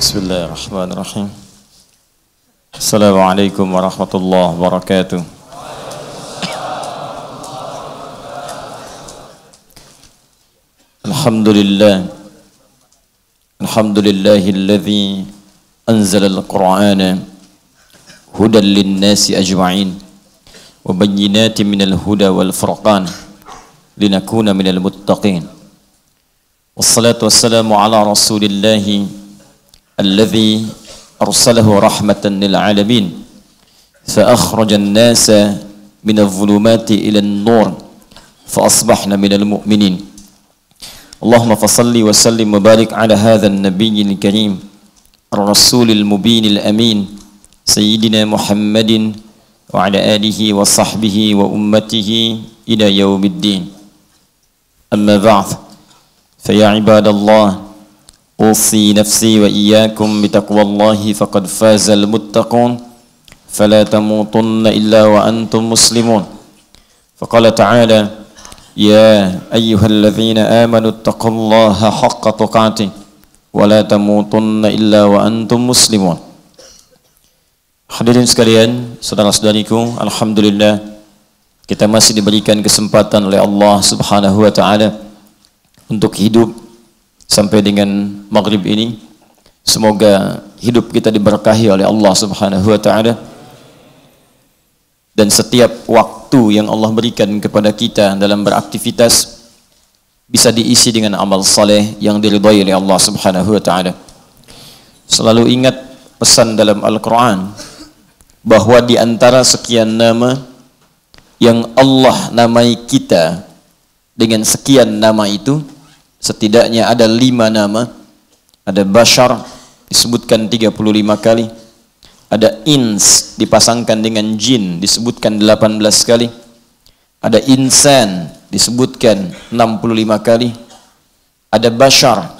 بسم الله الرحمن الرحيم السلام عليكم ورحمة الله وبركاته الحمد لله الحمد لله الذي أنزل القرآن هدى للناس أجمعين وبينات من الهدى والفرقان لنكون من المتقين والصلاة والسلام على رسول الله الذي أرسله رحمة للعالمين فأخرج الناس من الظلمات إلى النور فأصبحنا من المؤمنين اللهم فصل وسلم وبارك على هذا النبي الكريم الرسول المبين الأمين سيدنا محمد وعلى آله وصحبه وأمته إلى يوم الدين أما بعد فيا عباد الله أوصي نفسي وإياكم بتقوى الله فقد فاز المتقون فلا تموتن إلا وأنتم مسلمون فقال تعالى يا أيها الذين آمنوا اتقوا الله حق تقاته ولا تموتن إلا وأنتم مسلمون Hadirin sekalian, saudara-saudariku, alhamdulillah kita masih diberikan kesempatan oleh Allah Subhanahu wa taala untuk hidup sampai dengan maghrib ini semoga hidup kita diberkahi oleh Allah Subhanahu wa taala dan setiap waktu yang Allah berikan kepada kita dalam beraktivitas bisa diisi dengan amal saleh yang diridhai oleh Allah Subhanahu wa taala. Selalu ingat pesan dalam Al-Qur'an bahwa di antara sekian nama yang Allah namai kita dengan sekian nama itu setidaknya ada lima nama ada bashar disebutkan 35 kali ada ins dipasangkan dengan jin disebutkan 18 kali ada insan disebutkan 65 kali ada bashar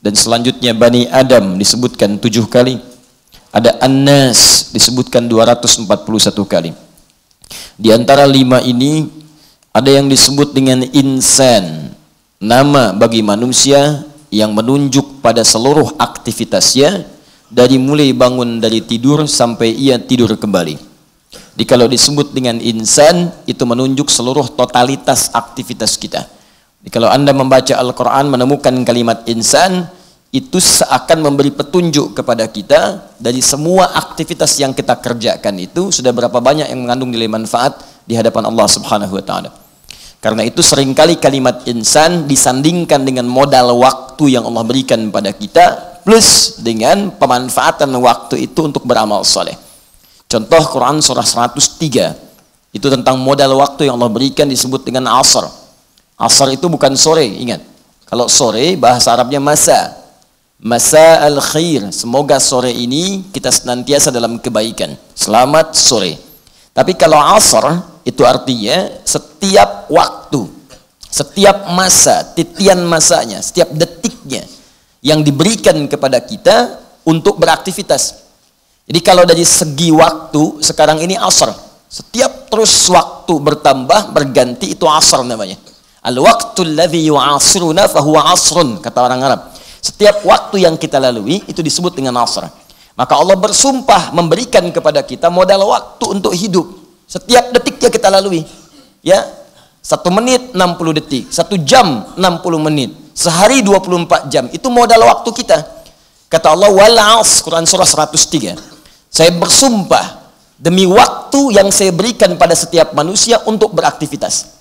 dan selanjutnya Bani Adam disebutkan 7 kali ada Anas disebutkan 241 kali di antara lima ini ada yang disebut dengan insan nama bagi manusia yang menunjuk pada seluruh aktivitasnya dari mulai bangun dari tidur sampai ia tidur kembali. kalau disebut dengan insan itu menunjuk seluruh totalitas aktivitas kita. Kalau Anda membaca Al-Quran menemukan kalimat insan, itu seakan memberi petunjuk kepada kita dari semua aktivitas yang kita kerjakan itu sudah berapa banyak yang mengandung nilai manfaat di hadapan Allah Subhanahu wa taala. Karena itu seringkali kalimat insan disandingkan dengan modal waktu yang Allah berikan kepada kita plus dengan pemanfaatan waktu itu untuk beramal soleh. Contoh Quran surah 103 itu tentang modal waktu yang Allah berikan disebut dengan asar. Asar itu bukan sore, ingat. Kalau sore bahasa Arabnya masa. Masa al khair. Semoga sore ini kita senantiasa dalam kebaikan. Selamat sore. Tapi kalau asar itu artinya setiap waktu, setiap masa, titian masanya, setiap detiknya yang diberikan kepada kita untuk beraktivitas. Jadi kalau dari segi waktu, sekarang ini asr, Setiap terus waktu bertambah, berganti, itu asr namanya. al waktu alladhi yu'asruna fahuwa asrun, kata orang Arab. Setiap waktu yang kita lalui, itu disebut dengan asr. Maka Allah bersumpah memberikan kepada kita modal waktu untuk hidup. Setiap detiknya kita lalui ya satu menit 60 detik satu jam 60 menit sehari 24 jam itu modal waktu kita kata Allah wal Quran surah 103 saya bersumpah demi waktu yang saya berikan pada setiap manusia untuk beraktivitas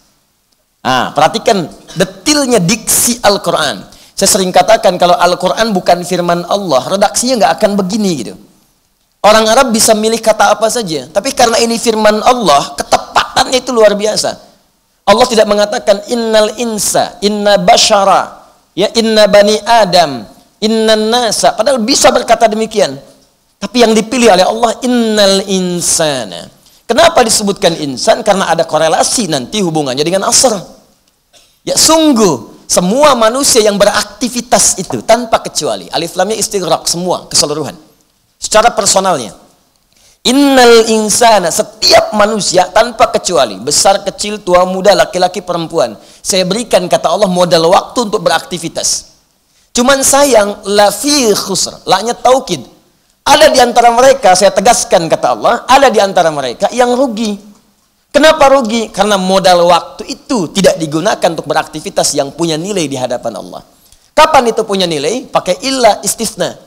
ah perhatikan detilnya diksi Al-Quran saya sering katakan kalau Al-Quran bukan firman Allah redaksinya nggak akan begini gitu orang Arab bisa milih kata apa saja tapi karena ini firman Allah ketepat itu luar biasa. Allah tidak mengatakan innal insa, inna bashara, ya inna bani Adam, inna nasa. Padahal bisa berkata demikian. Tapi yang dipilih oleh Allah innal insana. Kenapa disebutkan insan? Karena ada korelasi nanti hubungannya dengan asr. Ya sungguh semua manusia yang beraktivitas itu tanpa kecuali alif lamnya istighraq semua keseluruhan secara personalnya Innal insana setiap manusia tanpa kecuali besar kecil tua muda laki-laki perempuan saya berikan kata Allah modal waktu untuk beraktivitas. Cuman sayang fi khusr laknya taukid. Ada di antara mereka saya tegaskan kata Allah ada di antara mereka yang rugi. Kenapa rugi? Karena modal waktu itu tidak digunakan untuk beraktivitas yang punya nilai di hadapan Allah. Kapan itu punya nilai? Pakai ilah istisna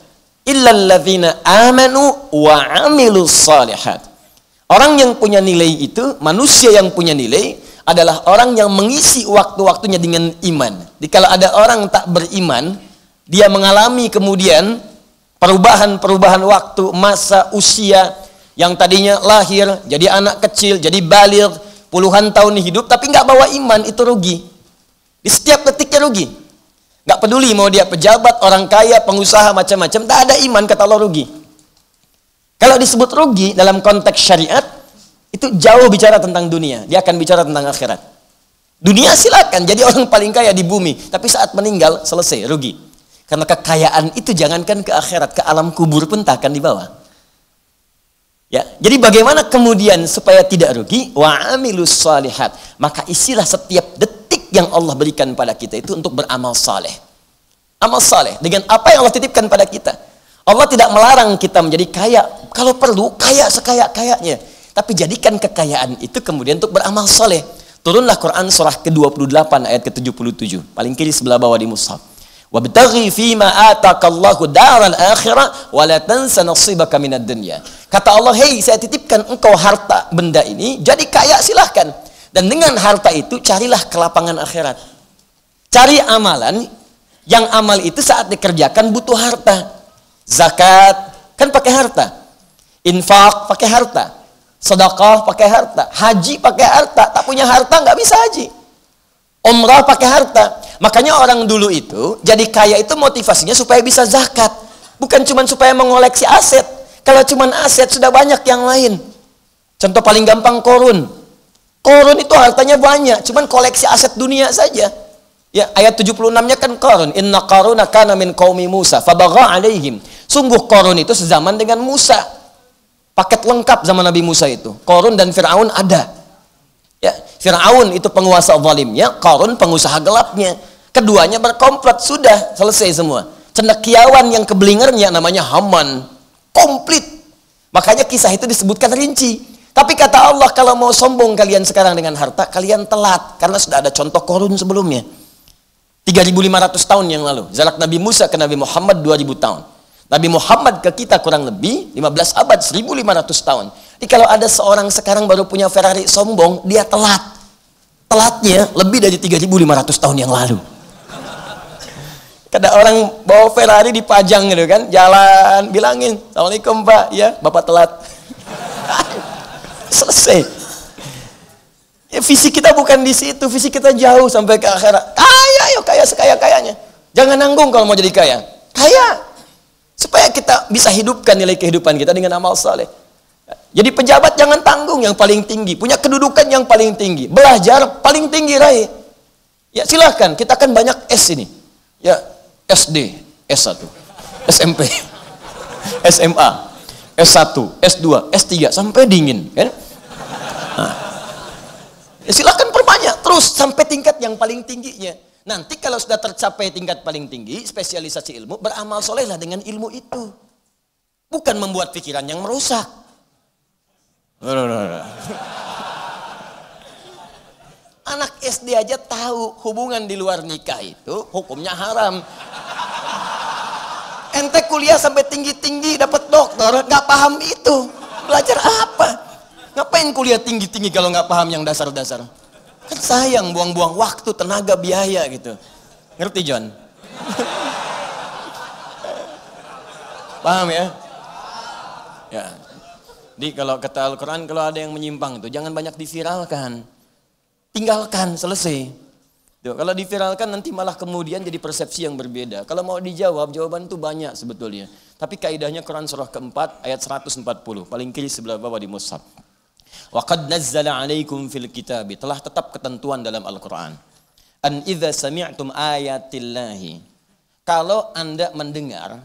illalladzina amanu wa amilus salihat. Orang yang punya nilai itu, manusia yang punya nilai adalah orang yang mengisi waktu-waktunya dengan iman. Jadi ada orang tak beriman, dia mengalami kemudian perubahan-perubahan waktu, masa, usia yang tadinya lahir jadi anak kecil, jadi balir puluhan tahun hidup tapi nggak bawa iman itu rugi. Di setiap detiknya rugi. Gak peduli mau dia pejabat, orang kaya, pengusaha, macam-macam. Tak ada iman kata Allah rugi. Kalau disebut rugi dalam konteks syariat, itu jauh bicara tentang dunia. Dia akan bicara tentang akhirat. Dunia silakan jadi orang paling kaya di bumi, tapi saat meninggal selesai rugi. Karena kekayaan itu jangankan ke akhirat, ke alam kubur pun tak akan dibawa. Ya, jadi bagaimana kemudian supaya tidak rugi? Wa amilus salihat. Maka isilah setiap yang Allah berikan pada kita itu untuk beramal saleh. Amal saleh dengan apa yang Allah titipkan pada kita. Allah tidak melarang kita menjadi kaya. Kalau perlu kaya sekaya-kayanya. Tapi jadikan kekayaan itu kemudian untuk beramal saleh. Turunlah Quran surah ke-28 ayat ke-77. Paling kiri sebelah bawah di mushaf. فِي مَا آتَكَ اللَّهُ akhirah wa وَلَا تَنْسَ نَصِيبَكَ مِنَ dunya. Kata Allah, "Hei, saya titipkan engkau harta benda ini, jadi kaya silahkan. Dan dengan harta itu carilah kelapangan akhirat. Cari amalan yang amal itu saat dikerjakan butuh harta. Zakat kan pakai harta. Infak pakai harta. Sedekah pakai harta. Haji pakai harta. Tak punya harta nggak bisa haji. Umrah pakai harta. Makanya orang dulu itu jadi kaya itu motivasinya supaya bisa zakat. Bukan cuma supaya mengoleksi aset. Kalau cuma aset sudah banyak yang lain. Contoh paling gampang korun. Korun itu hartanya banyak, cuman koleksi aset dunia saja. Ya, ayat 76-nya kan Korun, inna Qaruna kana min qaumi Musa fabagha alaihim. Sungguh Korun itu sezaman dengan Musa. Paket lengkap zaman Nabi Musa itu. Korun dan Firaun ada. Ya, Firaun itu penguasa zalimnya, Korun pengusaha gelapnya. Keduanya berkomplot sudah selesai semua. Cendekiawan yang kebelingernya namanya Haman. Komplit. Makanya kisah itu disebutkan rinci. Tapi kata Allah kalau mau sombong kalian sekarang dengan harta, kalian telat karena sudah ada contoh korun sebelumnya. 3500 tahun yang lalu, jarak Nabi Musa ke Nabi Muhammad 2000 tahun. Nabi Muhammad ke kita kurang lebih 15 abad 1500 tahun. Jadi kalau ada seorang sekarang baru punya Ferrari sombong, dia telat. Telatnya lebih dari 3500 tahun yang lalu. Kada orang bawa Ferrari dipajang gitu kan, jalan bilangin, "Assalamualaikum, Pak." Ya, Bapak telat. Selesai. Ya, visi kita bukan di situ, visi kita jauh sampai ke akhirat. Kaya, yuk kaya sekaya-kayanya. Jangan nanggung kalau mau jadi kaya. Kaya. Supaya kita bisa hidupkan nilai kehidupan kita dengan amal saleh. Jadi pejabat jangan tanggung yang paling tinggi, punya kedudukan yang paling tinggi, belajar paling tinggi raih. Ya silahkan, kita kan banyak S ini. Ya SD, S1, SMP, SMA, S1, S2, S3 sampai dingin, kan? Nah. Ya silakan perbanyak terus sampai tingkat yang paling tingginya. Nanti kalau sudah tercapai tingkat paling tinggi, spesialisasi ilmu, beramal solehlah dengan ilmu itu. Bukan membuat pikiran yang merusak. Nah, nah, nah, Anak SD aja tahu hubungan di luar nikah itu hukumnya haram ente kuliah sampai tinggi-tinggi dapat dokter nggak paham itu belajar apa ngapain kuliah tinggi-tinggi kalau nggak paham yang dasar-dasar kan sayang buang-buang waktu tenaga biaya gitu ngerti John paham ya ya di kalau kata Al-Quran kalau ada yang menyimpang itu jangan banyak disiralkan. tinggalkan selesai Tuh, kalau diviralkan nanti malah kemudian jadi persepsi yang berbeda. Kalau mau dijawab, jawaban itu banyak sebetulnya. Tapi kaidahnya Quran surah keempat ayat 140, paling kiri sebelah bawah di Mus'ab. Waqad nazzala alaikum fil kitabi, telah tetap ketentuan dalam Al-Qur'an. An idza sami'tum ayatillahi. Kalau Anda mendengar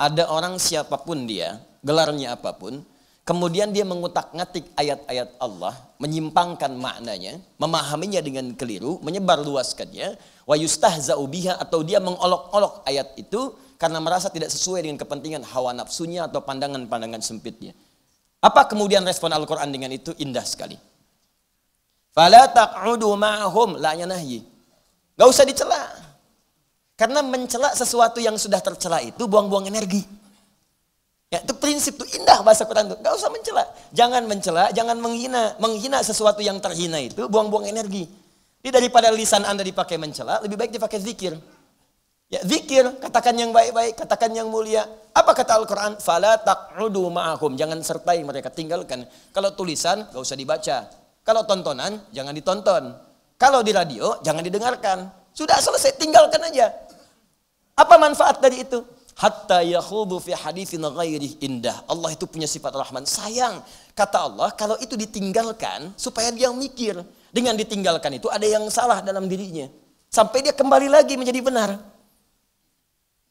ada orang siapapun dia, gelarnya apapun, Kemudian dia mengutak-ngatik ayat-ayat Allah, menyimpangkan maknanya, memahaminya dengan keliru, menyebar luaskannya, wa yustahza'u biha atau dia mengolok-olok ayat itu karena merasa tidak sesuai dengan kepentingan hawa nafsunya atau pandangan-pandangan sempitnya. Apa kemudian respon Al-Qur'an dengan itu indah sekali. Fala taq'udu ma'hum la yanahyi. Gak usah dicela. Karena mencela sesuatu yang sudah tercela itu buang-buang energi. Ya, itu prinsip tuh indah bahasa Quran tuh. Gak usah mencela. Jangan mencela, jangan menghina. Menghina sesuatu yang terhina itu buang-buang energi. Jadi daripada lisan Anda dipakai mencela, lebih baik dipakai zikir. Ya, zikir, katakan yang baik-baik, katakan yang mulia. Apa kata Al-Quran? Fala taq'udu ma'akum. Jangan sertai mereka, tinggalkan. Kalau tulisan, gak usah dibaca. Kalau tontonan, jangan ditonton. Kalau di radio, jangan didengarkan. Sudah selesai, tinggalkan aja. Apa manfaat dari itu? hatta yakhudhu fi haditsin ghairi indah. Allah itu punya sifat rahman, sayang. Kata Allah, kalau itu ditinggalkan supaya dia mikir. Dengan ditinggalkan itu ada yang salah dalam dirinya. Sampai dia kembali lagi menjadi benar.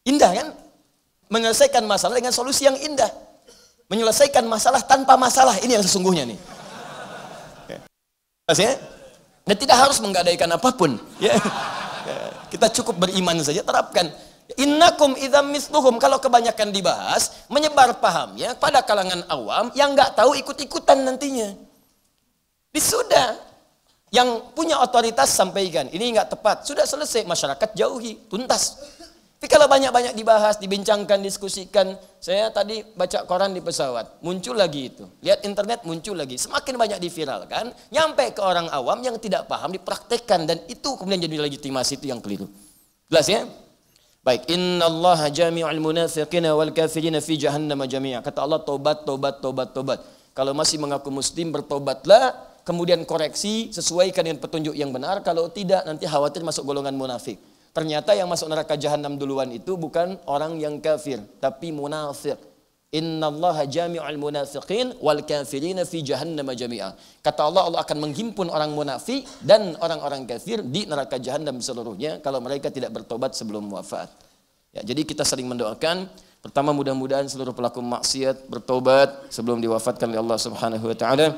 Indah kan? Menyelesaikan masalah dengan solusi yang indah. Menyelesaikan masalah tanpa masalah. Ini yang sesungguhnya nih. Maksudnya, dan tidak harus menggadaikan apapun. Ya. ya. Kita cukup beriman saja, terapkan. Innakum idam misluhum kalau kebanyakan dibahas menyebar pahamnya pada kalangan awam yang nggak tahu ikut-ikutan nantinya. Sudah yang punya otoritas sampaikan ini nggak tepat sudah selesai masyarakat jauhi tuntas. Tapi kalau banyak-banyak dibahas, dibincangkan, diskusikan, saya tadi baca koran di pesawat, muncul lagi itu. Lihat internet muncul lagi. Semakin banyak diviralkan, nyampe ke orang awam yang tidak paham dipraktekkan dan itu kemudian jadi legitimasi itu yang keliru. Jelas ya? Baik, innallaha jami'ul munafiqina wal kafirina fi jahannam jami'a. Kata Allah tobat, tobat, tobat, tobat. Kalau masih mengaku muslim bertobatlah, kemudian koreksi, sesuaikan dengan petunjuk yang benar. Kalau tidak nanti khawatir masuk golongan munafik. Ternyata yang masuk neraka jahanam duluan itu bukan orang yang kafir, tapi munafik. Inna Allah jami'ul munafiqin wal kafirin fi jannah jami'a. Kata Allah Allah akan menghimpun orang munafik dan orang-orang kafir di neraka jahannam seluruhnya kalau mereka tidak bertobat sebelum wafat. Ya, jadi kita sering mendoakan pertama mudah-mudahan seluruh pelaku maksiat bertobat sebelum diwafatkan oleh Allah Subhanahu wa taala.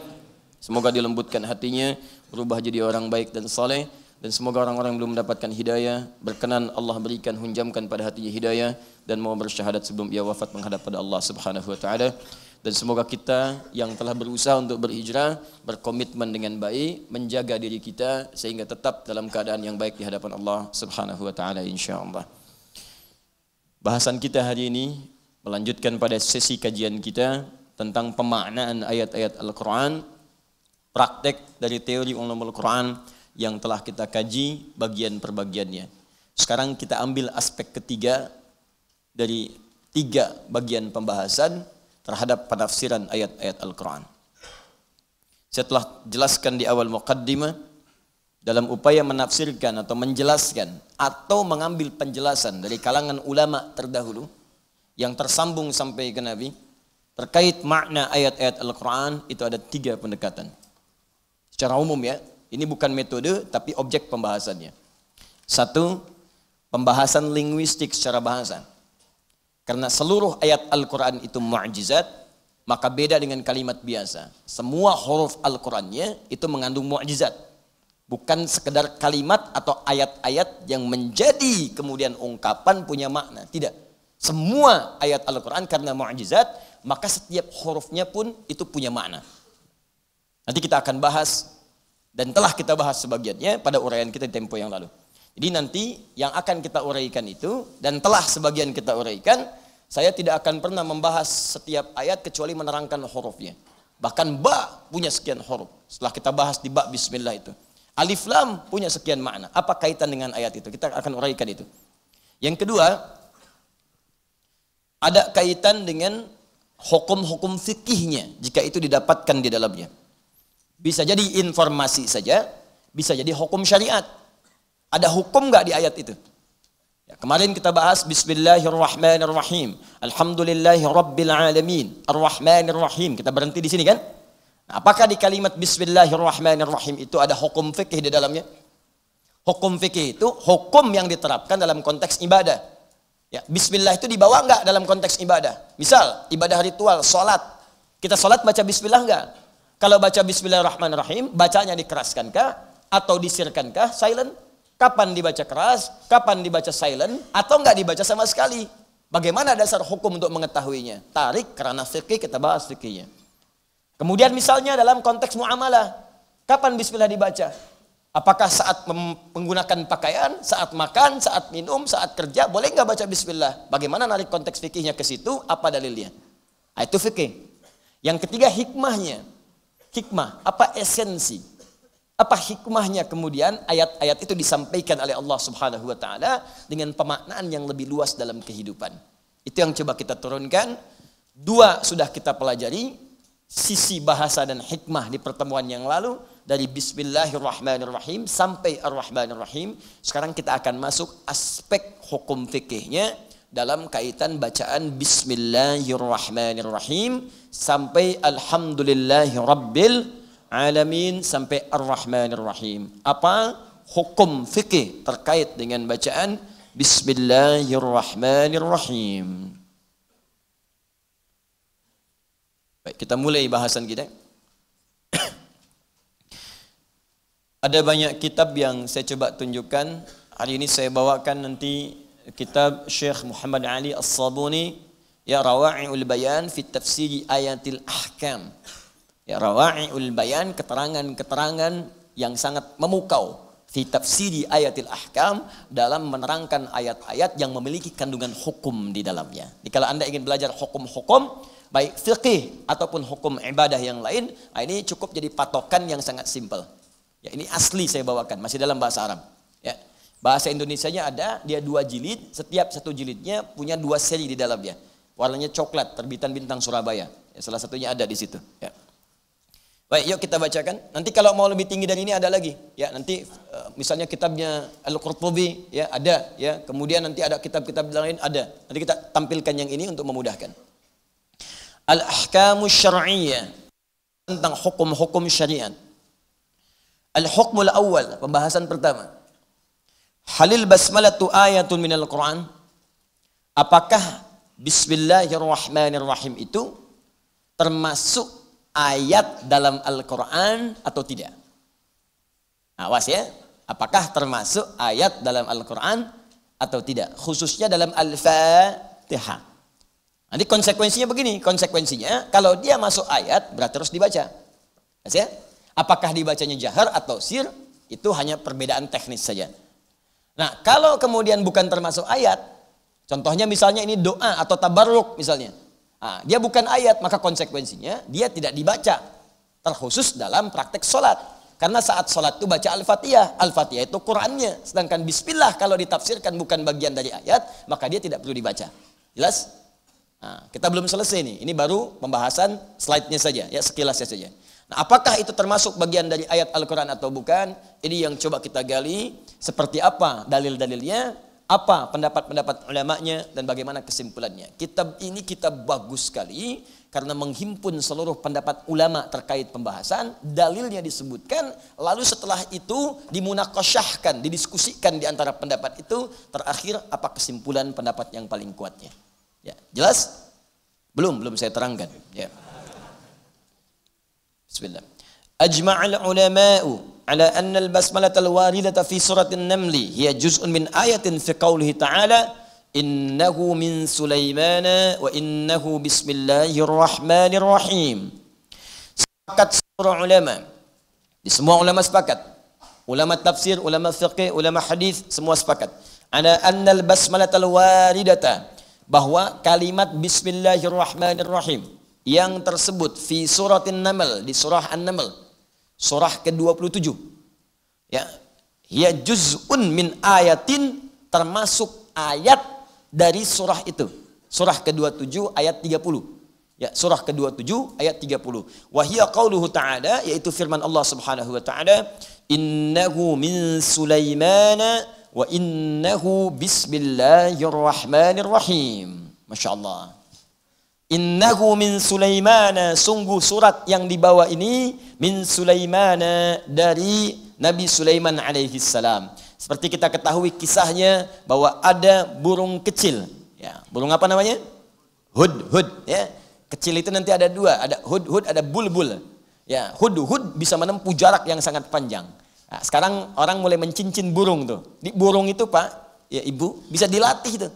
Semoga dilembutkan hatinya, berubah jadi orang baik dan saleh. dan semoga orang-orang yang belum mendapatkan hidayah berkenan Allah berikan hunjamkan pada hatinya hidayah dan mau bersyahadat sebelum ia wafat menghadap pada Allah Subhanahu wa taala dan semoga kita yang telah berusaha untuk berhijrah berkomitmen dengan baik menjaga diri kita sehingga tetap dalam keadaan yang baik di hadapan Allah Subhanahu wa taala insyaallah bahasan kita hari ini melanjutkan pada sesi kajian kita tentang pemaknaan ayat-ayat Al-Qur'an praktek dari teori Al Quran yang telah kita kaji bagian per bagiannya. Sekarang kita ambil aspek ketiga dari tiga bagian pembahasan terhadap penafsiran ayat-ayat Al-Quran. Saya telah jelaskan di awal muqaddimah dalam upaya menafsirkan atau menjelaskan atau mengambil penjelasan dari kalangan ulama terdahulu yang tersambung sampai ke Nabi terkait makna ayat-ayat Al-Quran itu ada tiga pendekatan. Secara umum ya, ini bukan metode tapi objek pembahasannya. Satu, pembahasan linguistik secara bahasa. Karena seluruh ayat Al-Quran itu mu'jizat, maka beda dengan kalimat biasa. Semua huruf Al-Qurannya itu mengandung mu'jizat. Bukan sekedar kalimat atau ayat-ayat yang menjadi kemudian ungkapan punya makna. Tidak. Semua ayat Al-Quran karena mu'jizat, maka setiap hurufnya pun itu punya makna. Nanti kita akan bahas dan telah kita bahas sebagiannya pada uraian kita di tempo yang lalu. Jadi nanti yang akan kita uraikan itu dan telah sebagian kita uraikan, saya tidak akan pernah membahas setiap ayat kecuali menerangkan hurufnya. Bahkan ba punya sekian huruf. Setelah kita bahas di ba bismillah itu. Alif lam punya sekian makna. Apa kaitan dengan ayat itu? Kita akan uraikan itu. Yang kedua, ada kaitan dengan hukum-hukum fikihnya jika itu didapatkan di dalamnya. Bisa jadi informasi saja, bisa jadi hukum syariat. Ada hukum nggak di ayat itu? Ya, kemarin kita bahas Bismillahirrahmanirrahim. Alhamdulillahirrabbilalamin. Ar-Rahmanirrahim. Kita berhenti di sini kan? Nah, apakah di kalimat Bismillahirrahmanirrahim itu ada hukum fikih di dalamnya? Hukum fikih itu hukum yang diterapkan dalam konteks ibadah. Ya, Bismillah itu dibawa nggak dalam konteks ibadah? Misal, ibadah ritual, sholat. Kita sholat baca Bismillah nggak? Kalau baca bismillahirrahmanirrahim, bacanya dikeraskan kah? atau disirkan kah? Silent. Kapan dibaca keras, kapan dibaca silent, atau nggak dibaca sama sekali? Bagaimana dasar hukum untuk mengetahuinya? Tarik karena fikih kita bahas fikihnya. Kemudian misalnya dalam konteks muamalah, kapan bismillah dibaca? Apakah saat menggunakan pakaian, saat makan, saat minum, saat kerja, boleh nggak baca bismillah? Bagaimana narik konteks fikihnya ke situ? Apa dalilnya? Nah, itu fikih. Yang ketiga hikmahnya hikmah, apa esensi, apa hikmahnya kemudian ayat-ayat itu disampaikan oleh Allah Subhanahu wa taala dengan pemaknaan yang lebih luas dalam kehidupan. Itu yang coba kita turunkan. Dua sudah kita pelajari, sisi bahasa dan hikmah di pertemuan yang lalu dari bismillahirrahmanirrahim sampai ar-rahmanirrahim. Sekarang kita akan masuk aspek hukum fikihnya dalam kaitan bacaan Bismillahirrahmanirrahim sampai Alhamdulillahirabbil alamin sampai Ar-Rahmanirrahim. Apa hukum fikih terkait dengan bacaan Bismillahirrahmanirrahim? Baik, kita mulai bahasan kita. Ada banyak kitab yang saya coba tunjukkan. Hari ini saya bawakan nanti kitab Syekh Muhammad Ali As-Sabuni ya Rawa'iul Bayan fi tafsir ayatil ahkam. Ya Rawa'iul Bayan keterangan-keterangan yang sangat memukau fi tafsir ayatil ahkam dalam menerangkan ayat-ayat yang memiliki kandungan hukum di dalamnya. Jadi Anda ingin belajar hukum-hukum, baik fikih ataupun hukum ibadah yang lain, ah, ini cukup jadi patokan yang sangat simpel. Ya, ini asli saya bawakan, masih dalam bahasa Arab. Bahasa Indonesia-nya ada, dia dua jilid, setiap satu jilidnya punya dua seri di dalamnya. Warnanya coklat, terbitan Bintang Surabaya. Ya, salah satunya ada di situ. Ya. Baik, yuk kita bacakan. Nanti kalau mau lebih tinggi dari ini ada lagi. Ya, nanti eh, misalnya kitabnya Al-Qurtubi ya ada ya. Kemudian nanti ada kitab-kitab lain ada. Nanti kita tampilkan yang ini untuk memudahkan. Al-ahkamu syar'iyyah tentang hukum-hukum syariat. Al-hukmul awal, pembahasan pertama. Halil basmalah tu ayatun minal Quran. Apakah Bismillahirrahmanirrahim itu termasuk ayat dalam Al-Quran atau tidak? Awas ya, apakah termasuk ayat dalam Al-Quran atau tidak? Khususnya dalam Al-Fatihah. Nanti konsekuensinya begini, konsekuensinya kalau dia masuk ayat berarti terus dibaca. Awas ya? Apakah dibacanya jahar atau sir? Itu hanya perbedaan teknis saja. Nah, kalau kemudian bukan termasuk ayat, contohnya misalnya ini doa atau tabarruk misalnya. Nah, dia bukan ayat, maka konsekuensinya dia tidak dibaca. Terkhusus dalam praktek sholat. Karena saat sholat itu baca Al-Fatihah. Al-Fatihah itu Qurannya. Sedangkan Bismillah kalau ditafsirkan bukan bagian dari ayat, maka dia tidak perlu dibaca. Jelas? Nah, kita belum selesai nih. Ini baru pembahasan slide-nya saja. Ya, sekilasnya saja. Nah, apakah itu termasuk bagian dari ayat Al-Quran atau bukan? Ini yang coba kita gali. Seperti apa dalil-dalilnya? Apa pendapat-pendapat ulamanya dan bagaimana kesimpulannya? Kitab ini kita bagus sekali karena menghimpun seluruh pendapat ulama terkait pembahasan, dalilnya disebutkan, lalu setelah itu dimunakosyahkan, didiskusikan di antara pendapat itu, terakhir apa kesimpulan pendapat yang paling kuatnya. Ya, jelas? Belum, belum saya terangkan. Ya. أجمع العلماء على أن البسملة الواردة في سورة النمل هي جزء من آية في قوله تعالى إنه من سليمان وإنه بسم الله الرحمن الرحيم سبقت سورة علماء بسم علماء سبقت علماء التفسير علماء فقه علماء حديث سموا سبقت على أن البسملة الواردة bahwa kalimat Bismillahirrahmanirrahim yang tersebut fi suratin naml di surah an-naml surah ke-27 ya ya juz'un min ayatin termasuk ayat dari surah itu surah ke-27 ayat 30 ya surah ke-27 ayat 30 wa hiya qauluhu ta'ala yaitu firman Allah Subhanahu wa ta'ala innahu min sulaimana wa innahu bismillahirrahmanirrahim masyaallah Innahu min Sulaimana sungguh surat yang dibawa ini min Sulaimana dari Nabi Sulaiman alaihi salam. Seperti kita ketahui kisahnya bahwa ada burung kecil ya, burung apa namanya? Hud hud ya. Kecil itu nanti ada dua, ada hud hud ada bulbul. Ya, hud hud bisa menempuh jarak yang sangat panjang. Nah, sekarang orang mulai mencincin burung tuh. Di burung itu Pak, ya Ibu, bisa dilatih tuh.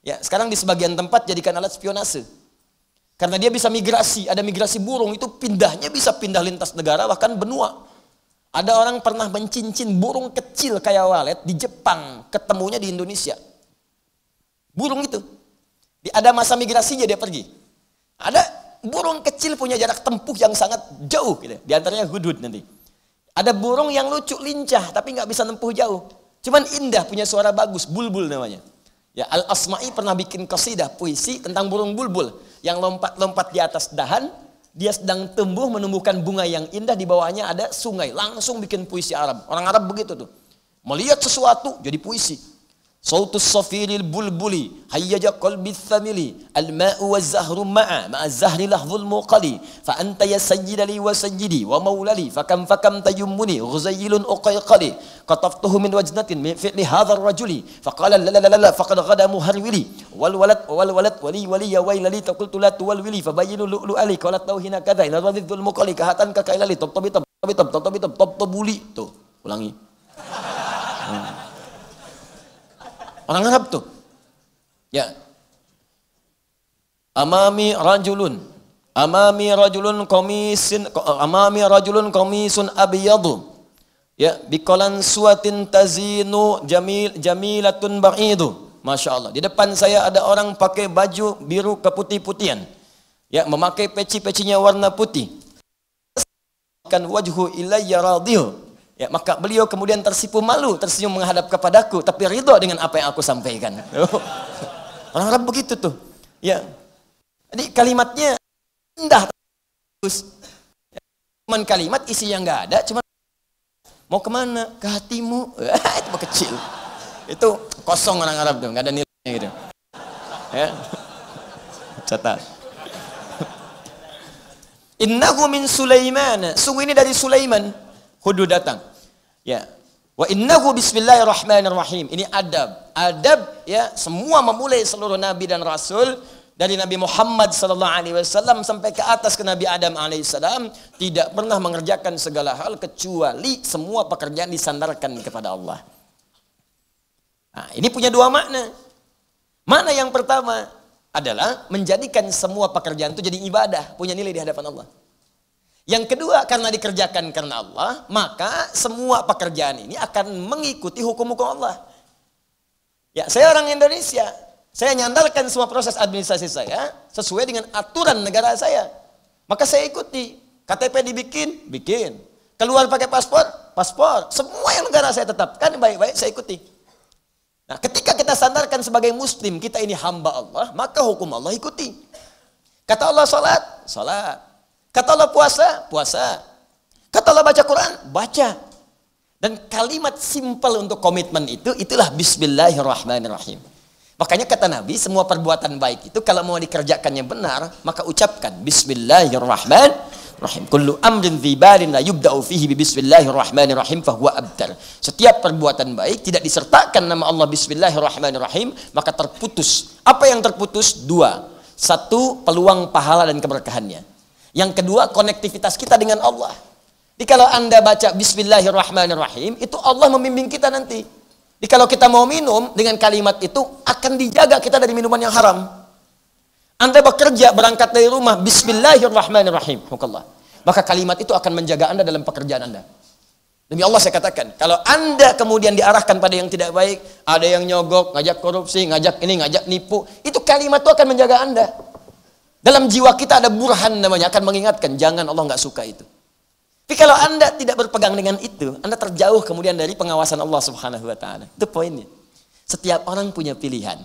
Ya, sekarang di sebagian tempat jadikan alat spionase. Karena dia bisa migrasi, ada migrasi burung itu pindahnya bisa pindah lintas negara bahkan benua. Ada orang pernah mencincin burung kecil kayak walet di Jepang, ketemunya di Indonesia. Burung itu. Ada masa migrasinya dia pergi. Ada burung kecil punya jarak tempuh yang sangat jauh. Gitu. Di antaranya hudud nanti. Ada burung yang lucu lincah tapi nggak bisa tempuh jauh. Cuman indah punya suara bagus, bulbul namanya. Ya Al Asma'i pernah bikin kasidah puisi tentang burung bulbul yang lompat-lompat di atas dahan, dia sedang tumbuh menumbuhkan bunga yang indah di bawahnya ada sungai. Langsung bikin puisi Arab. Orang Arab begitu tuh. Melihat sesuatu jadi puisi. صوت الصفير البلبلي هيج قلبي الثمل الماء والزهر معا مع الزهر لحظ المقلي فأنت يا سيد لي وسيدي ومولى فكم فكم تيمني غزيل أقيقلي قطفته من وجنة من فعل هذا الرجل فقال لا لا لا, لا فقد غدا مهرولي والولد والولد ولي ولي ويل لي فقلت لا تولولي فبين لؤلؤ لي قالت له هنا كذا إن رضي ذو المقلي كهتان ككيلالي طب طب طب طب طب طب طب طب طب طب طب طب طب طب طب طب Orang Arab tuh. Ya. Amami rajulun. Amami rajulun komisin amami rajulun komisun abiyadu, Ya, bikolan suatin tazinu jamil jamilatun ba'idu. Masya Allah. Di depan saya ada orang pakai baju biru keputih-putihan. Ya, memakai peci-pecinya warna putih. Kan wajhu ilayya radhiyu Ya, maka beliau kemudian tersipu malu, tersenyum menghadap kepadaku, tapi ridho dengan apa yang aku sampaikan. Oh. Orang Arab begitu tuh. Ya. Jadi kalimatnya indah. Ya. Cuman kalimat isi yang nggak ada, cuman mau kemana? Ke hatimu. itu kecil. Itu kosong orang Arab tuh, nggak ada nilainya gitu. Ya. Catat. Innahu min Sulaiman. Sungguh ini dari Sulaiman. Hudud datang. Ya. Wa innahu bismillahirrahmanirrahim. Ini adab. Adab ya semua memulai seluruh nabi dan rasul dari Nabi Muhammad sallallahu alaihi wasallam sampai ke atas ke Nabi Adam salam tidak pernah mengerjakan segala hal kecuali semua pekerjaan disandarkan kepada Allah. Nah, ini punya dua makna. Mana yang pertama adalah menjadikan semua pekerjaan itu jadi ibadah, punya nilai di hadapan Allah. Yang kedua, karena dikerjakan karena Allah, maka semua pekerjaan ini akan mengikuti hukum-hukum Allah. Ya, saya orang Indonesia. Saya nyandalkan semua proses administrasi saya sesuai dengan aturan negara saya. Maka saya ikuti. KTP dibikin, bikin. Keluar pakai paspor, paspor. Semua yang negara saya tetapkan baik-baik saya ikuti. Nah, ketika kita sandarkan sebagai muslim, kita ini hamba Allah, maka hukum Allah ikuti. Kata Allah salat, salat. Kata Allah puasa, puasa. Kata Allah baca Quran, baca. Dan kalimat simpel untuk komitmen itu, itulah Bismillahirrahmanirrahim. Makanya kata Nabi, semua perbuatan baik itu kalau mau dikerjakannya benar, maka ucapkan Bismillahirrahmanirrahim. Kullu amrin zibarin la yubda'u fihi bi bismillahirrahmanirrahim fahuwa abdar. Setiap perbuatan baik tidak disertakan nama Allah bismillahirrahmanirrahim, maka terputus. Apa yang terputus? Dua. Satu, peluang pahala dan keberkahannya. Yang kedua, konektivitas kita dengan Allah. Jadi kalau Anda baca Bismillahirrahmanirrahim, itu Allah membimbing kita nanti. Jadi kalau kita mau minum dengan kalimat itu akan dijaga kita dari minuman yang haram. Anda bekerja berangkat dari rumah Bismillahirrahmanirrahim. Maka kalimat itu akan menjaga Anda dalam pekerjaan Anda. Demi Allah saya katakan, kalau Anda kemudian diarahkan pada yang tidak baik, ada yang nyogok, ngajak korupsi, ngajak ini, ngajak nipu, itu kalimat itu akan menjaga Anda. Dalam jiwa kita ada burhan namanya, akan mengingatkan, jangan Allah nggak suka itu. Tapi kalau Anda tidak berpegang dengan itu, Anda terjauh kemudian dari pengawasan Allah Subhanahu wa taala. Itu poinnya. Setiap orang punya pilihan.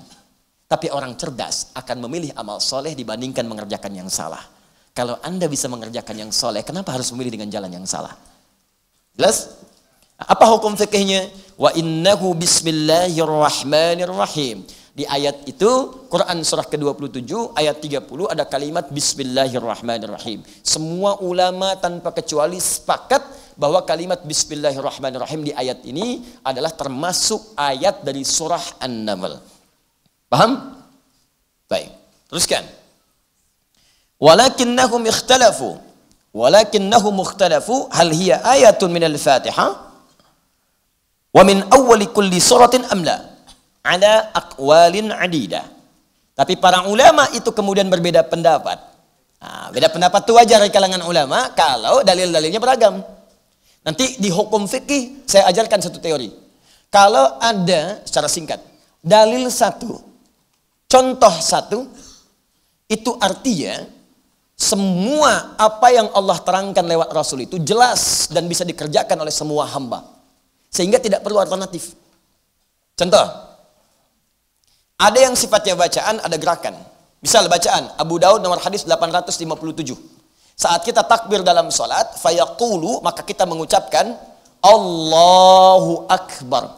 Tapi orang cerdas akan memilih amal soleh dibandingkan mengerjakan yang salah. Kalau Anda bisa mengerjakan yang soleh, kenapa harus memilih dengan jalan yang salah? Jelas? Apa hukum fikihnya? Wa innahu bismillahirrahmanirrahim. Di ayat itu, Quran surah ke-27, ayat 30, ada kalimat Bismillahirrahmanirrahim. Semua ulama tanpa kecuali sepakat bahwa kalimat Bismillahirrahmanirrahim di ayat ini adalah termasuk ayat dari surah An-Naml. Paham? Baik. Teruskan. Walakinnahum ikhtalafu. Walakinnahum ikhtalafu hal hiya ayatun minal Fatihah wa min awwali kulli suratin amla. Ada akwalin adida. Tapi para ulama itu kemudian berbeda pendapat. Nah, beda pendapat itu wajar di kalangan ulama kalau dalil-dalilnya beragam. Nanti di hukum fikih saya ajarkan satu teori. Kalau ada secara singkat dalil satu, contoh satu, itu artinya semua apa yang Allah terangkan lewat Rasul itu jelas dan bisa dikerjakan oleh semua hamba. Sehingga tidak perlu alternatif. Contoh, ada yang sifatnya bacaan, ada gerakan. Misal bacaan Abu Daud nomor hadis 857. Saat kita takbir dalam sholat, fayaqulu maka kita mengucapkan Allahu Akbar.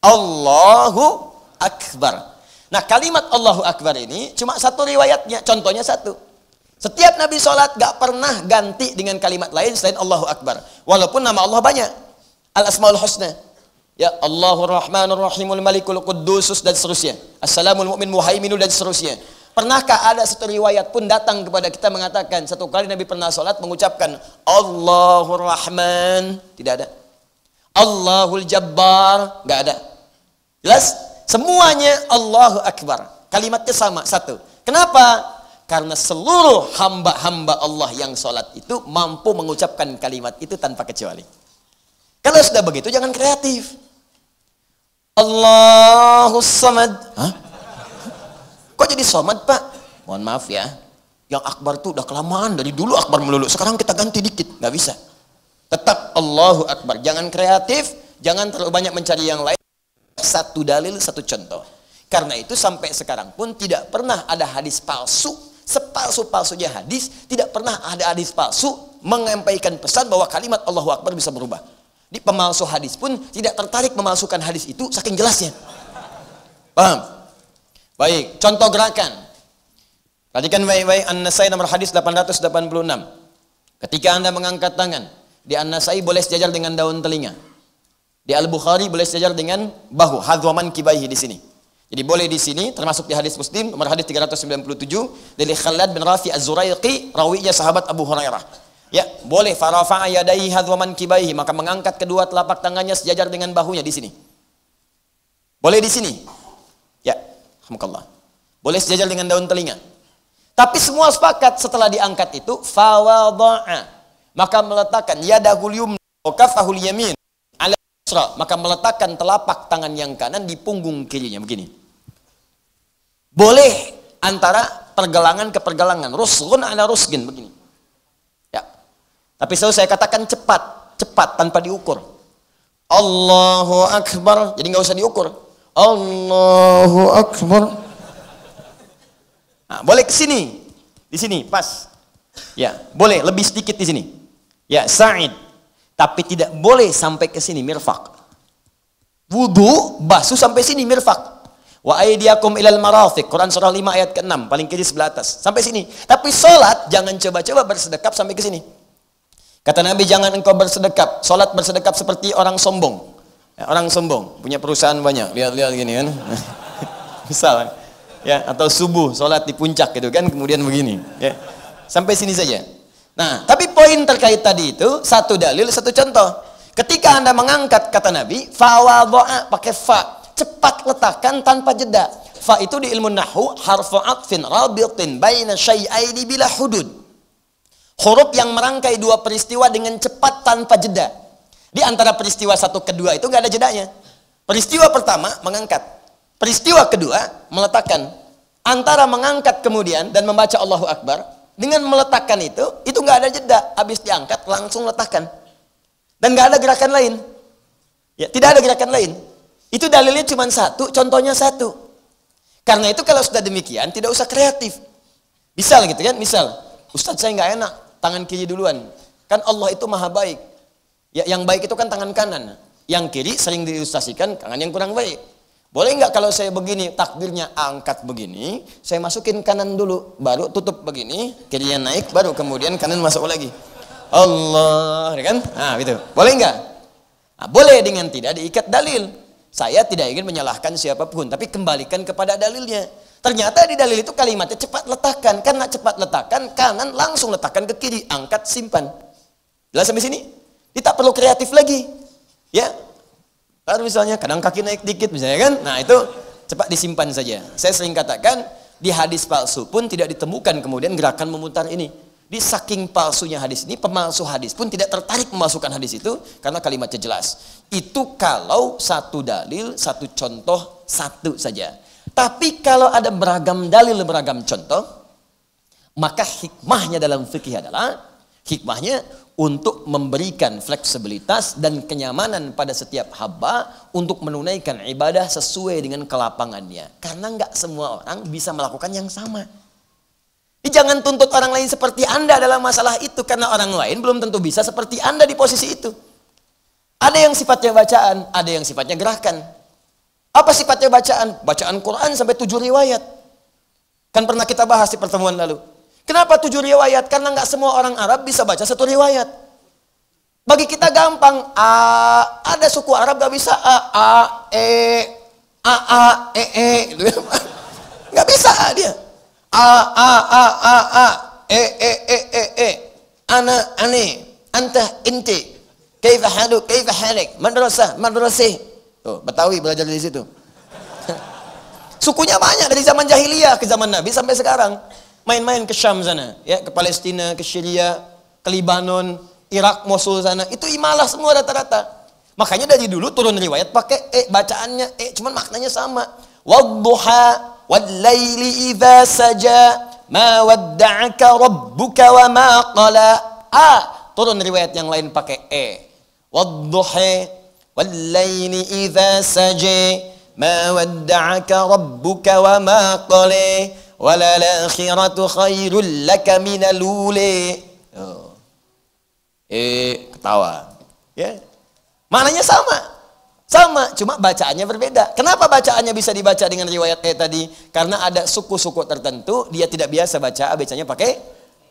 Allahu Akbar. Nah kalimat Allahu Akbar ini cuma satu riwayatnya, contohnya satu. Setiap Nabi sholat gak pernah ganti dengan kalimat lain selain Allahu Akbar. Walaupun nama Allah banyak. Al-Asmaul Husna ya Allahur Rahmanur Rahimul Malikul Quddusus dan seterusnya. Assalamul Mu'min Muhaiminu dan seterusnya. Pernahkah ada satu riwayat pun datang kepada kita mengatakan satu kali Nabi pernah sholat mengucapkan Allahur Rahman tidak ada. Allahul Jabbar nggak ada. Jelas? Semuanya Allahu Akbar. Kalimatnya sama satu. Kenapa? Karena seluruh hamba-hamba Allah yang sholat itu mampu mengucapkan kalimat itu tanpa kecuali. Kalau sudah begitu jangan kreatif. Allahu samad. Hah? Kok jadi somad pak? Mohon maaf ya. Yang akbar tuh udah kelamaan dari dulu akbar melulu. Sekarang kita ganti dikit, Gak bisa. Tetap Allahu akbar. Jangan kreatif, jangan terlalu banyak mencari yang lain. Satu dalil, satu contoh. Karena itu sampai sekarang pun tidak pernah ada hadis palsu sepalsu-palsunya hadis, tidak pernah ada hadis palsu Mengempaikan pesan bahwa kalimat Allahu Akbar bisa berubah. Di pemalsu hadis pun tidak tertarik memalsukan hadis itu saking jelasnya. Paham? Baik, contoh gerakan. Perhatikan baik-baik An-Nasai nomor hadis 886. Ketika Anda mengangkat tangan, di An-Nasai boleh sejajar dengan daun telinga. Di Al-Bukhari boleh sejajar dengan bahu, hadwaman kibaihi di sini. Jadi boleh di sini termasuk di hadis Muslim nomor hadis 397 dari Khalid bin Rafi Az-Zuraiqi rawinya sahabat Abu Hurairah. Ya, boleh farafa'a yadayhi hadwa kibaihi, maka mengangkat kedua telapak tangannya sejajar dengan bahunya di sini. Boleh di sini. Ya, hamdalah. Boleh sejajar dengan daun telinga. Tapi semua sepakat setelah diangkat itu fawadha'a, maka meletakkan yadahul yumna wa kafahul yamin ala usra, maka meletakkan telapak tangan yang kanan di punggung kirinya begini. Boleh antara pergelangan ke pergelangan, rusghun ala rusgin begini. Tapi selalu saya katakan cepat, cepat tanpa diukur. Allahu Akbar, jadi nggak usah diukur. Allahu Akbar. Nah, boleh ke sini, di sini pas. Ya, boleh lebih sedikit di sini. Ya, Sa'id. Tapi tidak boleh sampai ke sini mirfak. Wudu basuh sampai sini mirfak. Wa aidiakum ilal marafiq. Quran surah 5 ayat ke-6, paling kiri sebelah atas. Sampai sini. Tapi sholat jangan coba-coba bersedekap sampai ke sini. Kata Nabi, jangan engkau bersedekap, sholat bersedekap seperti orang sombong. Ya, orang sombong, punya perusahaan banyak, lihat-lihat gini kan. Misal, ya, atau subuh, sholat di puncak gitu kan, kemudian begini. Ya. Sampai sini saja. Nah, tapi poin terkait tadi itu, satu dalil, satu contoh. Ketika Anda mengangkat kata Nabi, fawadha'a pakai fa, cepat letakkan tanpa jeda. Fa itu di ilmu nahu, harfu atfin rabitin baina syai'aini bila hudud huruf yang merangkai dua peristiwa dengan cepat tanpa jeda. Di antara peristiwa satu kedua itu nggak ada jedanya. Peristiwa pertama mengangkat, peristiwa kedua meletakkan. Antara mengangkat kemudian dan membaca Allahu Akbar dengan meletakkan itu, itu nggak ada jeda. Habis diangkat langsung letakkan dan nggak ada gerakan lain. Ya, tidak ada gerakan lain. Itu dalilnya cuma satu, contohnya satu. Karena itu kalau sudah demikian tidak usah kreatif. Misal gitu kan, misal Ustadz saya nggak enak, tangan kiri duluan. Kan Allah itu maha baik. Ya, yang baik itu kan tangan kanan. Yang kiri sering diilustrasikan tangan yang kurang baik. Boleh nggak kalau saya begini, takdirnya angkat begini, saya masukin kanan dulu, baru tutup begini, kirinya naik, baru kemudian kanan masuk lagi. Allah, ya kan? Nah, gitu. Boleh nggak? Nah, boleh dengan tidak diikat dalil. Saya tidak ingin menyalahkan siapapun, tapi kembalikan kepada dalilnya. Ternyata di dalil itu kalimatnya cepat letakkan. Karena cepat letakkan, kanan langsung letakkan ke kiri. Angkat, simpan. Jelas sampai sini? Kita perlu kreatif lagi. Ya. Baru misalnya kadang kaki naik dikit misalnya kan. Nah itu cepat disimpan saja. Saya sering katakan di hadis palsu pun tidak ditemukan kemudian gerakan memutar ini. Di saking palsunya hadis ini, pemalsu hadis pun tidak tertarik memasukkan hadis itu karena kalimatnya jelas. Itu kalau satu dalil, satu contoh, satu saja. Tapi kalau ada beragam dalil, beragam contoh, maka hikmahnya dalam fikih adalah hikmahnya untuk memberikan fleksibilitas dan kenyamanan pada setiap hamba untuk menunaikan ibadah sesuai dengan kelapangannya. Karena nggak semua orang bisa melakukan yang sama. jangan tuntut orang lain seperti Anda dalam masalah itu karena orang lain belum tentu bisa seperti Anda di posisi itu. Ada yang sifatnya bacaan, ada yang sifatnya gerakan. Apa sifatnya bacaan? Bacaan Quran sampai tujuh riwayat. Kan pernah kita bahas di pertemuan lalu. Kenapa tujuh riwayat? Karena nggak semua orang Arab bisa baca satu riwayat. Bagi kita gampang. A, ada suku Arab nggak bisa A, A, E, A, A, E, E. Nggak bisa A dia. A, A, A, A, A, E, E, E, E, E. Ana, ane, antah, inti. Kaifa halu, kaifa halik. Madrasah, madrasih. Tuh, Betawi belajar dari situ. Sukunya banyak dari zaman jahiliyah ke zaman Nabi sampai sekarang. Main-main ke Syam sana, ya, ke Palestina, ke Syria, ke Libanon, Irak, Mosul sana. Itu imalah semua rata-rata. Makanya dari dulu turun riwayat pakai e bacaannya e cuman maknanya sama. Wadduha wallaili idza saja ma wadda'aka rabbuka wa ma qala. A turun riwayat yang lain pakai e. Wadduha والليل إذا سجي ما ودعك ربك وما قلي وللآخرة خير لك من الأولي oh. eh ketawa ya yeah. maknanya sama sama, cuma bacaannya berbeda. Kenapa bacaannya bisa dibaca dengan riwayat E tadi? Karena ada suku-suku tertentu, dia tidak biasa baca, bacanya pakai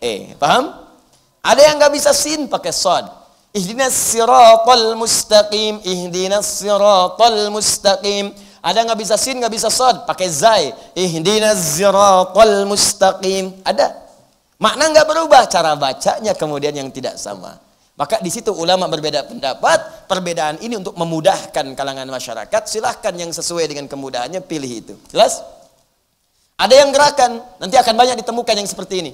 E. Paham? Ada yang nggak bisa sin pakai sod. Ihdina siratal mustaqim, Ihdina siratal mustaqim. Ada nggak bisa sin, nggak bisa sod, pakai zai. Ihdina siratal mustaqim. Ada. Makna nggak berubah, cara bacanya kemudian yang tidak sama. Maka di situ ulama berbeda pendapat, perbedaan ini untuk memudahkan kalangan masyarakat. Silahkan yang sesuai dengan kemudahannya pilih itu. Jelas? Ada yang gerakan, nanti akan banyak ditemukan yang seperti ini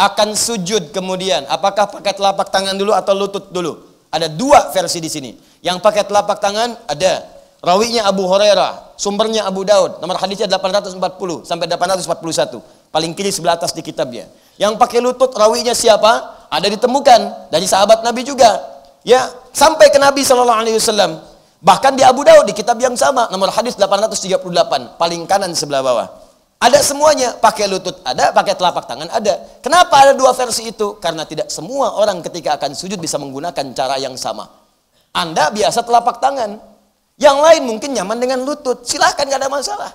akan sujud kemudian. Apakah pakai telapak tangan dulu atau lutut dulu? Ada dua versi di sini. Yang pakai telapak tangan ada. Rawinya Abu Hurairah, sumbernya Abu Daud. Nomor hadisnya 840 sampai 841. Paling kiri sebelah atas di kitabnya. Yang pakai lutut rawinya siapa? Ada ditemukan dari sahabat Nabi juga. Ya, sampai ke Nabi Shallallahu alaihi wasallam. Bahkan di Abu Daud di kitab yang sama nomor hadis 838 paling kanan sebelah bawah. Ada semuanya, pakai lutut ada, pakai telapak tangan ada. Kenapa ada dua versi itu? Karena tidak semua orang ketika akan sujud bisa menggunakan cara yang sama. Anda biasa telapak tangan. Yang lain mungkin nyaman dengan lutut. Silahkan gak ada masalah.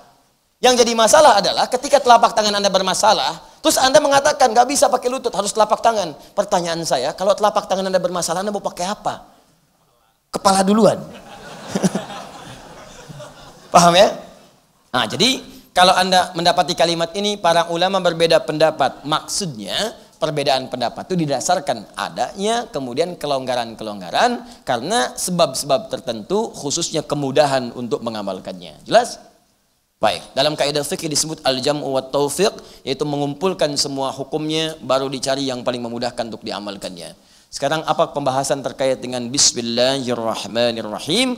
Yang jadi masalah adalah ketika telapak tangan Anda bermasalah, terus Anda mengatakan gak bisa pakai lutut, harus telapak tangan. Pertanyaan saya, kalau telapak tangan Anda bermasalah, Anda mau pakai apa? Kepala duluan. Paham ya? Nah jadi kalau Anda mendapati kalimat ini, para ulama berbeda pendapat. Maksudnya, perbedaan pendapat itu didasarkan adanya kemudian kelonggaran-kelonggaran karena sebab-sebab tertentu khususnya kemudahan untuk mengamalkannya. Jelas? Baik, dalam kaidah fikih disebut al-jam'u wa taufiq yaitu mengumpulkan semua hukumnya baru dicari yang paling memudahkan untuk diamalkannya. Sekarang apa pembahasan terkait dengan bismillahirrahmanirrahim?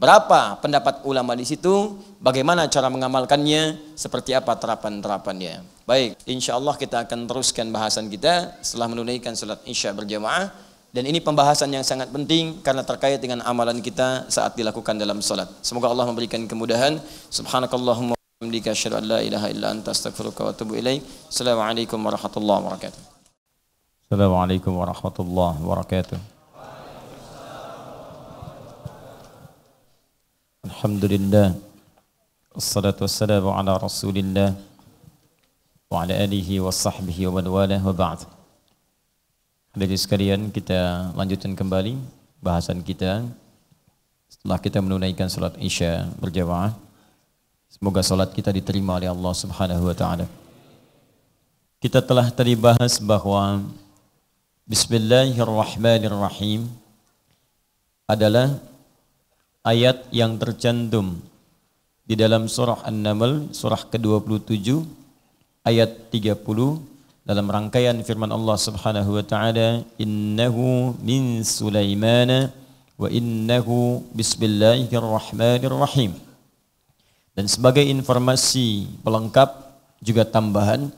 Berapa pendapat ulama di situ? Bagaimana cara mengamalkannya? Seperti apa terapan-terapannya? Baik, insya Allah kita akan teruskan bahasan kita setelah menunaikan sholat isya berjamaah. Dan ini pembahasan yang sangat penting karena terkait dengan amalan kita saat dilakukan dalam sholat. Semoga Allah memberikan kemudahan. Subhanakallahumma Alhamdulillah asyhadu an la ilaha illa anta astaghfiruka wa atubu ilaik. Assalamualaikum warahmatullahi wabarakatuh. Assalamualaikum warahmatullahi wabarakatuh. الحمد لله والصلاة والسلام على رسول الله وعلى آله وصحبه ومن والاه وبعد Hadirin sekalian, kita lanjutkan kembali bahasan kita setelah kita menunaikan salat Isya berjamaah. Semoga salat kita diterima oleh Allah Subhanahu wa taala. Kita telah tadi bahas bahwa Bismillahirrahmanirrahim adalah ayat yang tercantum di dalam surah An-Naml surah ke-27 ayat 30 dalam rangkaian firman Allah Subhanahu wa taala innahu min Sulaimana wa innahu bismillahirrahmanirrahim dan sebagai informasi pelengkap juga tambahan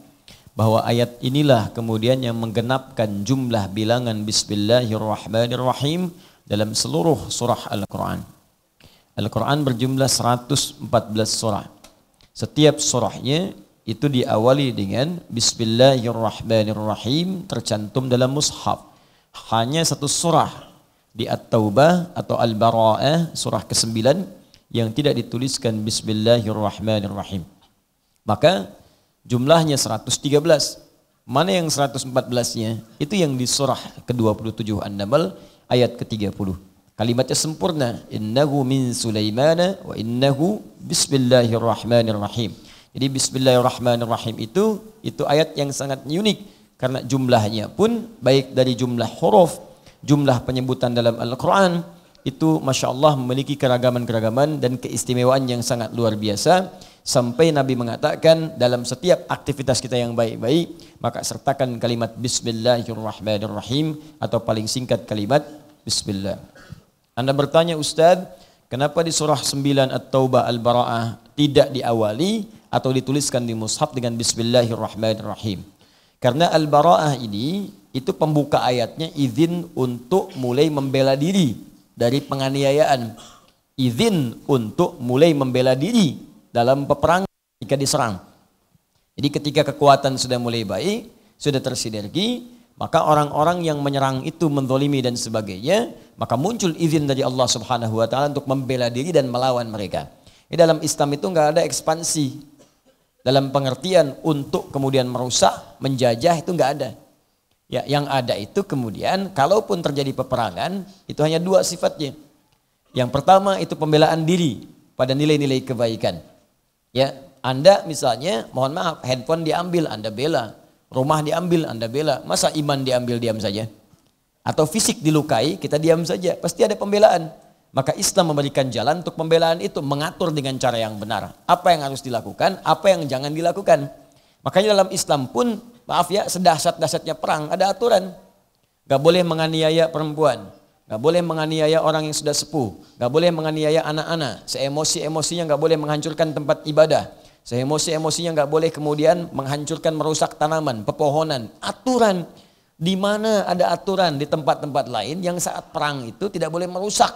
bahwa ayat inilah kemudian yang menggenapkan jumlah bilangan bismillahirrahmanirrahim dalam seluruh surah Al-Qur'an Al-Quran berjumlah 114 surah. Setiap surahnya itu diawali dengan Bismillahirrahmanirrahim tercantum dalam mushaf. Hanya satu surah di At-Taubah atau Al-Bara'ah surah ke-9 yang tidak dituliskan Bismillahirrahmanirrahim. Maka jumlahnya 113. Mana yang 114-nya? Itu yang di surah ke-27 An-Naml ayat ke-30. Kalimatnya sempurna. Innahu min Sulaimana wa innahu bismillahirrahmanirrahim. Jadi bismillahirrahmanirrahim itu itu ayat yang sangat unik karena jumlahnya pun baik dari jumlah huruf, jumlah penyebutan dalam Al-Qur'an itu Masya Allah memiliki keragaman-keragaman dan keistimewaan yang sangat luar biasa sampai Nabi mengatakan dalam setiap aktivitas kita yang baik-baik maka sertakan kalimat Bismillahirrahmanirrahim atau paling singkat kalimat Bismillah. Anda bertanya Ustaz, kenapa di surah 9 At-Taubah Al-Bara'ah tidak diawali atau dituliskan di mushaf dengan bismillahirrahmanirrahim? Karena Al-Bara'ah ini itu pembuka ayatnya izin untuk mulai membela diri dari penganiayaan. Izin untuk mulai membela diri dalam peperangan jika diserang. Jadi ketika kekuatan sudah mulai baik, sudah tersinergi, maka orang-orang yang menyerang itu mendolimi dan sebagainya, maka muncul izin dari Allah Subhanahu wa taala untuk membela diri dan melawan mereka. Ini dalam Islam itu enggak ada ekspansi. Dalam pengertian untuk kemudian merusak, menjajah itu enggak ada. Ya, yang ada itu kemudian kalaupun terjadi peperangan itu hanya dua sifatnya. Yang pertama itu pembelaan diri pada nilai-nilai kebaikan. Ya, Anda misalnya mohon maaf handphone diambil Anda bela, rumah diambil Anda bela, masa iman diambil diam saja? atau fisik dilukai, kita diam saja. Pasti ada pembelaan. Maka Islam memberikan jalan untuk pembelaan itu, mengatur dengan cara yang benar. Apa yang harus dilakukan, apa yang jangan dilakukan. Makanya dalam Islam pun, maaf ya, sedahsyat-dahsyatnya perang, ada aturan. Gak boleh menganiaya perempuan, gak boleh menganiaya orang yang sudah sepuh, gak boleh menganiaya anak-anak, seemosi-emosinya gak boleh menghancurkan tempat ibadah, seemosi-emosinya gak boleh kemudian menghancurkan, merusak tanaman, pepohonan, aturan. Di mana ada aturan di tempat-tempat lain yang saat perang itu tidak boleh merusak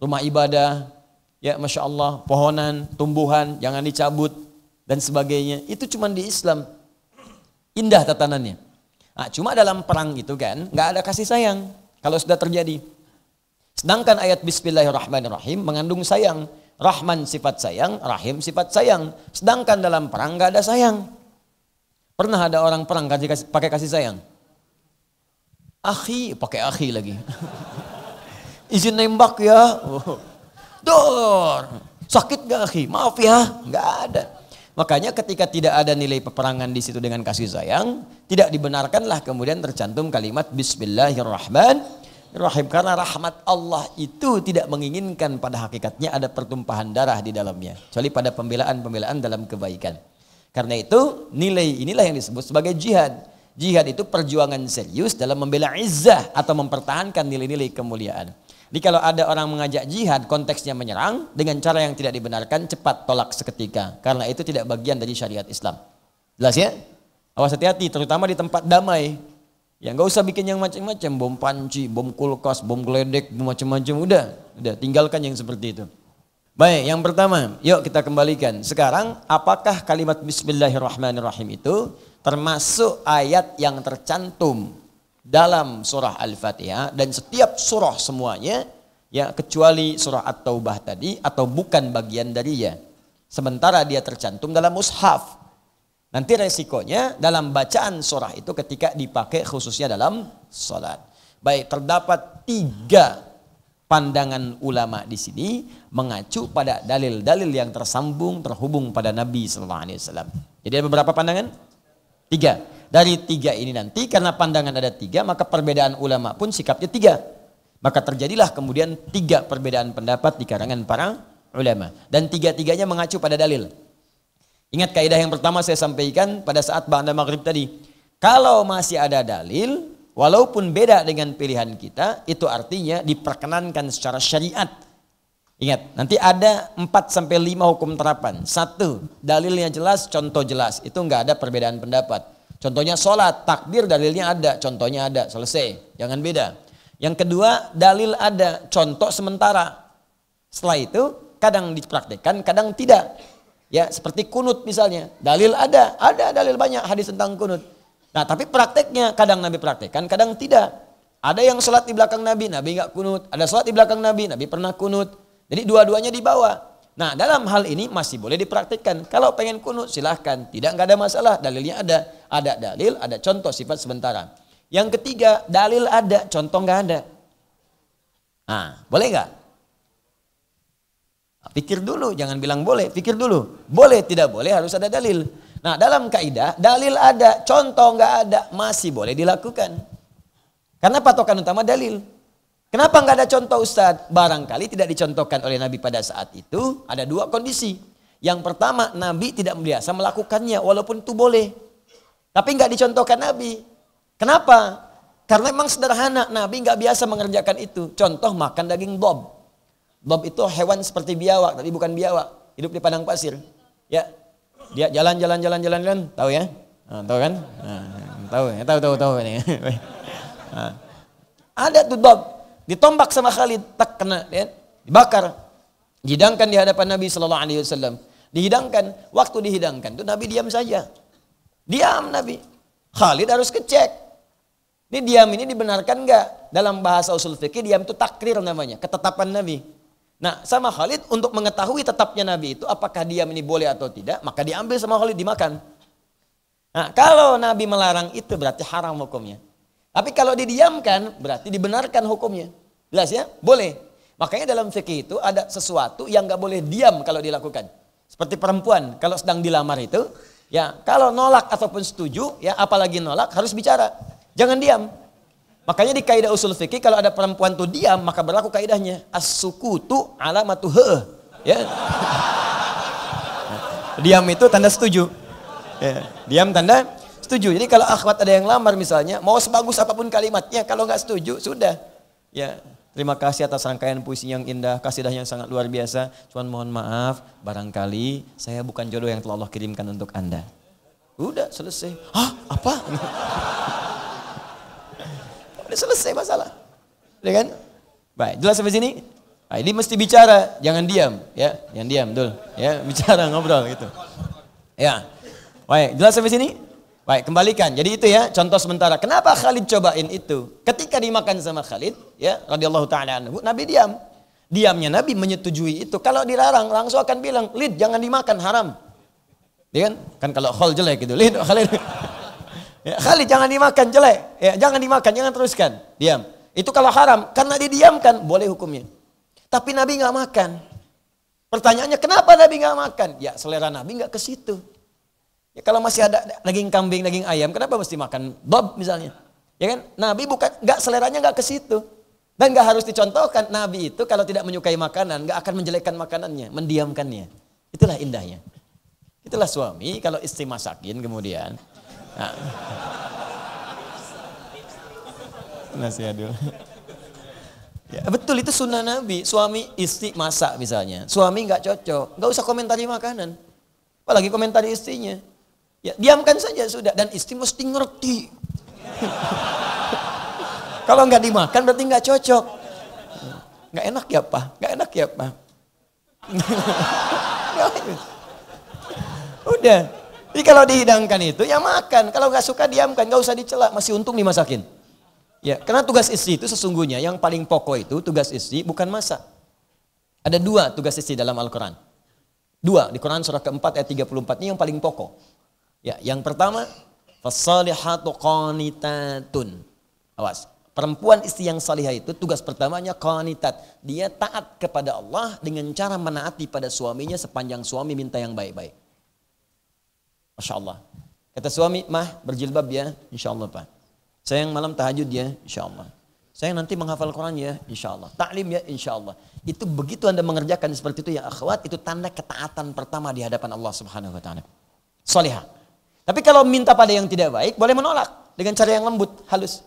rumah ibadah, ya masya Allah, pohonan, tumbuhan, jangan dicabut dan sebagainya. Itu cuma di Islam indah tatanannya. Nah, cuma dalam perang itu kan nggak ada kasih sayang kalau sudah terjadi. Sedangkan ayat Bismillahirrahmanirrahim mengandung sayang. Rahman sifat sayang, Rahim sifat sayang. Sedangkan dalam perang nggak ada sayang. Pernah ada orang perang kasih, pakai kasih sayang? Akhi, pakai akhi lagi. Izin nembak ya. Dor. Sakit gak akhi? Maaf ya. nggak ada. Makanya ketika tidak ada nilai peperangan di situ dengan kasih sayang, tidak dibenarkanlah kemudian tercantum kalimat Bismillahirrahmanirrahim. Karena rahmat Allah itu tidak menginginkan pada hakikatnya ada pertumpahan darah di dalamnya. Kecuali pada pembelaan-pembelaan dalam kebaikan. Karena itu nilai inilah yang disebut sebagai jihad. Jihad itu perjuangan serius dalam membela izzah atau mempertahankan nilai-nilai kemuliaan. Jadi kalau ada orang mengajak jihad, konteksnya menyerang dengan cara yang tidak dibenarkan, cepat tolak seketika. Karena itu tidak bagian dari syariat Islam. Jelas ya? Awas hati-hati, terutama di tempat damai. Ya nggak usah bikin yang macam-macam, bom panci, bom kulkas, bom geledek, macam-macam. Udah, udah tinggalkan yang seperti itu. Baik, yang pertama, yuk kita kembalikan. Sekarang, apakah kalimat Bismillahirrahmanirrahim itu termasuk ayat yang tercantum dalam surah Al-Fatihah dan setiap surah semuanya ya kecuali surah At-Taubah tadi atau bukan bagian dari ya Sementara dia tercantum dalam mushaf. Nanti resikonya dalam bacaan surah itu ketika dipakai khususnya dalam salat. Baik, terdapat tiga pandangan ulama di sini mengacu pada dalil-dalil yang tersambung terhubung pada Nabi sallallahu alaihi wasallam. Jadi ada beberapa pandangan? Tiga. Dari tiga ini nanti karena pandangan ada tiga maka perbedaan ulama pun sikapnya tiga. Maka terjadilah kemudian tiga perbedaan pendapat di karangan para ulama. Dan tiga-tiganya mengacu pada dalil. Ingat kaidah yang pertama saya sampaikan pada saat Ba'da Maghrib tadi. Kalau masih ada dalil, walaupun beda dengan pilihan kita, itu artinya diperkenankan secara syariat Ingat, nanti ada 4 sampai 5 hukum terapan. Satu, dalilnya jelas, contoh jelas. Itu enggak ada perbedaan pendapat. Contohnya sholat, takbir dalilnya ada, contohnya ada, selesai. Jangan beda. Yang kedua, dalil ada, contoh sementara. Setelah itu, kadang dipraktekkan, kadang tidak. Ya, seperti kunut misalnya. Dalil ada, ada dalil banyak hadis tentang kunut. Nah, tapi prakteknya kadang Nabi praktekkan, kadang tidak. Ada yang sholat di belakang Nabi, Nabi nggak kunut. Ada sholat di belakang Nabi, Nabi pernah kunut. Jadi dua-duanya dibawa. Nah dalam hal ini masih boleh dipraktikkan. Kalau pengen kunut silahkan. Tidak nggak ada masalah. Dalilnya ada. Ada dalil, ada contoh sifat sementara. Yang ketiga dalil ada, contoh nggak ada. Nah boleh nggak? Nah, pikir dulu, jangan bilang boleh. Pikir dulu. Boleh, tidak boleh harus ada dalil. Nah dalam kaidah dalil ada, contoh nggak ada masih boleh dilakukan. Karena patokan utama dalil. Kenapa nggak ada contoh Ustadz? Barangkali tidak dicontohkan oleh Nabi pada saat itu. Ada dua kondisi. Yang pertama, Nabi tidak biasa melakukannya walaupun itu boleh. Tapi nggak dicontohkan Nabi. Kenapa? Karena memang sederhana, Nabi nggak biasa mengerjakan itu. Contoh makan daging dob. Dob itu hewan seperti biawak, tapi bukan biawak. Hidup di padang pasir. Ya, dia jalan jalan jalan jalan jalan, tahu ya? Nah, tahu kan? Nah, tahu, ya? tahu tahu tahu nah. Ada tuh dob, Ditombak sama Khalid, tak kena, ya. dibakar. Dihidangkan di hadapan Nabi Sallallahu Alaihi Wasallam. Dihidangkan, waktu dihidangkan itu Nabi diam saja. Diam Nabi. Khalid harus kecek. Ini diam ini dibenarkan enggak Dalam bahasa usul fikih diam itu takrir namanya, ketetapan Nabi. Nah, sama Khalid untuk mengetahui tetapnya Nabi itu apakah diam ini boleh atau tidak, maka diambil sama Khalid dimakan. Nah, kalau Nabi melarang itu berarti haram hukumnya. Tapi kalau didiamkan berarti dibenarkan hukumnya. Jelas ya? Boleh. Makanya dalam fikih itu ada sesuatu yang nggak boleh diam kalau dilakukan. Seperti perempuan kalau sedang dilamar itu, ya kalau nolak ataupun setuju, ya apalagi nolak harus bicara. Jangan diam. Makanya di kaidah usul fikih kalau ada perempuan tuh diam maka berlaku kaidahnya as-sukutu alamatu ya. diam itu tanda setuju. Ya. Diam tanda Setuju. Jadi kalau akhwat ada yang lamar misalnya, mau sebagus apapun kalimatnya, kalau nggak setuju, sudah. Ya, Terima kasih atas rangkaian puisi yang indah, kasidah yang sangat luar biasa. Cuman mohon maaf, barangkali saya bukan jodoh yang telah Allah kirimkan untuk Anda. Udah selesai. Hah, apa? Udah selesai masalah. Ya kan? Baik, jelas sampai sini? Nah, ini mesti bicara, jangan diam, ya. Jangan diam, dul. Ya, bicara, ngobrol gitu. Ya. Baik, jelas sampai sini? Baik, kembalikan. Jadi itu ya contoh sementara. Kenapa Khalid cobain itu? Ketika dimakan sama Khalid, ya radhiyallahu taala anhu, Nabi diam. Diamnya Nabi menyetujui itu. Kalau dilarang langsung akan bilang, "Lid, jangan dimakan, haram." Ya kan? Kan kalau khol jelek gitu. Lid, Khalid. ya, Khalid jangan dimakan jelek. Ya, jangan dimakan, jangan teruskan. Diam. Itu kalau haram, karena didiamkan boleh hukumnya. Tapi Nabi nggak makan. Pertanyaannya kenapa Nabi nggak makan? Ya selera Nabi nggak ke situ. Ya, kalau masih ada daging kambing, daging ayam, kenapa mesti makan bob misalnya? Ya kan? Nabi bukan nggak seleranya nggak ke situ. Dan nggak harus dicontohkan. Nabi itu kalau tidak menyukai makanan, nggak akan menjelekkan makanannya, mendiamkannya. Itulah indahnya. Itulah suami kalau istri masakin kemudian. Nah. Ya, betul itu sunnah Nabi. Suami istri masak misalnya. Suami nggak cocok, nggak usah komentari makanan. Apalagi komentari istrinya. Ya, diamkan saja sudah. Dan istri mesti ngerti. Kalau nggak dimakan berarti nggak cocok. Nggak enak ya pak, nggak enak ya pak. Udah. Jadi kalau dihidangkan itu ya makan. Kalau nggak suka diamkan, nggak usah dicela. Masih untung dimasakin. Ya, karena tugas istri itu sesungguhnya yang paling pokok itu tugas istri bukan masak. Ada dua tugas istri dalam Al-Quran. Dua, di Quran surah keempat ayat 34 ini yang paling pokok. Ya, yang pertama, fasalihatu qanitatun. Awas, perempuan istri yang salihah itu tugas pertamanya qanitat. Dia taat kepada Allah dengan cara menaati pada suaminya sepanjang suami minta yang baik-baik. Masya Allah. Kata suami, mah berjilbab ya, insya Allah pak. Saya yang malam tahajud ya, insya Allah. Saya nanti menghafal Quran ya, insya Allah. Taklim ya, insya Allah. Itu begitu Anda mengerjakan seperti itu ya akhwat, itu tanda ketaatan pertama di hadapan Allah subhanahu wa ta'ala. Salihah. Tapi kalau minta pada yang tidak baik, boleh menolak dengan cara yang lembut, halus.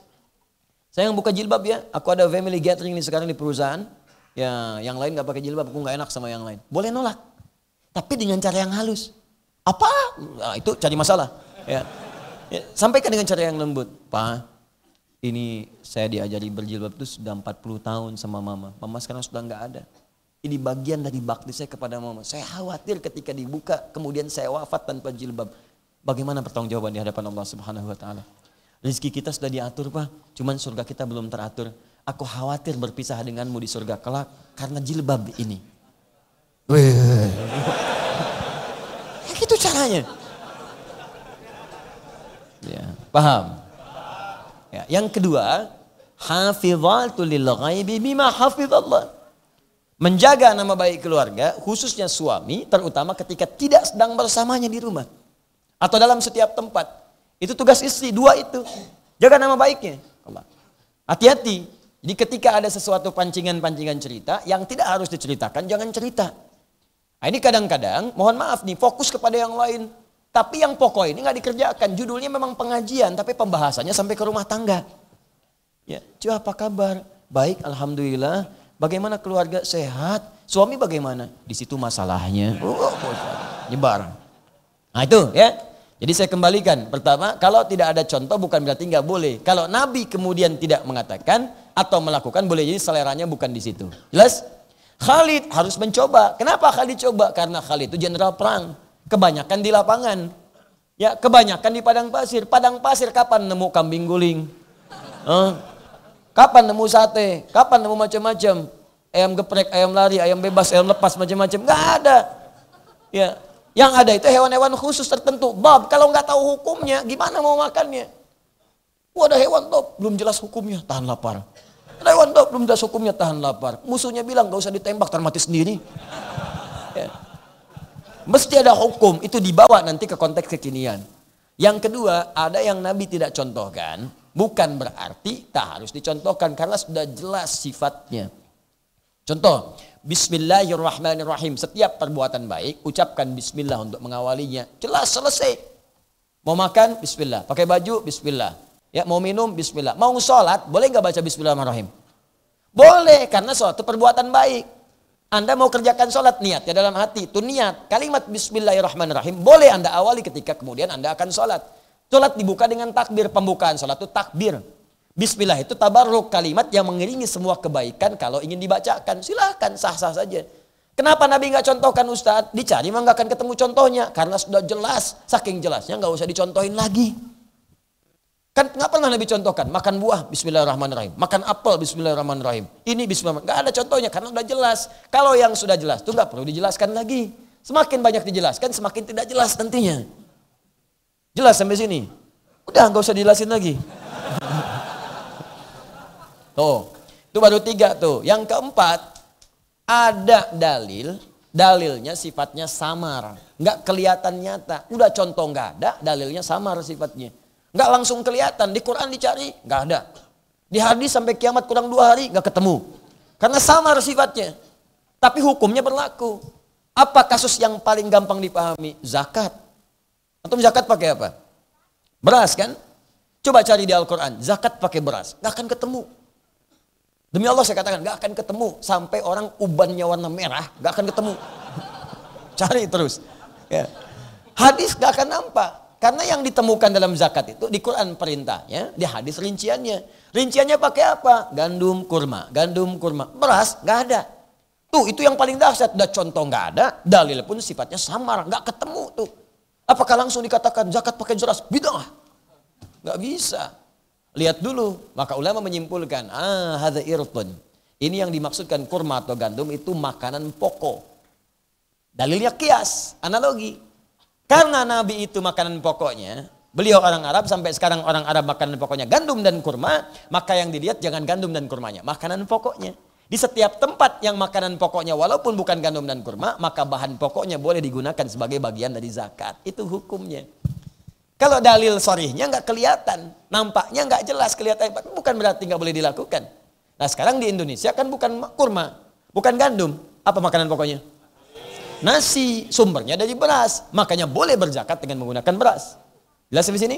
Saya yang buka jilbab ya, aku ada family gathering ini sekarang di perusahaan. Ya, yang lain nggak pakai jilbab, aku nggak enak sama yang lain. Boleh nolak, tapi dengan cara yang halus. Apa? Nah, itu cari masalah. Ya. ya. Sampaikan dengan cara yang lembut. Pak, ini saya diajari berjilbab itu sudah 40 tahun sama mama. Mama sekarang sudah nggak ada. Ini bagian dari bakti saya kepada mama. Saya khawatir ketika dibuka, kemudian saya wafat tanpa jilbab. Bagaimana pertanggungjawaban di hadapan Allah Subhanahu wa taala? Rizki kita sudah diatur, Pak. Cuman surga kita belum teratur. Aku khawatir berpisah denganmu di surga kelak karena jilbab ini. ya itu caranya. Ya, paham? Ya, yang kedua, hafizatul lil ghaibi bima hafizallah. Menjaga nama baik keluarga, khususnya suami, terutama ketika tidak sedang bersamanya di rumah atau dalam setiap tempat. Itu tugas istri, dua itu. Jaga nama baiknya. Hati-hati. Jadi ketika ada sesuatu pancingan-pancingan cerita yang tidak harus diceritakan, jangan cerita. Nah, ini kadang-kadang, mohon maaf nih, fokus kepada yang lain. Tapi yang pokok ini nggak dikerjakan. Judulnya memang pengajian, tapi pembahasannya sampai ke rumah tangga. Ya, cuy apa kabar? Baik, alhamdulillah. Bagaimana keluarga sehat? Suami bagaimana? Di situ masalahnya. Oh, nyebar. Nah itu ya. Jadi saya kembalikan. Pertama, kalau tidak ada contoh bukan berarti nggak boleh. Kalau Nabi kemudian tidak mengatakan atau melakukan boleh jadi seleranya bukan di situ. Jelas? Khalid harus mencoba. Kenapa Khalid coba? Karena Khalid itu jenderal perang. Kebanyakan di lapangan. Ya, kebanyakan di padang pasir. Padang pasir kapan nemu kambing guling? Huh? Kapan nemu sate? Kapan nemu macam-macam? Ayam geprek, ayam lari, ayam bebas, ayam lepas macam-macam. Gak ada. Ya, yang ada itu hewan-hewan khusus tertentu. Bab, kalau nggak tahu hukumnya, gimana mau makannya? Wah, ada hewan top, belum jelas hukumnya, tahan lapar. Ada hewan top, belum jelas hukumnya, tahan lapar. Musuhnya bilang, nggak usah ditembak, termati sendiri. Ya. Mesti ada hukum, itu dibawa nanti ke konteks kekinian. Yang kedua, ada yang Nabi tidak contohkan, bukan berarti tak harus dicontohkan, karena sudah jelas sifatnya. Contoh, Bismillahirrahmanirrahim. Setiap perbuatan baik, ucapkan bismillah untuk mengawalinya. Jelas selesai. Mau makan, bismillah. Pakai baju, bismillah. Ya, mau minum, bismillah. Mau sholat, boleh nggak baca bismillahirrahmanirrahim? Boleh, karena sholat itu perbuatan baik. Anda mau kerjakan sholat, niat ya dalam hati. Itu niat. Kalimat bismillahirrahmanirrahim, boleh Anda awali ketika kemudian Anda akan sholat. Sholat dibuka dengan takbir. Pembukaan sholat itu takbir. Bismillah itu tabarruk kalimat yang mengiringi semua kebaikan kalau ingin dibacakan. Silahkan sah-sah saja. Kenapa Nabi nggak contohkan Ustadz? Dicari mah nggak akan ketemu contohnya karena sudah jelas, saking jelasnya nggak usah dicontohin lagi. Kan nggak pernah Nabi contohkan makan buah Bismillahirrahmanirrahim, makan apel Bismillahirrahmanirrahim. Ini Bismillahirrahmanirrahim. nggak ada contohnya karena sudah jelas. Kalau yang sudah jelas itu nggak perlu dijelaskan lagi. Semakin banyak dijelaskan semakin tidak jelas nantinya. Jelas sampai sini. Udah nggak usah dijelasin lagi. Tuh, itu baru tiga tuh. Yang keempat, ada dalil, dalilnya sifatnya samar. Nggak kelihatan nyata. Udah contoh nggak ada, dalilnya samar sifatnya. Nggak langsung kelihatan, di Quran dicari, nggak ada. Di hadis sampai kiamat kurang dua hari, nggak ketemu. Karena samar sifatnya. Tapi hukumnya berlaku. Apa kasus yang paling gampang dipahami? Zakat. Antum zakat pakai apa? Beras kan? Coba cari di Al-Quran. Zakat pakai beras. Nggak akan ketemu. Demi Allah saya katakan, gak akan ketemu sampai orang ubannya warna merah, gak akan ketemu. Cari terus. Ya. Hadis gak akan nampak. Karena yang ditemukan dalam zakat itu di Quran perintah, ya. di hadis rinciannya. Rinciannya pakai apa? Gandum kurma, gandum kurma. Beras gak ada. Tuh itu yang paling dahsyat. Udah contoh gak ada, dalil pun sifatnya samar, gak ketemu tuh. Apakah langsung dikatakan zakat pakai jelas? Bidah. Gak bisa. Lihat dulu, maka ulama menyimpulkan, ah hadza irtun. Ini yang dimaksudkan kurma atau gandum itu makanan pokok. Dalilnya kias, analogi. Karena Nabi itu makanan pokoknya, beliau orang Arab sampai sekarang orang Arab makanan pokoknya gandum dan kurma, maka yang dilihat jangan gandum dan kurmanya, makanan pokoknya. Di setiap tempat yang makanan pokoknya walaupun bukan gandum dan kurma, maka bahan pokoknya boleh digunakan sebagai bagian dari zakat. Itu hukumnya. Kalau dalil sorihnya nggak kelihatan, nampaknya nggak jelas kelihatan, bukan berarti nggak boleh dilakukan. Nah sekarang di Indonesia kan bukan kurma, bukan gandum, apa makanan pokoknya? Nasi, sumbernya dari beras, makanya boleh berzakat dengan menggunakan beras. Jelas di sini?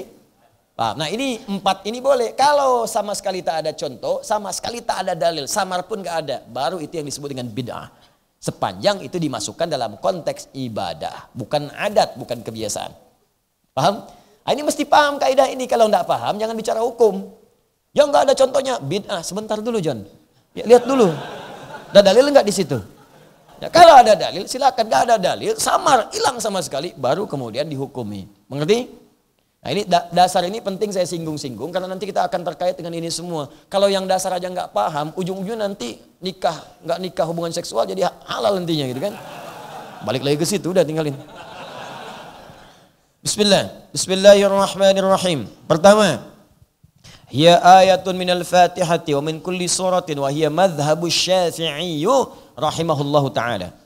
Paham? Nah ini empat ini boleh. Kalau sama sekali tak ada contoh, sama sekali tak ada dalil, samar pun nggak ada, baru itu yang disebut dengan bid'ah. Sepanjang itu dimasukkan dalam konteks ibadah, bukan adat, bukan kebiasaan. Paham? Ah, ini mesti paham kaidah ini. Kalau tidak paham, jangan bicara hukum. Yang nggak ada contohnya bid'ah. Sebentar dulu, John. Ya, lihat dulu. Ada dalil nggak di situ? Ya, kalau ada dalil, silakan. Nggak ada dalil, samar, hilang sama sekali, baru kemudian dihukumi. Mengerti? Nah ini dasar ini penting saya singgung-singgung karena nanti kita akan terkait dengan ini semua. Kalau yang dasar aja nggak paham, ujung ujung nanti nikah nggak nikah hubungan seksual jadi halal nantinya gitu kan? Balik lagi ke situ udah tinggalin. Bismillah. Bismillahirrahmanirrahim. Pertama, hiya ayatun minal Fatihati wa min kulli suratin wa hiya madhhabu Syafi'i rahimahullahu taala.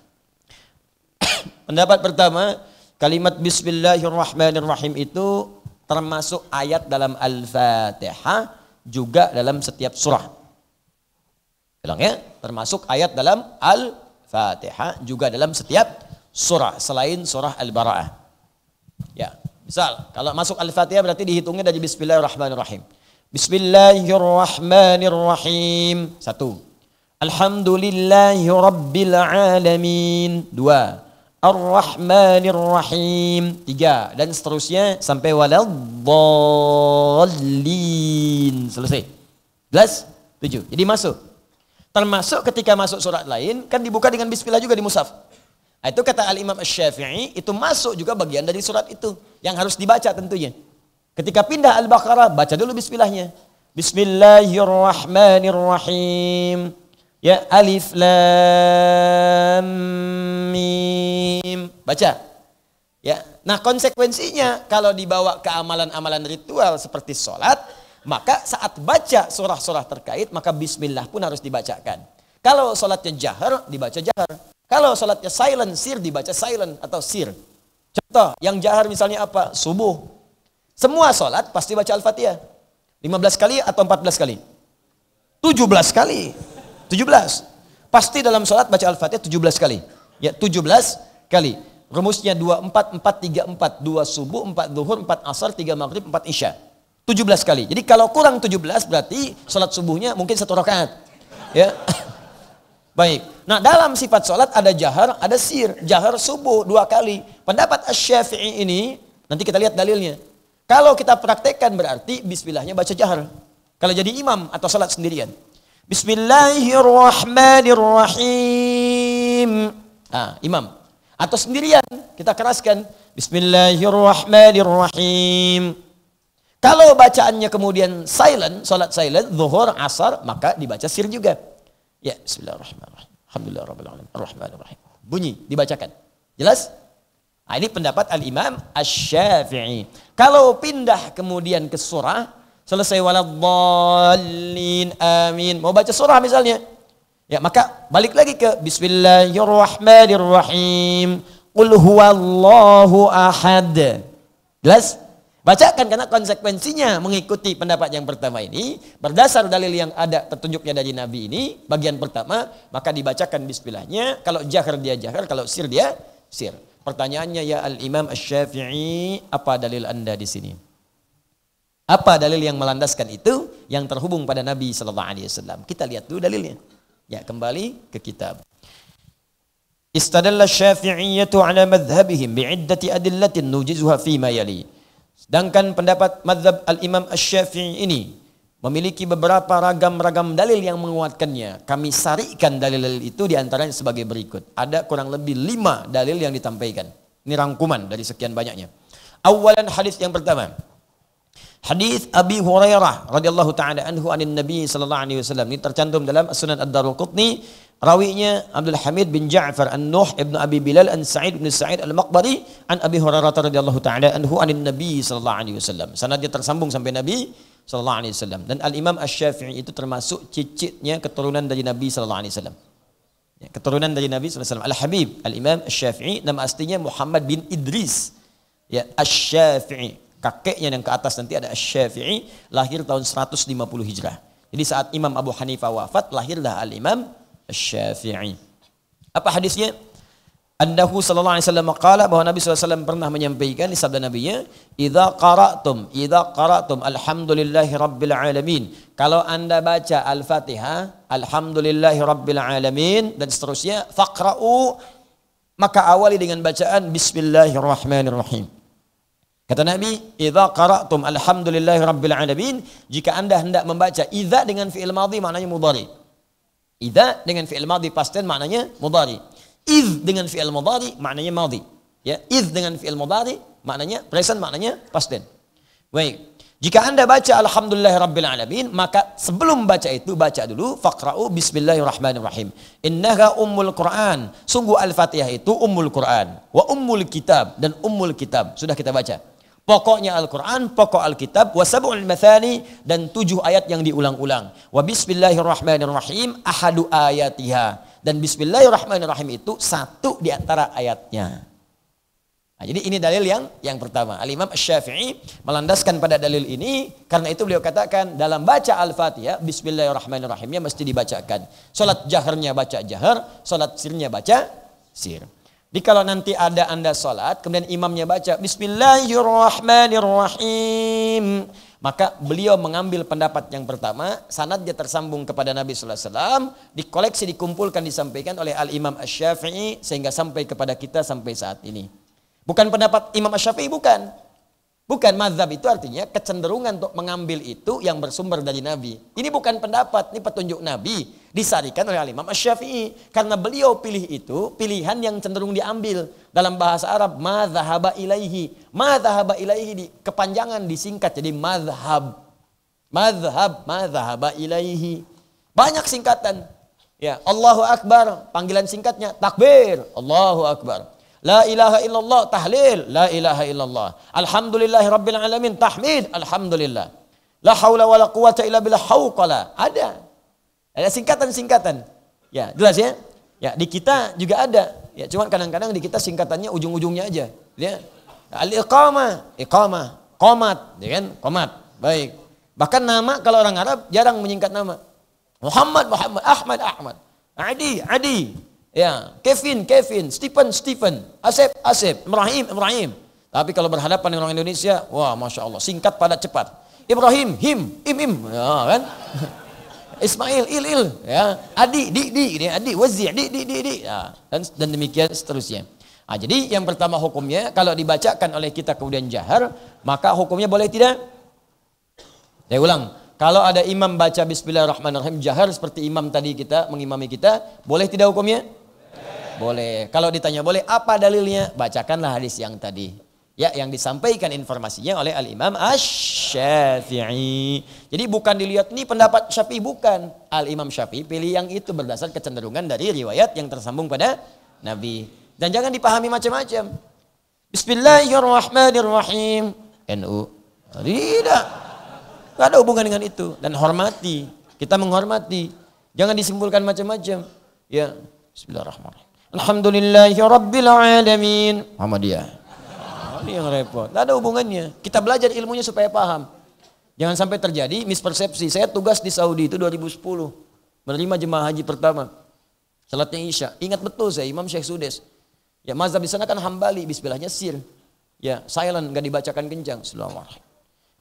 Pendapat pertama, kalimat bismillahirrahmanirrahim itu termasuk ayat dalam Al-Fatihah juga dalam setiap surah. Bilang ya, termasuk ayat dalam Al-Fatihah juga dalam setiap surah selain surah Al-Bara'ah. Ya, misal kalau masuk Al-Fatihah berarti dihitungnya dari Bismillahirrahmanirrahim. Bismillahirrahmanirrahim. Satu. Alhamdulillahi Alamin. Dua. ar rahmanirrahim Tiga. Dan seterusnya sampai waladhalin. Selesai. Jelas? Tujuh. Jadi masuk. Termasuk ketika masuk surat lain, kan dibuka dengan bismillah juga di musaf. Ah, itu kata Al-Imam Syafi'i, itu masuk juga bagian dari surat itu. Yang harus dibaca tentunya. Ketika pindah Al-Baqarah, baca dulu bismillahnya. Bismillahirrahmanirrahim. Ya alif lam mim. Baca. Ya. Nah konsekuensinya kalau dibawa ke amalan-amalan ritual seperti sholat, maka saat baca surah-surah terkait, maka bismillah pun harus dibacakan. Kalau sholatnya jahar, dibaca jahar. Kalau sholatnya silent, sir dibaca silent atau sir. Contoh, yang jahar misalnya apa? Subuh. Semua sholat pasti baca Al-Fatihah. 15 kali atau 14 kali? 17 kali. 17. Pasti dalam sholat baca Al-Fatihah 17 kali. Ya, 17 kali. Rumusnya 24, 4, 3, 4. 2 subuh, 4 duhur, 4 asar, 3 maghrib, 4 isya. 17 kali. Jadi kalau kurang 17 berarti sholat subuhnya mungkin satu rakaat. Ya. Baik. Nah dalam sifat sholat ada jahar, ada sir. Jahar subuh dua kali. Pendapat asy ini, nanti kita lihat dalilnya. Kalau kita praktekkan berarti bismillahnya baca jahar. Kalau jadi imam atau sholat sendirian. Bismillahirrahmanirrahim. Ah, imam. Atau sendirian kita keraskan. Bismillahirrahmanirrahim. Kalau bacaannya kemudian silent, sholat silent, zuhur, asar, maka dibaca sir juga. Ya, bismillahirrahmanirrahim. Alhamdulillah rabbil alamin. Arrahmanirrahim. Bunyi dibacakan. Jelas? Nah, ini pendapat Al-Imam Asy-Syafi'i. Kalau pindah kemudian ke surah, selesai waladhdallin amin. Mau baca surah misalnya. Ya, maka balik lagi ke bismillahirrahmanirrahim. Qul huwallahu ahad. Jelas? Bacakan karena konsekuensinya mengikuti pendapat yang pertama ini berdasar dalil yang ada petunjuknya dari Nabi ini bagian pertama maka dibacakan bismillahnya kalau jahar dia jahar kalau sir dia sir. Pertanyaannya ya Al Imam Asy-Syafi'i apa dalil Anda di sini? Apa dalil yang melandaskan itu yang terhubung pada Nabi sallallahu alaihi wasallam? Kita lihat dulu dalilnya. Ya, kembali ke kitab. Istadalla Syafi'iyyah 'ala madhhabihim bi'iddati adillatin nujizuha fi ma yali. Sedangkan pendapat madhab al-imam al syafii ini memiliki beberapa ragam-ragam dalil yang menguatkannya. Kami sarikan dalil-dalil itu diantaranya sebagai berikut. Ada kurang lebih lima dalil yang ditampaikan. Ini rangkuman dari sekian banyaknya. Awalan hadis yang pertama. Hadis Abi Hurairah radhiyallahu taala anhu anin Nabi sallallahu alaihi wasallam ini tercantum dalam Sunan Ad-Darqutni Rawinya Abdul Hamid bin Ja'far An-Nuh ibn Abi Bilal an Sa'id bin Sa'id Al-Maqbari an Abi Hurairah radhiyallahu taala anhu anin Nabi sallallahu alaihi wasallam. Sanadnya tersambung sampai Nabi sallallahu alaihi wasallam dan Al-Imam Asy-Syafi'i itu termasuk cicitnya keturunan dari Nabi sallallahu alaihi wasallam. Ya, keturunan dari Nabi sallallahu alaihi wasallam Al-Habib Al-Imam Asy-Syafi'i nama aslinya Muhammad bin Idris. Ya, Asy-Syafi'i kakeknya yang ke atas nanti ada Asy-Syafi'i lahir tahun 150 Hijrah. Jadi saat Imam Abu Hanifah wafat lahirlah Al-Imam Syafi'i. Apa hadisnya? Andahu sallallahu alaihi wasallam qala bahwa Nabi Alaihi Wasallam pernah menyampaikan di sabda nabinya, "Idza qara'tum, idza qara'tum alhamdulillahi rabbil alamin." Kalau Anda baca Al-Fatihah, alhamdulillahi rabbil alamin dan seterusnya, faqra'u maka awali dengan bacaan bismillahirrahmanirrahim. Kata Nabi, "Idza qara'tum alhamdulillahi rabbil alamin." Jika Anda hendak membaca idza dengan fi'il madhi maknanya mudhari ida dengan fi'il madhi pasten maknanya mudari Iz dengan fi'il mudari maknanya madhi. Ya, iz dengan fi'il mudari maknanya present maknanya pasten Baik. Jika Anda baca alhamdulillah rabbil alamin, maka sebelum baca itu baca dulu faqra'u bismillahirrahmanirrahim. Innaha ummul Qur'an. Sungguh Al-Fatihah itu ummul Qur'an wa ummul kitab dan ummul kitab. Sudah kita baca. Pokoknya Al-Quran, pokok Alkitab, wasabul dan tujuh ayat yang diulang-ulang. Wa bismillahirrahmanirrahim, ahadu ayatiha. Dan bismillahirrahmanirrahim itu satu di antara ayatnya. Nah, jadi ini dalil yang yang pertama. Al-Imam Syafi'i melandaskan pada dalil ini karena itu beliau katakan dalam baca Al-Fatihah bismillahirrahmanirrahimnya mesti dibacakan. Salat jaharnya baca jahar, salat sirnya baca sir. Jadi kalau nanti ada Anda sholat, kemudian imamnya baca, Bismillahirrahmanirrahim. Maka beliau mengambil pendapat yang pertama, sanad dia tersambung kepada Nabi Sallallahu Alaihi Wasallam, dikoleksi, dikumpulkan, disampaikan oleh Al Imam Ash Syafi'i sehingga sampai kepada kita sampai saat ini. Bukan pendapat Imam Ash Syafi'i, bukan. Bukan mazhab itu artinya kecenderungan untuk mengambil itu yang bersumber dari Nabi. Ini bukan pendapat, ini petunjuk Nabi disarikan oleh Imam Syafi'i karena beliau pilih itu pilihan yang cenderung diambil dalam bahasa Arab Madzhaba ilaihi Madzhaba ilaihi di, kepanjangan disingkat jadi Madzhab Madzhab Madzhaba ilaihi banyak singkatan ya Allahu akbar panggilan singkatnya takbir Allahu akbar La ilaha illallah tahlil la ilaha illallah alhamdulillahi rabbil alamin tahmid alhamdulillah la haula wala quwata illa billah hauqala ada ada singkatan-singkatan. Ya, jelas ya? Ya, di kita juga ada. Ya, cuma kadang-kadang di kita singkatannya ujung-ujungnya aja. Ya. al iqama iqama, komat, ya kan? Komat. Baik. Bahkan nama kalau orang Arab jarang menyingkat nama. Muhammad, Muhammad, Ahmad, Ahmad. Adi, Adi. Ya, Kevin, Kevin, Stephen, Stephen, Asep, Asep, Ibrahim, Ibrahim. Tapi kalau berhadapan dengan orang Indonesia, wah, masya Allah, singkat pada cepat. Ibrahim, Him, Im, Im, ya, kan? Ismail, il, il. Ya. Adi, di, di. Ini adi, wazi, di, di, di, di. Ya. Dan, dan demikian seterusnya. Nah, jadi yang pertama hukumnya, kalau dibacakan oleh kita kemudian jahar, maka hukumnya boleh tidak? Saya ulang. Kalau ada imam baca bismillahirrahmanirrahim jahar seperti imam tadi kita, mengimami kita, boleh tidak hukumnya? boleh. Kalau ditanya boleh, apa dalilnya? Bacakanlah hadis yang tadi. Ya, yang disampaikan informasinya oleh Al-Imam asy syafii Jadi bukan dilihat nih pendapat Syafi'i bukan. Al-Imam Syafi'i pilih yang itu berdasar kecenderungan dari riwayat yang tersambung pada Nabi. Dan jangan dipahami macam-macam. Bismillahirrahmanirrahim. NU. Tidak. Tidak ada hubungan dengan itu. Dan hormati. Kita menghormati. Jangan disimpulkan macam-macam. Ya. Bismillahirrahmanirrahim. alamin. Muhammadiyah. Ini yang repot. Tidak ada hubungannya. Kita belajar ilmunya supaya paham. Jangan sampai terjadi mispersepsi. Saya tugas di Saudi itu 2010. Menerima jemaah haji pertama. Salatnya Isya. Ingat betul saya Imam Syekh Sudes. Ya mazhab di sana kan hambali. Bismillahnya sir. Ya silent. Gak dibacakan kencang. Assalamualaikum.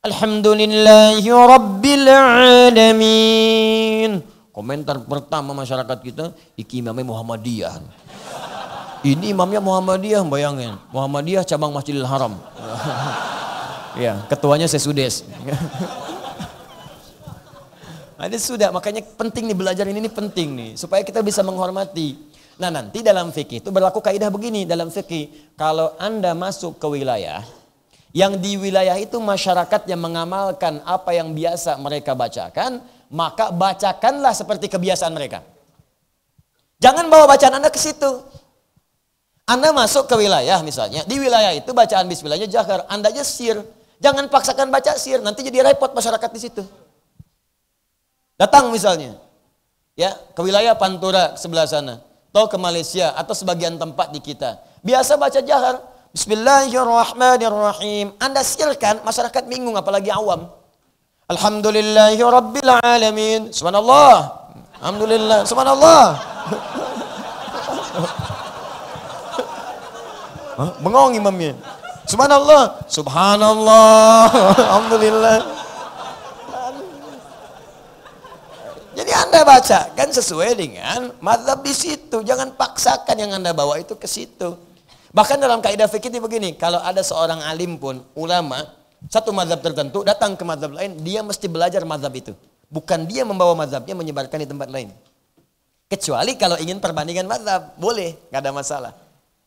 Alhamdulillahi Rabbil Komentar pertama masyarakat kita. Ikimamnya Muhammadiyah. Ini imamnya Muhammadiyah, bayangin. Muhammadiyah cabang Masjidil Haram. ya, ketuanya Sesudes. Ada nah, sudah, makanya penting nih belajar ini, ini penting nih. Supaya kita bisa menghormati. Nah nanti dalam fikih itu berlaku kaidah begini dalam fikih. Kalau Anda masuk ke wilayah, yang di wilayah itu masyarakat yang mengamalkan apa yang biasa mereka bacakan, maka bacakanlah seperti kebiasaan mereka. Jangan bawa bacaan Anda ke situ. Anda masuk ke wilayah misalnya, di wilayah itu bacaan bismillahnya jahar, Anda aja sir. Jangan paksakan baca sir, nanti jadi repot masyarakat di situ. Datang misalnya, ya ke wilayah Pantura sebelah sana, atau ke Malaysia atau sebagian tempat di kita. Biasa baca jahar, Bismillahirrahmanirrahim. Anda sirkan, masyarakat bingung apalagi awam. Alhamdulillahirrabbilalamin. Subhanallah. Alhamdulillah. Subhanallah. Bengong imamnya. Subhanallah, subhanallah, alhamdulillah. Jadi Anda baca kan sesuai dengan madhab di situ. Jangan paksakan yang Anda bawa itu ke situ. Bahkan dalam kaidah fikih begini, kalau ada seorang alim pun, ulama, satu madhab tertentu datang ke madhab lain, dia mesti belajar madhab itu. Bukan dia membawa madhabnya menyebarkan di tempat lain. Kecuali kalau ingin perbandingan madhab, boleh, nggak ada masalah.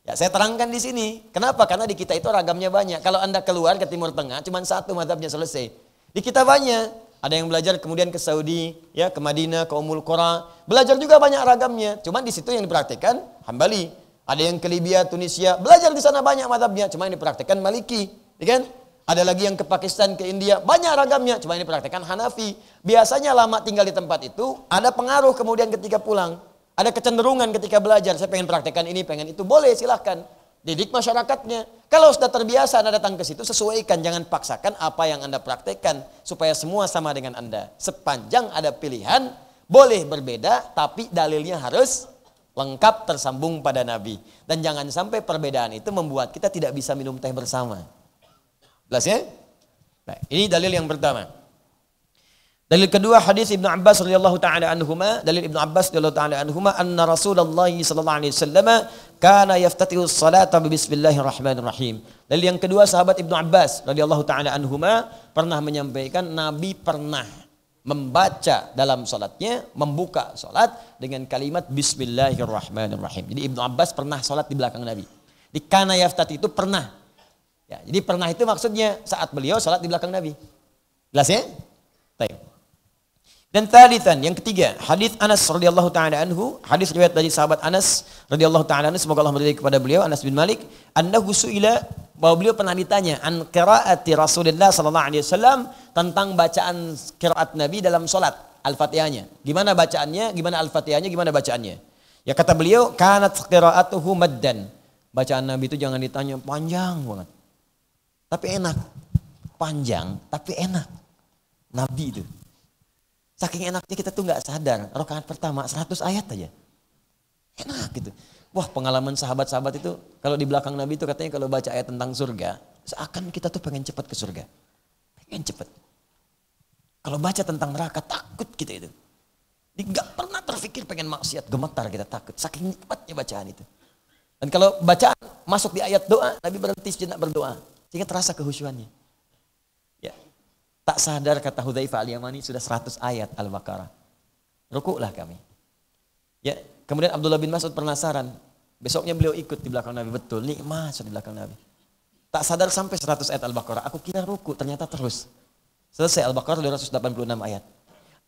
Ya, saya terangkan di sini. Kenapa? Karena di kita itu ragamnya banyak. Kalau Anda keluar ke Timur Tengah, cuma satu madhabnya selesai. Di kita banyak. Ada yang belajar kemudian ke Saudi, ya ke Madinah, ke Umul Qura. Belajar juga banyak ragamnya. Cuma di situ yang dipraktikkan Hambali. Ada yang ke Libya, Tunisia. Belajar di sana banyak madhabnya. Cuma yang dipraktikkan Maliki. Ya kan? Ada lagi yang ke Pakistan, ke India. Banyak ragamnya. Cuma yang dipraktikkan Hanafi. Biasanya lama tinggal di tempat itu, ada pengaruh kemudian ketika pulang. Ada kecenderungan ketika belajar, saya pengen praktekkan ini, pengen itu. Boleh silahkan. Didik masyarakatnya. Kalau sudah terbiasa Anda datang ke situ, sesuaikan. Jangan paksakan apa yang Anda praktekkan. Supaya semua sama dengan Anda. Sepanjang ada pilihan, boleh berbeda, tapi dalilnya harus lengkap tersambung pada Nabi. Dan jangan sampai perbedaan itu membuat kita tidak bisa minum teh bersama. Jelas ya? Nah, ini dalil yang pertama. Dalil kedua hadis Ibnu Abbas radhiyallahu taala anhuma, dalil Ibnu Abbas radhiyallahu taala anhuma anna Rasulullah sallallahu alaihi wasallam kana yaftatihu salata bismillahirrahmanirrahim. Dalil yang kedua sahabat Ibnu Abbas radhiyallahu taala anhuma pernah menyampaikan Nabi pernah membaca dalam salatnya membuka salat dengan kalimat bismillahirrahmanirrahim. Jadi Ibnu Abbas pernah salat di belakang Nabi. Di kana yaftati itu pernah. Ya, jadi pernah itu maksudnya saat beliau salat di belakang Nabi. Jelas ya? Baik. Dan talitan yang ketiga, hadis Anas radhiyallahu taala anhu, hadis riwayat dari sahabat Anas radhiyallahu taala anhu semoga Allah meridai kepada beliau Anas bin Malik, annahu suila bahwa beliau pernah ditanya an qiraati Rasulullah sallallahu alaihi wasallam tentang bacaan qiraat Nabi dalam salat Al-Fatihahnya. Gimana bacaannya? Gimana Al-Fatihahnya? Gimana bacaannya? Ya kata beliau, kanat qiraatuhu maddan. Bacaan Nabi itu jangan ditanya panjang banget. Tapi enak. Panjang tapi enak. Nabi itu. Saking enaknya kita tuh nggak sadar. Rokaat pertama 100 ayat aja. Enak gitu. Wah pengalaman sahabat-sahabat itu kalau di belakang Nabi itu katanya kalau baca ayat tentang surga seakan kita tuh pengen cepat ke surga. Pengen cepat. Kalau baca tentang neraka takut kita itu. Gak pernah terpikir pengen maksiat gemetar kita takut. Saking nikmatnya bacaan itu. Dan kalau bacaan masuk di ayat doa Nabi berhenti sejenak berdoa. Sehingga terasa kehusuannya. Tak sadar kata Hudzaifah al-Yamani sudah 100 ayat Al-Baqarah. Rukuklah kami. Ya, kemudian Abdullah bin Mas'ud penasaran. Besoknya beliau ikut di belakang Nabi. Betul, nikmat di belakang Nabi. Tak sadar sampai 100 ayat Al-Baqarah. Aku kira ruku, ternyata terus. Selesai Al-Baqarah 286 ayat.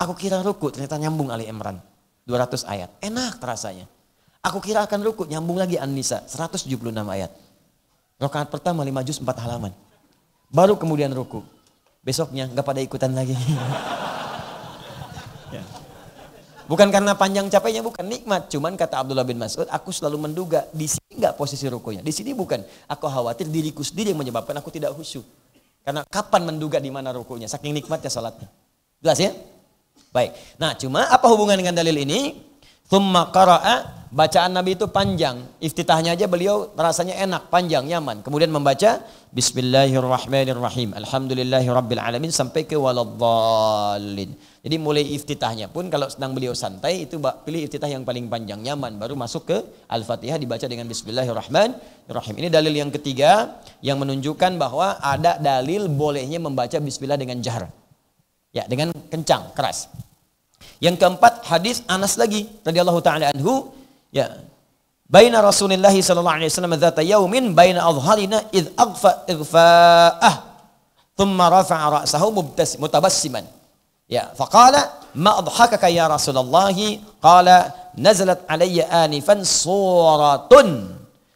Aku kira ruku, ternyata nyambung Ali Imran. 200 ayat. Enak rasanya. Aku kira akan ruku, nyambung lagi An-Nisa. 176 ayat. Rokaat pertama 5 juz 4 halaman. Baru kemudian ruku. Besoknya nggak pada ikutan lagi. ya. Bukan karena panjang capeknya, bukan nikmat. Cuman kata Abdullah bin Mas'ud, aku selalu menduga di sini nggak posisi rukunya. Di sini bukan. Aku khawatir diriku sendiri yang menyebabkan aku tidak khusyuk. Karena kapan menduga di mana rukunya, saking nikmatnya salatnya. Jelas ya? Baik. Nah, cuma apa hubungan dengan dalil ini? Thumma qara'a Bacaan Nabi itu panjang. Iftitahnya aja beliau rasanya enak, panjang, nyaman. Kemudian membaca Bismillahirrahmanirrahim. Alhamdulillahirrabbilalamin. Sampai ke waladhalin. Jadi mulai iftitahnya pun kalau sedang beliau santai itu pilih iftitah yang paling panjang, nyaman. Baru masuk ke Al-Fatihah dibaca dengan Bismillahirrahmanirrahim. Ini dalil yang ketiga yang menunjukkan bahwa ada dalil bolehnya membaca Bismillah dengan jahar. Ya, dengan kencang, keras. Yang keempat hadis Anas lagi radhiyallahu taala anhu ya baina Rasulullah sallallahu alaihi wasallam dzata yaumin baina adharina id aghfa ighfa'ah thumma rafa'a ra'sahu mutabassiman ya faqala ma adhakaka ya Rasulullah qala nazalat alayya anifan suratun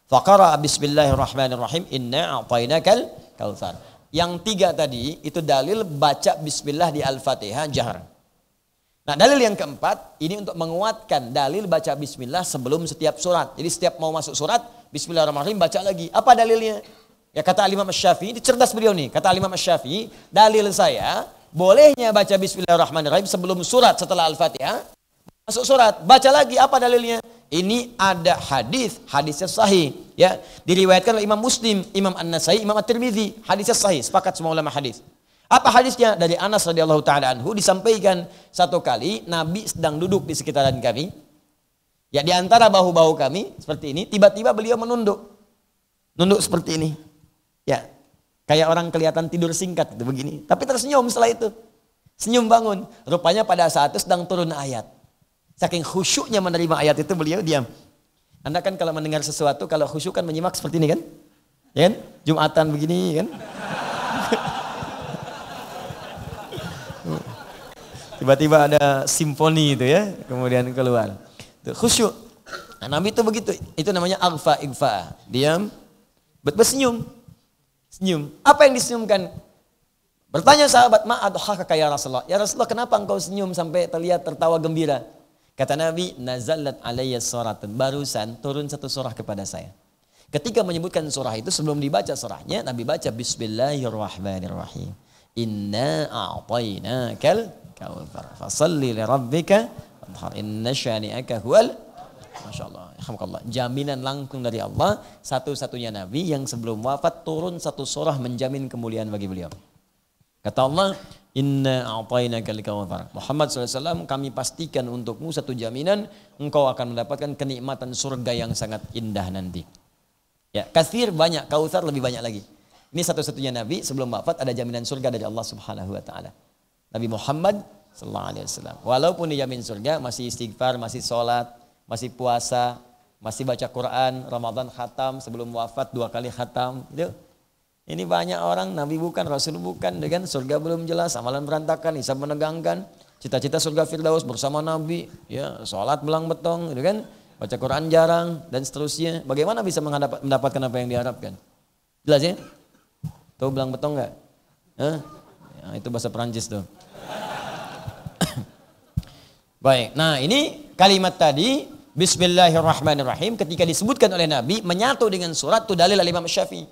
faqara bismillahirrahmanirrahim inna a'tainakal kautsar yang tiga tadi itu dalil baca bismillah di Al-Fatihah jahar Nah dalil yang keempat ini untuk menguatkan dalil baca bismillah sebelum setiap surat. Jadi setiap mau masuk surat bismillahirrahmanirrahim baca lagi. Apa dalilnya? Ya kata Imam Syafi'i, ini cerdas beliau nih. Kata Imam Syafi'i, dalil saya bolehnya baca bismillahirrahmanirrahim sebelum surat setelah Al-Fatihah. Masuk surat, baca lagi apa dalilnya? Ini ada hadis, hadisnya sahih, ya. Diriwayatkan oleh Imam Muslim, Imam An-Nasai, Imam at tirmidzi hadisnya sahih, sepakat semua ulama hadis. Apa hadisnya? Dari Anas radhiyallahu taala anhu disampaikan satu kali Nabi sedang duduk di sekitaran kami. Ya di antara bahu-bahu kami seperti ini, tiba-tiba beliau menunduk. Nunduk seperti ini. Ya. Kayak orang kelihatan tidur singkat itu begini, tapi tersenyum setelah itu. Senyum bangun. Rupanya pada saat itu sedang turun ayat. Saking khusyuknya menerima ayat itu beliau diam. Anda kan kalau mendengar sesuatu kalau khusyuk kan menyimak seperti ini kan? Ya kan? Jumatan begini kan? Tiba-tiba ada simfoni itu ya, kemudian keluar. Itu khusyuk. Nah, Nabi itu begitu. Itu namanya alfa igfa. Diam, bet Senyum. Apa yang disenyumkan? Bertanya sahabat, ma'adhaka ya Rasulullah. Ya Rasulullah, kenapa engkau senyum sampai terlihat tertawa gembira? Kata Nabi, nazalat alayya suratun. Barusan turun satu surah kepada saya. Ketika menyebutkan surah itu, sebelum dibaca surahnya, Nabi baca Bismillahirrahmanirrahim. Inna a'tainakal Ya udhar. Fasalli li rabbika udhar. Inna syani'aka huwal Masya Allah. Allah. Jaminan langsung dari Allah. Satu-satunya Nabi yang sebelum wafat turun satu surah menjamin kemuliaan bagi beliau. Kata Allah, Inna a'tayna kalikawthar. Muhammad SAW kami pastikan untukmu satu jaminan engkau akan mendapatkan kenikmatan surga yang sangat indah nanti. Ya, kasir banyak, kausar lebih banyak lagi. Ini satu-satunya nabi sebelum wafat ada jaminan surga dari Allah Subhanahu wa taala. Nabi Muhammad sallallahu alaihi wasallam. Walaupun dijamin surga, masih istighfar, masih sholat, masih puasa, masih baca Quran, Ramadan khatam sebelum wafat dua kali khatam. Gitu. Ini banyak orang nabi bukan, rasul bukan, dengan surga belum jelas, amalan berantakan, hisab menegangkan, cita-cita surga Firdaus bersama nabi, ya, salat belang betong, gitu kan? Baca Quran jarang dan seterusnya. Bagaimana bisa mendapatkan apa yang diharapkan? Jelas ya? Tahu belang betong enggak? Eh? Ya, itu bahasa Perancis tuh. Baik. Nah, ini kalimat tadi Bismillahirrahmanirrahim ketika disebutkan oleh Nabi menyatu dengan surat itu dalil Imam Syafi'i.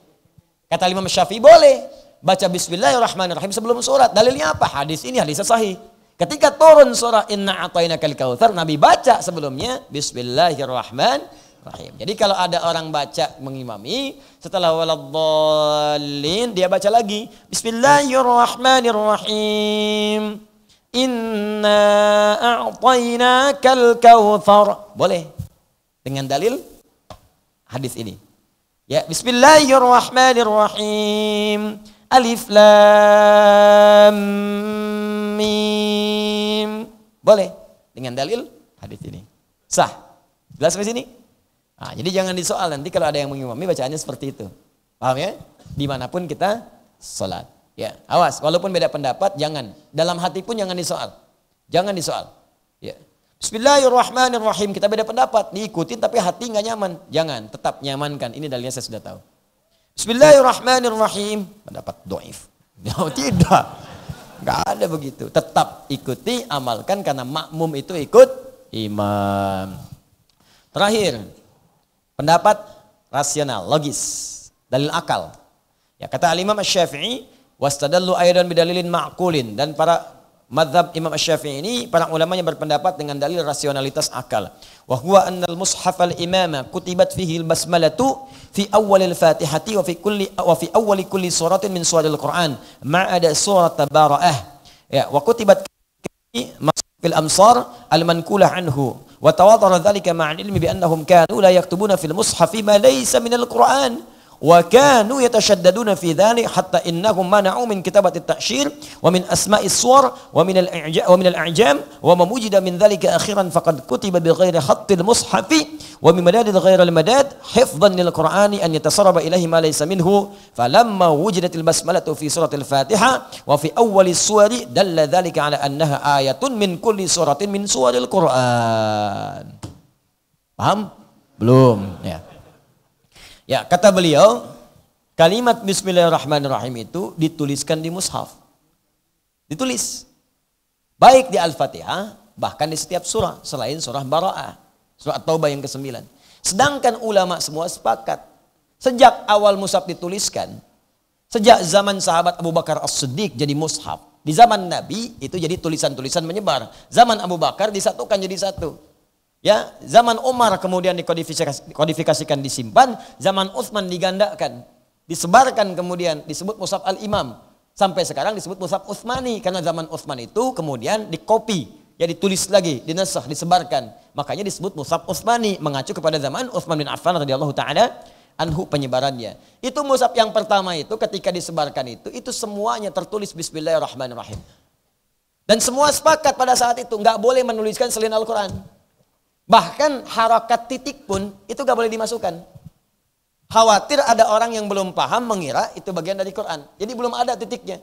Kata Imam Syafi'i boleh baca Bismillahirrahmanirrahim sebelum surat. Dalilnya apa? Hadis ini hadis sahih. Ketika turun surah Inna Atainakal Kautsar, Nabi baca sebelumnya Bismillahirrahmanirrahim. Jadi kalau ada orang baca mengimami, setelah waladhdallin dia baca lagi Bismillahirrahmanirrahim. Inna kal kawthar. Boleh. Dengan dalil hadis ini. Ya, bismillahirrahmanirrahim. Alif lam mim. Boleh dengan dalil hadis ini. Sah. Jelas ke sini? Nah, jadi jangan disoal nanti kalau ada yang mengimami bacaannya seperti itu. Paham ya? Dimanapun kita sholat. Ya, awas walaupun beda pendapat jangan. Dalam hati pun jangan disoal. Jangan disoal. Ya. Bismillahirrahmanirrahim. Kita beda pendapat, diikutin tapi hati nggak nyaman. Jangan, tetap nyamankan. Ini dalilnya saya sudah tahu. Bismillahirrahmanirrahim. Pendapat doif. tidak. Nggak ada begitu. Tetap ikuti, amalkan karena makmum itu ikut imam. Terakhir, pendapat rasional, logis, dalil akal. Ya, kata Al-Imam Syafi'i, Wastadallu aidan bidalilin ma'kulin dan para madhab Imam Syafi'i ini para ulamanya berpendapat dengan dalil rasionalitas akal. Wa huwa annal mushaf al-imama kutibat fihi al-basmalatu fi awal al-fatihati wa fi kulli wa fi awal kulli suratin min suratil Quran ma'ada surat bara'ah. Ya, wa kutibat fil amsar al-mankulah anhu wa tawadara dhalika ma'an ilmi bi annahum kanu la yaktubuna fil mushafi ma laysa min al-Quran. وكانوا يتشددون في ذلك حتى إنهم منعوا من كتابة التأشير ومن أسماء الصور ومن الإعجام, ومن الإعجام وما وجد من ذلك أخيرا فقد كتب بغير خط المصحف وبمداد غير المداد حفظا للقرآن أن يتسرب إليه ما ليس منه فلما وجدت البسملة في سورة الفاتحة وفي أول السور دل ذلك على أنها آية من كل سورة من سور القرآن paham? بلوم. ya Ya, kata beliau, kalimat bismillahirrahmanirrahim itu dituliskan di mushaf. Ditulis. Baik di Al-Fatihah, bahkan di setiap surah selain surah Bara'ah, surah Taubah yang ke-9. Sedangkan ulama semua sepakat sejak awal mushaf dituliskan, sejak zaman sahabat Abu Bakar As-Siddiq jadi mushaf. Di zaman Nabi itu jadi tulisan-tulisan menyebar. Zaman Abu Bakar disatukan jadi satu. Ya, zaman Umar kemudian dikodifikasikan disimpan, zaman Utsman digandakan, disebarkan kemudian disebut Musab al-Imam. Sampai sekarang disebut Musab Utsmani karena zaman Utsman itu kemudian dikopi, ya ditulis lagi, dinasah, disebarkan. Makanya disebut Musab Utsmani mengacu kepada zaman Utsman bin Affan radhiyallahu taala anhu penyebarannya. Itu Musab yang pertama itu ketika disebarkan itu itu semuanya tertulis bismillahirrahmanirrahim. Dan semua sepakat pada saat itu nggak boleh menuliskan selain Al-Qur'an. Bahkan harokat titik pun itu gak boleh dimasukkan. Khawatir ada orang yang belum paham mengira itu bagian dari Quran. Jadi belum ada titiknya.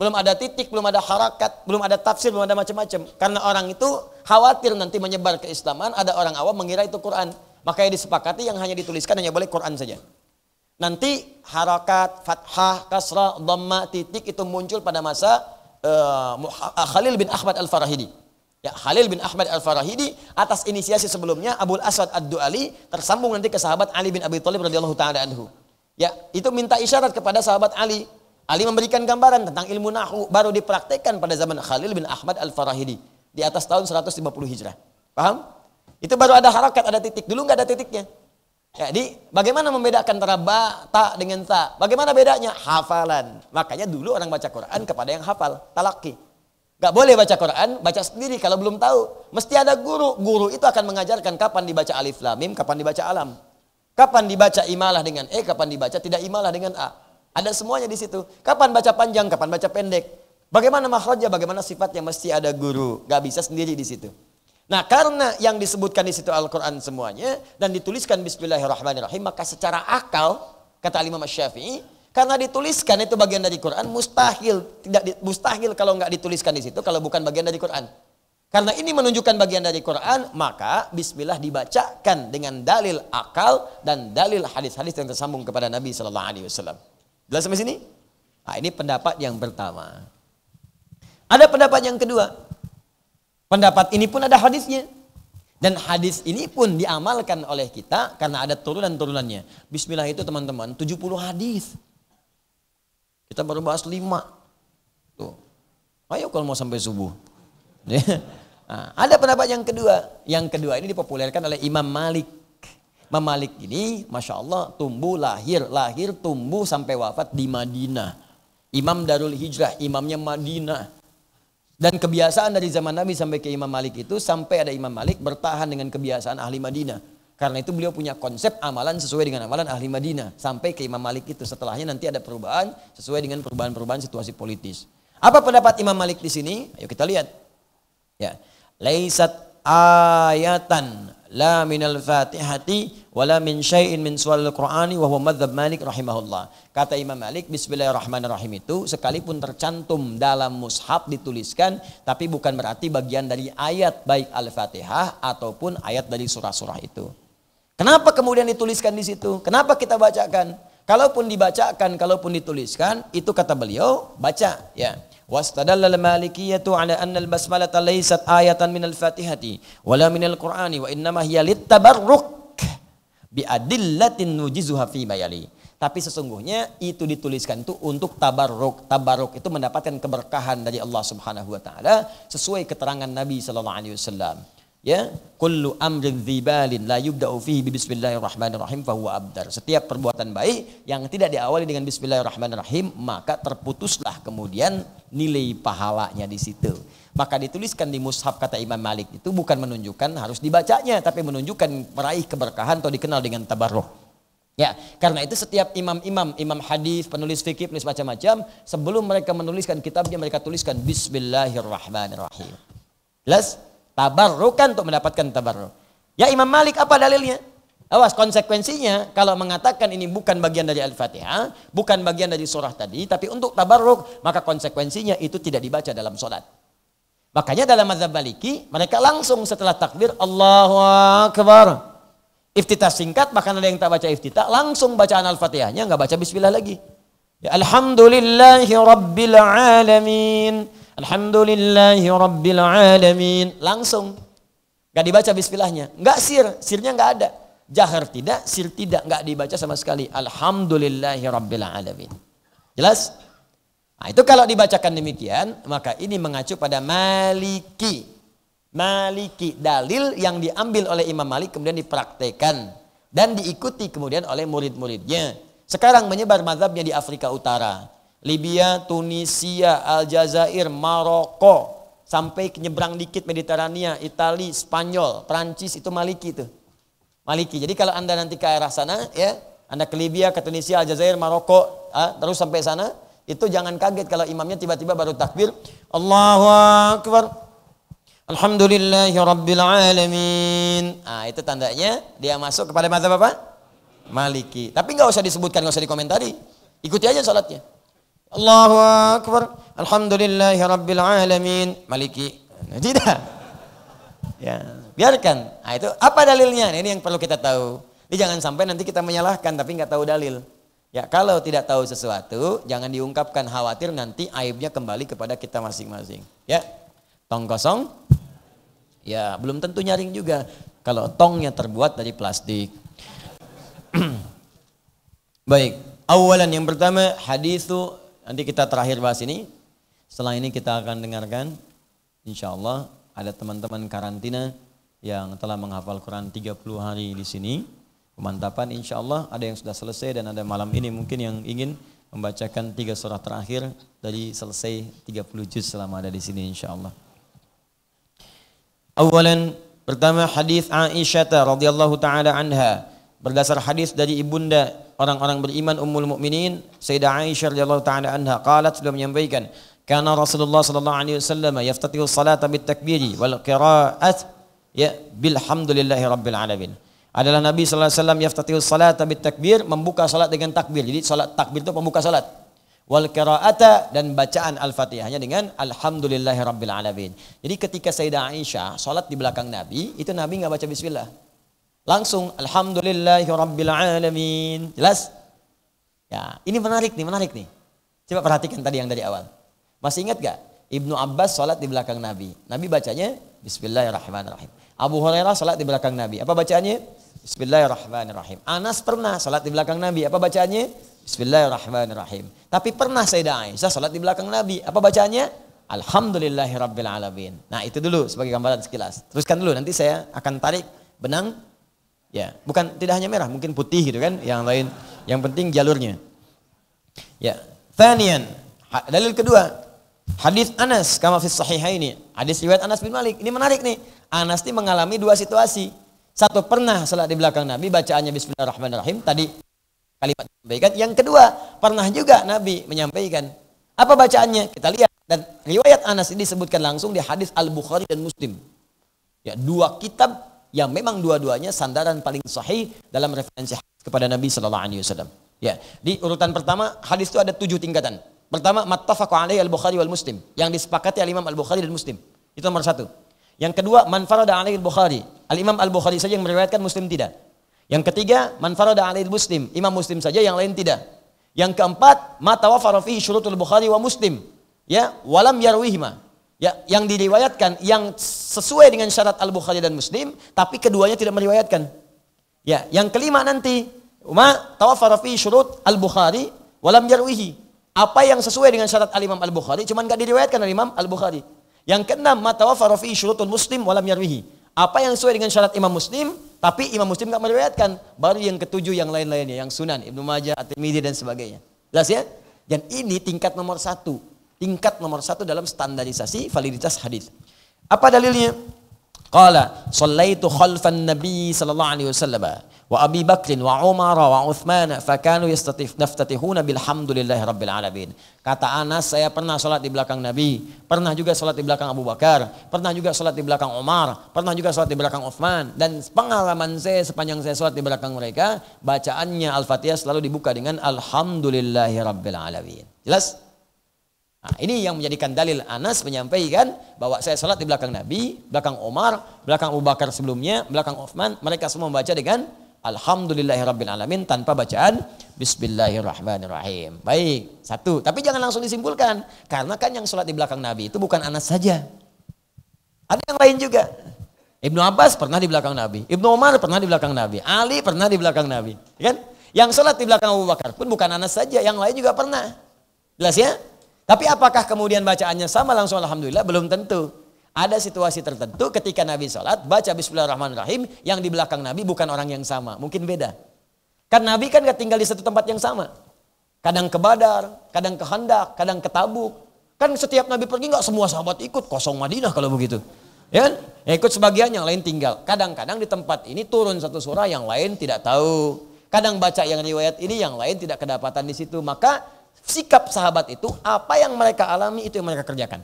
Belum ada titik, belum ada harakat, belum ada tafsir, belum ada macam-macam. Karena orang itu khawatir nanti menyebar keislaman, ada orang awam mengira itu Quran. Makanya disepakati yang hanya dituliskan hanya boleh Quran saja. Nanti harakat, fathah, kasrah, dhamma, titik itu muncul pada masa uh, Khalil bin Ahmad Al-Farahidi. Ya, Khalil bin Ahmad Al-Farahidi atas inisiasi sebelumnya Abu Aswad Ad-Du'ali tersambung nanti ke sahabat Ali bin Abi Thalib radhiyallahu taala anhu. Ya, itu minta isyarat kepada sahabat Ali. Ali memberikan gambaran tentang ilmu nahu baru dipraktekkan pada zaman Khalil bin Ahmad Al-Farahidi di atas tahun 150 Hijrah. Paham? Itu baru ada harakat, ada titik. Dulu nggak ada titiknya. Jadi ya, bagaimana membedakan antara ba, ta dengan ta? Bagaimana bedanya? Hafalan. Makanya dulu orang baca Quran kepada yang hafal, talaki. Gak boleh baca Quran, baca sendiri kalau belum tahu. Mesti ada guru. Guru itu akan mengajarkan kapan dibaca alif lam mim, kapan dibaca alam. Kapan dibaca imalah dengan e, kapan dibaca tidak imalah dengan a. Ada semuanya di situ. Kapan baca panjang, kapan baca pendek. Bagaimana makhrajnya, bagaimana sifatnya mesti ada guru. Gak bisa sendiri di situ. Nah karena yang disebutkan di situ Al-Quran semuanya dan dituliskan Bismillahirrahmanirrahim maka secara akal kata Imam Syafi'i karena dituliskan itu bagian dari Quran, mustahil tidak di, mustahil kalau nggak dituliskan di situ kalau bukan bagian dari Quran. Karena ini menunjukkan bagian dari Quran, maka bismillah dibacakan dengan dalil akal dan dalil hadis-hadis yang tersambung kepada Nabi Shallallahu alaihi wasallam. Jelas sampai sini? Nah, ini pendapat yang pertama. Ada pendapat yang kedua. Pendapat ini pun ada hadisnya. Dan hadis ini pun diamalkan oleh kita karena ada turunan-turunannya. Bismillah itu teman-teman 70 hadis. Kita baru bahas lima. Tuh. Ayo kalau mau sampai subuh. Ya. nah, ada pendapat yang kedua. Yang kedua ini dipopulerkan oleh Imam Malik. Imam Malik ini, Masya Allah, tumbuh, lahir. Lahir, tumbuh sampai wafat di Madinah. Imam Darul Hijrah, imamnya Madinah. Dan kebiasaan dari zaman Nabi sampai ke Imam Malik itu, sampai ada Imam Malik bertahan dengan kebiasaan ahli Madinah. Karena itu beliau punya konsep amalan sesuai dengan amalan ahli Madinah. Sampai ke Imam Malik itu. Setelahnya nanti ada perubahan sesuai dengan perubahan-perubahan situasi politis. Apa pendapat Imam Malik di sini? Ayo kita lihat. Ya. Laisat ayatan la minal fatihati wala min syai'in min suwal qur'ani wa huwa madhab Malik rahimahullah. Kata Imam Malik bismillahirrahmanirrahim itu sekalipun tercantum dalam mushaf dituliskan tapi bukan berarti bagian dari ayat baik Al-Fatihah ataupun ayat dari surah-surah itu. Kenapa kemudian dituliskan di situ? Kenapa kita bacakan? Kalaupun dibacakan, kalaupun dituliskan, itu kata beliau baca ya. واستدل المالكية على أن البسملة ليست آية من الفاتحة ولا من القرآن وإنما هي للتبرك بأدلة نجزها فيما يلي tapi sesungguhnya itu dituliskan itu untuk tabarruk. Tabarruk itu mendapatkan keberkahan dari Allah Subhanahu wa taala sesuai keterangan Nabi sallallahu alaihi wasallam ya kullu amrin dzibalin la yubda'u fihi bi bismillahirrahmanirrahim huwa abdar setiap perbuatan baik yang tidak diawali dengan bismillahirrahmanirrahim maka terputuslah kemudian nilai pahalanya di situ maka dituliskan di mushaf kata Imam Malik itu bukan menunjukkan harus dibacanya tapi menunjukkan meraih keberkahan atau dikenal dengan tabarruk Ya, karena itu setiap imam-imam, imam hadis, penulis fikih, penulis macam-macam, sebelum mereka menuliskan kitabnya mereka tuliskan Bismillahirrahmanirrahim. Jelas? Tabarrukan untuk mendapatkan tabarruk. Ya Imam Malik apa dalilnya? Awas konsekuensinya kalau mengatakan ini bukan bagian dari Al-Fatihah, bukan bagian dari surah tadi, tapi untuk tabarruk, maka konsekuensinya itu tidak dibaca dalam sholat. Makanya dalam mazhab maliki, mereka langsung setelah takbir Allahu Akbar. Iftitah singkat, bahkan ada yang tak baca iftitah, langsung bacaan Al-Fatihahnya, nggak baca bismillah lagi. Ya, Alhamdulillahi Alamin. Alhamdulillahi Rabbil Alamin. Langsung. Gak dibaca bismillahnya. Gak sir. Sirnya gak ada. Jahar tidak, sir tidak. Gak dibaca sama sekali. Alhamdulillahi Rabbil Alamin. Jelas? Nah, itu kalau dibacakan demikian, maka ini mengacu pada maliki. Maliki. Dalil yang diambil oleh Imam Malik kemudian dipraktekan. Dan diikuti kemudian oleh murid-muridnya. Sekarang menyebar mazhabnya di Afrika Utara. Libya, Tunisia, Aljazair, Maroko, sampai nyebrang dikit Mediterania, Itali, Spanyol, Prancis itu Maliki tuh. Maliki. Jadi kalau Anda nanti ke arah sana ya, Anda ke Libya, ke Tunisia, Aljazair, Maroko, ah, terus sampai sana, itu jangan kaget kalau imamnya tiba-tiba baru takbir, Allahu Akbar. Alhamdulillahirabbil Alamin. Ah, itu tandanya dia masuk kepada mata Bapak Maliki. Tapi nggak usah disebutkan, nggak usah dikomentari. Ikuti aja sholatnya. Allahu Akbar. Alhamdulillahi Rabbil Alamin. Maliki. Nah, tidak. Ya, biarkan. Nah, itu apa dalilnya? Nah, ini yang perlu kita tahu. Jadi jangan sampai nanti kita menyalahkan tapi nggak tahu dalil. Ya, kalau tidak tahu sesuatu, jangan diungkapkan khawatir nanti aibnya kembali kepada kita masing-masing. Ya. Tong kosong? Ya, belum tentu nyaring juga kalau tongnya terbuat dari plastik. Baik, awalan yang pertama hadis Nanti kita terakhir bahas ini. Setelah ini kita akan dengarkan insya Allah ada teman-teman karantina yang telah menghafal Quran 30 hari di sini. Pemantapan insya Allah ada yang sudah selesai dan ada malam ini mungkin yang ingin membacakan tiga surah terakhir dari selesai 30 juz selama ada di sini insya Allah. Awalan pertama hadis Aisyah radhiyallahu taala anha berdasar hadis dari ibunda orang-orang beriman Ummul Mukminin Sayyidah Aisyah radhiyallahu taala anha qalat beliau menyampaikan karena Rasulullah sallallahu alaihi wasallam yaftatihu salata takbir wal qira'at ya bilhamdulillahi rabbil alamin adalah Nabi sallallahu alaihi wasallam yaftatihu salata takbir membuka salat dengan takbir. Jadi salat takbir itu pembuka salat. Wal qiraata dan bacaan Al-Fatihahnya dengan alhamdulillahi rabbil alamin. Jadi ketika Sayyidah Aisyah salat di belakang Nabi, itu Nabi nggak baca bismillah langsung alhamdulillahi rabbil alamin. Jelas? Ya, ini menarik nih, menarik nih. Coba perhatikan tadi yang dari awal. Masih ingat gak? Ibnu Abbas sholat di belakang Nabi. Nabi bacanya Bismillahirrahmanirrahim. Abu Hurairah sholat di belakang Nabi. Apa bacanya Bismillahirrahmanirrahim. Anas pernah sholat di belakang Nabi. Apa bacanya Bismillahirrahmanirrahim. Tapi pernah saya Sayyidah Aisyah sholat di belakang Nabi. Apa bacanya Alhamdulillahirrabbilalamin. Nah itu dulu sebagai gambaran sekilas. Teruskan dulu nanti saya akan tarik benang Ya, bukan tidak hanya merah, mungkin putih gitu kan, yang lain. Yang penting jalurnya. Ya. Thanian, dalil kedua, hadis Anas kama fi ini Hadis riwayat Anas bin Malik. Ini menarik nih. Anas ini mengalami dua situasi. Satu pernah salat di belakang Nabi bacaannya bismillahirrahmanirrahim tadi kalimat disampaikan. Yang kedua, pernah juga Nabi menyampaikan. Apa bacaannya? Kita lihat dan riwayat Anas ini disebutkan langsung di hadis Al-Bukhari dan Muslim. Ya, dua kitab yang memang dua-duanya sandaran paling sahih dalam referensi hadis kepada Nabi Shallallahu Alaihi Wasallam. Ya, di urutan pertama hadis itu ada tujuh tingkatan. Pertama, mattafaqu alaihi al-Bukhari wal Muslim, yang disepakati al-Imam al-Bukhari dan Muslim. Itu nomor satu. Yang kedua, manfarada alaihi al-Bukhari. Al-Imam al-Bukhari saja yang meriwayatkan Muslim tidak. Yang ketiga, manfarada alaihi al-Muslim, Imam Muslim saja yang lain tidak. Yang keempat, ma tawafara fihi syurutul Bukhari wa Muslim. Ya, walam yarwihima Ya, yang diriwayatkan yang sesuai dengan syarat Al-Bukhari dan Muslim, tapi keduanya tidak meriwayatkan. Ya, yang kelima nanti, Uma tawafarafi syurut Al-Bukhari walam yarwihi. Apa yang sesuai dengan syarat Al-Imam Al-Bukhari cuman gak diriwayatkan oleh Imam Al-Bukhari. Yang keenam, ma syurutul Muslim walam yarwihi. Apa yang sesuai dengan syarat Imam Muslim, tapi Imam Muslim gak meriwayatkan. Baru yang ketujuh yang lain-lainnya, yang Sunan, Ibnu Majah, At-Tirmidzi dan sebagainya. Jelas ya? Dan ini tingkat nomor satu tingkat nomor satu dalam standarisasi validitas hadis. Apa dalilnya? Qala sallaitu khalfan nabi sallallahu alaihi wasallam wa Abi Bakrin wa Umar wa Uthman fakanu yastatif naftatihuna bilhamdulillahi rabbil alamin. Kata Anas, saya pernah sholat di belakang Nabi, pernah juga sholat di belakang Abu Bakar, pernah juga sholat di belakang Umar, pernah juga sholat di belakang Uthman. Dan pengalaman saya sepanjang saya sholat di belakang mereka, bacaannya Al-Fatihah selalu dibuka dengan alhamdulillahi rabbil alamin. Jelas? Nah, ini yang menjadikan dalil Anas menyampaikan bahwa saya sholat di belakang Nabi, belakang Omar, belakang Abu Bakar sebelumnya, belakang Uthman. Mereka semua membaca dengan Alhamdulillahirrabbilalamin tanpa bacaan Bismillahirrahmanirrahim. Baik, satu. Tapi jangan langsung disimpulkan. Karena kan yang sholat di belakang Nabi itu bukan Anas saja. Ada yang lain juga. Ibnu Abbas pernah di belakang Nabi. Ibnu Umar pernah di belakang Nabi. Ali pernah di belakang Nabi. Kan? Yang sholat di belakang Abu Bakar pun bukan Anas saja. Yang lain juga pernah. Jelas ya? Tapi apakah kemudian bacaannya sama langsung Alhamdulillah? Belum tentu. Ada situasi tertentu ketika Nabi sholat, baca Bismillahirrahmanirrahim, yang di belakang Nabi bukan orang yang sama. Mungkin beda. Kan Nabi kan gak tinggal di satu tempat yang sama. Kadang ke Badar, kadang ke Handak, kadang ke Tabuk. Kan setiap Nabi pergi gak semua sahabat ikut, kosong Madinah kalau begitu. Ya kan? Ya, ikut sebagian yang lain tinggal. Kadang-kadang di tempat ini turun satu surah yang lain tidak tahu. Kadang baca yang riwayat ini yang lain tidak kedapatan di situ. Maka sikap sahabat itu apa yang mereka alami itu yang mereka kerjakan.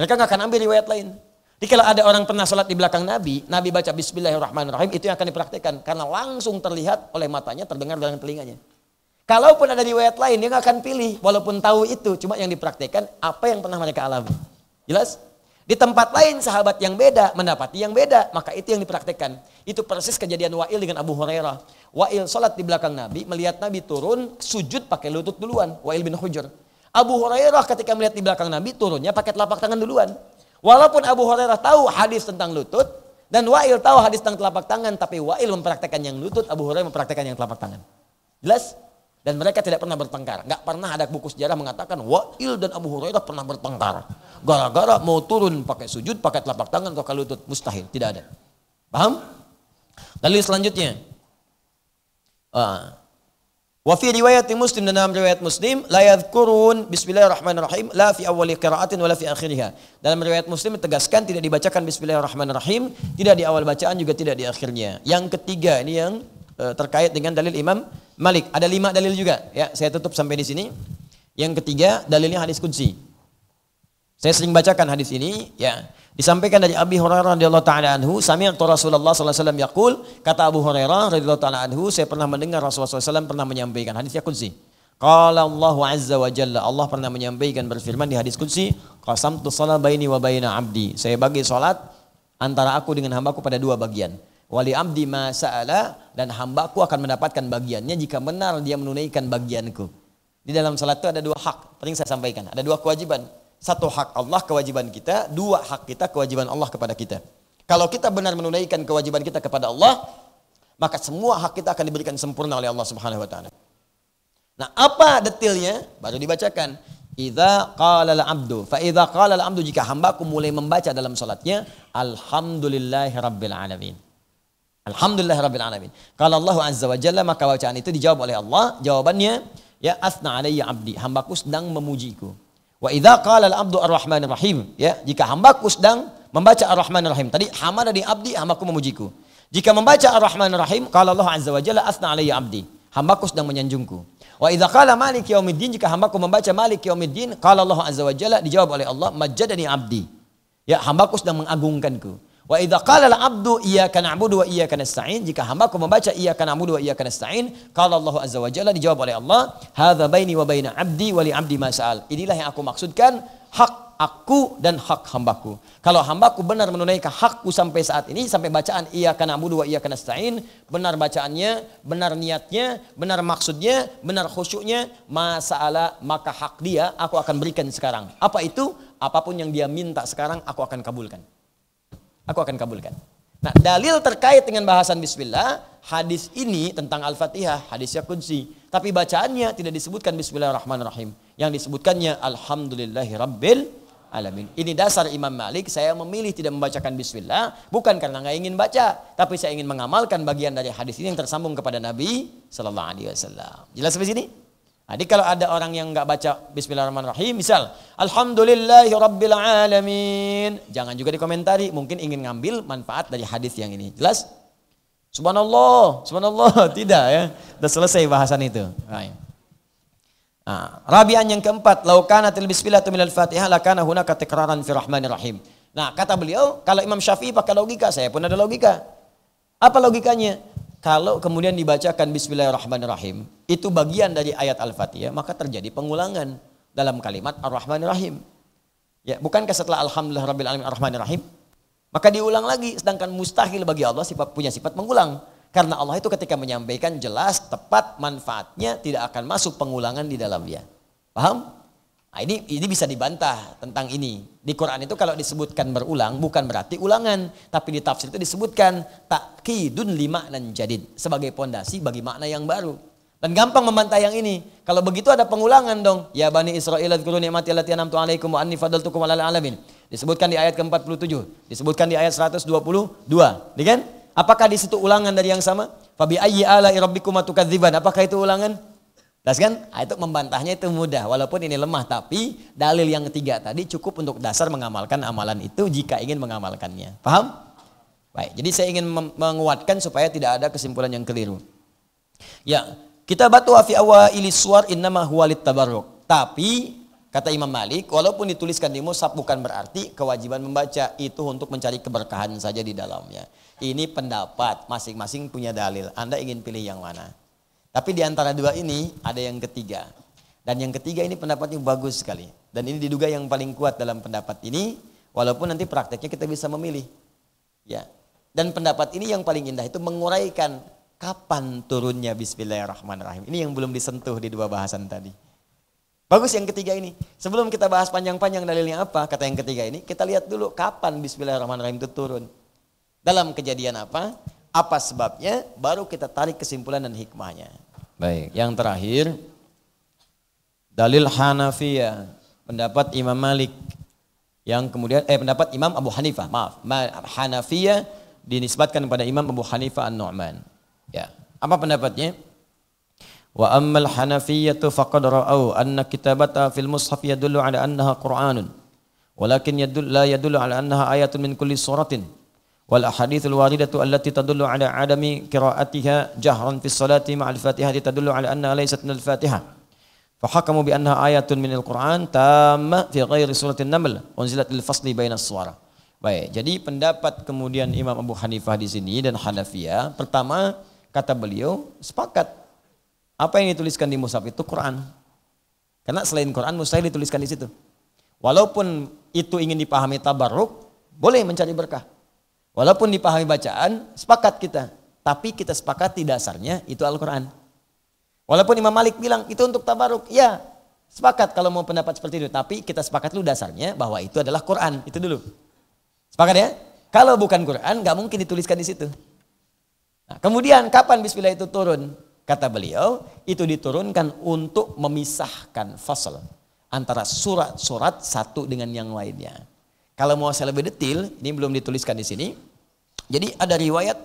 Mereka nggak akan ambil riwayat lain. Jadi kalau ada orang pernah sholat di belakang Nabi, Nabi baca Bismillahirrahmanirrahim itu yang akan dipraktekkan karena langsung terlihat oleh matanya, terdengar dengan telinganya. Kalaupun ada riwayat lain dia nggak akan pilih walaupun tahu itu, cuma yang dipraktekkan apa yang pernah mereka alami. Jelas? Di tempat lain sahabat yang beda mendapati yang beda, maka itu yang dipraktekkan. Itu persis kejadian Wa'il dengan Abu Hurairah. Wa'il sholat di belakang Nabi, melihat Nabi turun, sujud pakai lutut duluan. Wa'il bin Hujur. Abu Hurairah ketika melihat di belakang Nabi turunnya pakai telapak tangan duluan. Walaupun Abu Hurairah tahu hadis tentang lutut dan Wa'il tahu hadis tentang telapak tangan, tapi Wa'il mempraktekkan yang lutut, Abu Hurairah mempraktekkan yang telapak tangan. Jelas? Dan mereka tidak pernah bertengkar. Gak pernah ada buku sejarah mengatakan Wa'il dan Abu Hurairah pernah bertengkar. Gara-gara mau turun pakai sujud, pakai telapak tangan atau lutut. Mustahil, tidak ada. Paham? Lalu selanjutnya. Ah. Wa fi riwayat Muslim dan dalam riwayat Muslim la yadhkurun bismillahirrahmanirrahim la fi awali qiraatin wala fi akhiriha. Dalam riwayat Muslim ditegaskan tidak dibacakan bismillahirrahmanirrahim, tidak di awal bacaan juga tidak di akhirnya. Yang ketiga ini yang eh, terkait dengan dalil Imam Malik. Ada lima dalil juga ya, saya tutup sampai di sini. Yang ketiga dalilnya hadis kudsi saya sering bacakan hadis ini, ya. Disampaikan dari Abi Hurairah radhiyallahu taala anhu, sami'tu Rasulullah sallallahu alaihi wasallam yaqul, kata Abu Hurairah radhiyallahu taala anhu, saya pernah mendengar Rasulullah SAW pernah menyampaikan hadis qudsi. Qala Allah azza wa jalla, Allah pernah menyampaikan berfirman di hadis qudsi, qasamtu shalah baini wa baina abdi. Saya bagi salat antara aku dengan hambaku pada dua bagian. Wali abdi masa'ala dan hambaku akan mendapatkan bagiannya jika benar dia menunaikan bagianku. Di dalam salat itu ada dua hak, penting saya sampaikan. Ada dua kewajiban satu hak Allah kewajiban kita, dua hak kita kewajiban Allah kepada kita. Kalau kita benar menunaikan kewajiban kita kepada Allah, maka semua hak kita akan diberikan sempurna oleh Allah Subhanahu wa taala. Nah, apa detailnya? Baru dibacakan. Idza qala al-'abdu. Fa idza qala al-'abdu jika hambaku mulai membaca dalam salatnya, alhamdulillahirabbil alamin. Alhamdulillah Rabbil Alamin. Kalau Allah Azza wa Jalla maka bacaan itu dijawab oleh Allah. Jawabannya, ya asna alaiya abdi. Hambaku sedang memujiku. Wa idza qala al-abdu ar-rahman rahim ya, jika hambaku sedang membaca ar-rahman rahim. Tadi hamada di abdi hambaku memujiku. Jika membaca ar-rahman rahim, qala Allah azza wa jalla asna alayya abdi. Hambaku sedang menyanjungku. Wa idza qala malik yaumiddin jika hambaku membaca malik yaumiddin, qala Allah azza wa jalla dijawab oleh Allah majjadani abdi. Ya, hambaku sedang mengagungkanku. Wa idza qala al-'abdu iyyaka na'budu wa iyyaka nasta'in, jika hambaku membaca iyyaka na'budu wa iyyaka nasta'in, qala Allah azza wa jalla dijawab oleh Allah, hadza baini wa baina 'abdi wa li 'abdi ma sa'al. Inilah yang aku maksudkan hak aku dan hak hambaku. Kalau hambaku benar menunaikan hakku sampai saat ini, sampai bacaan iya karena wa iya karena stain, benar bacaannya, benar niatnya, benar maksudnya, benar khusyuknya, masalah maka hak dia aku akan berikan sekarang. Apa itu? Apapun yang dia minta sekarang aku akan kabulkan. Aku akan kabulkan. Nah, dalil terkait dengan bahasan bismillah, hadis ini tentang Al-Fatihah, hadisnya kunci. Tapi bacaannya tidak disebutkan bismillahirrahmanirrahim. Yang disebutkannya alhamdulillahi rabbil alamin. Ini dasar Imam Malik, saya memilih tidak membacakan bismillah bukan karena nggak ingin baca, tapi saya ingin mengamalkan bagian dari hadis ini yang tersambung kepada Nabi sallallahu alaihi wasallam. Jelas sampai sini? Jadi nah, kalau ada orang yang enggak baca Bismillahirrahmanirrahim, misal Alhamdulillahi Jangan juga dikomentari, mungkin ingin ngambil manfaat dari hadis yang ini. Jelas? Subhanallah, subhanallah, tidak ya. Sudah selesai bahasan itu. Nah, rabian yang keempat, laukana til tu minal fatihah lakana huna katikraran firrahmanirrahim Nah, kata beliau, kalau Imam Syafi'i pakai logika, saya pun ada logika. Apa logikanya? Kalau kemudian dibacakan Bismillahirrahmanirrahim, itu bagian dari ayat Al-Fatihah, maka terjadi pengulangan dalam kalimat Ar-Rahmanirrahim. Ya, bukankah setelah Alhamdulillah Rabbil Alamin Ar-Rahmanirrahim, maka diulang lagi, sedangkan mustahil bagi Allah sifat punya sifat mengulang. Karena Allah itu ketika menyampaikan jelas, tepat, manfaatnya tidak akan masuk pengulangan di dalamnya. Paham? Nah, ini ini bisa dibantah tentang ini. Di Quran itu kalau disebutkan berulang bukan berarti ulangan, tapi di tafsir itu disebutkan takkidun lima dan jadid sebagai pondasi bagi makna yang baru. Dan gampang membantah yang ini. Kalau begitu ada pengulangan dong. Ya Bani Israel, dzkuru ni'mati allati an'amtu 'alaikum wa anni fadaltukum 'alal 'alamin. Disebutkan di ayat ke-47, disebutkan di ayat 122, ya kan? Apakah di situ ulangan dari yang sama? Fabi ayyi ala rabbikum Apakah itu ulangan? Das kan? Nah, itu membantahnya itu mudah. Walaupun ini lemah, tapi dalil yang ketiga tadi cukup untuk dasar mengamalkan amalan itu jika ingin mengamalkannya. Paham? Baik, jadi saya ingin menguatkan supaya tidak ada kesimpulan yang keliru. Ya, kita batu fi awaili suar innama huwalit tabarruk. Tapi kata Imam Malik, walaupun dituliskan di mushaf bukan berarti kewajiban membaca itu untuk mencari keberkahan saja di dalamnya. Ini pendapat, masing-masing punya dalil. Anda ingin pilih yang mana? Tapi di antara dua ini ada yang ketiga. Dan yang ketiga ini pendapatnya bagus sekali. Dan ini diduga yang paling kuat dalam pendapat ini. Walaupun nanti prakteknya kita bisa memilih. Ya. Dan pendapat ini yang paling indah itu menguraikan kapan turunnya bismillahirrahmanirrahim. Ini yang belum disentuh di dua bahasan tadi. Bagus yang ketiga ini. Sebelum kita bahas panjang-panjang dalilnya apa, kata yang ketiga ini, kita lihat dulu kapan bismillahirrahmanirrahim itu turun. Dalam kejadian apa? apa sebabnya, baru kita tarik kesimpulan dan hikmahnya. Baik. Yang terakhir, dalil Hanafiyah, pendapat Imam Malik yang kemudian eh pendapat Imam Abu Hanifah, maaf, Hanafiyah dinisbatkan kepada Imam Abu Hanifah An-Nu'man. Ya. Apa pendapatnya? Wa ammal hanafiyyatu faqad ra'au anna kitabata fil mushaf yadullu ala annaha Qur'anun walakin yadullu la yadullu ala annaha ayatun min kulli suratin wal ahaditsul waridatu allati tadullu ala adami qira'atiha jahran fi salati ma'al Fatihah tadullu ala anna laysat min al Fatihah. fa Fahakamu bi annaha ayatun min al Qur'an tamma fi ghairi surati an Naml unzilat lil fasli bainas suara. Baik, jadi pendapat kemudian Imam Abu Hanifah di sini dan Hanafiyah pertama kata beliau sepakat apa yang dituliskan di mushaf itu Quran. Karena selain Quran mustahil dituliskan di situ. Walaupun itu ingin dipahami tabarruk, boleh mencari berkah. Walaupun dipahami bacaan, sepakat kita. Tapi kita sepakat di dasarnya itu Al-Quran. Walaupun Imam Malik bilang itu untuk tabaruk, ya sepakat kalau mau pendapat seperti itu. Tapi kita sepakat dulu dasarnya bahwa itu adalah Quran, itu dulu. Sepakat ya? Kalau bukan Quran, nggak mungkin dituliskan di situ. Nah, kemudian kapan Bismillah itu turun? Kata beliau, itu diturunkan untuk memisahkan fasal antara surat-surat satu dengan yang lainnya. Kalau mau saya lebih detail, ini belum dituliskan di sini. Jadi ada riwayat,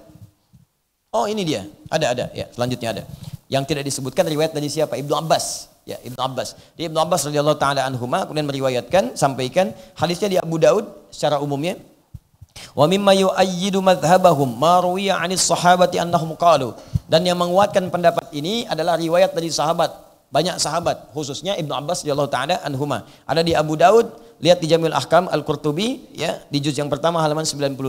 oh ini dia, ada ada, ya selanjutnya ada. Yang tidak disebutkan riwayat dari siapa? Ibnu Abbas. Ya, Ibnu Abbas. Di Ibnu Abbas radhiyallahu taala anhuma kemudian meriwayatkan sampaikan hadisnya di Abu Daud secara umumnya. Wa mimma yu'ayyidu madhhabahum ma ruwiya 'anis sahabati annahum qalu. Dan yang menguatkan pendapat ini adalah riwayat dari sahabat banyak sahabat khususnya Ibnu Abbas radhiyallahu taala anhuma ada di Abu Daud Lihat di Jamil Ahkam Al-Qurtubi ya di juz yang pertama halaman 95.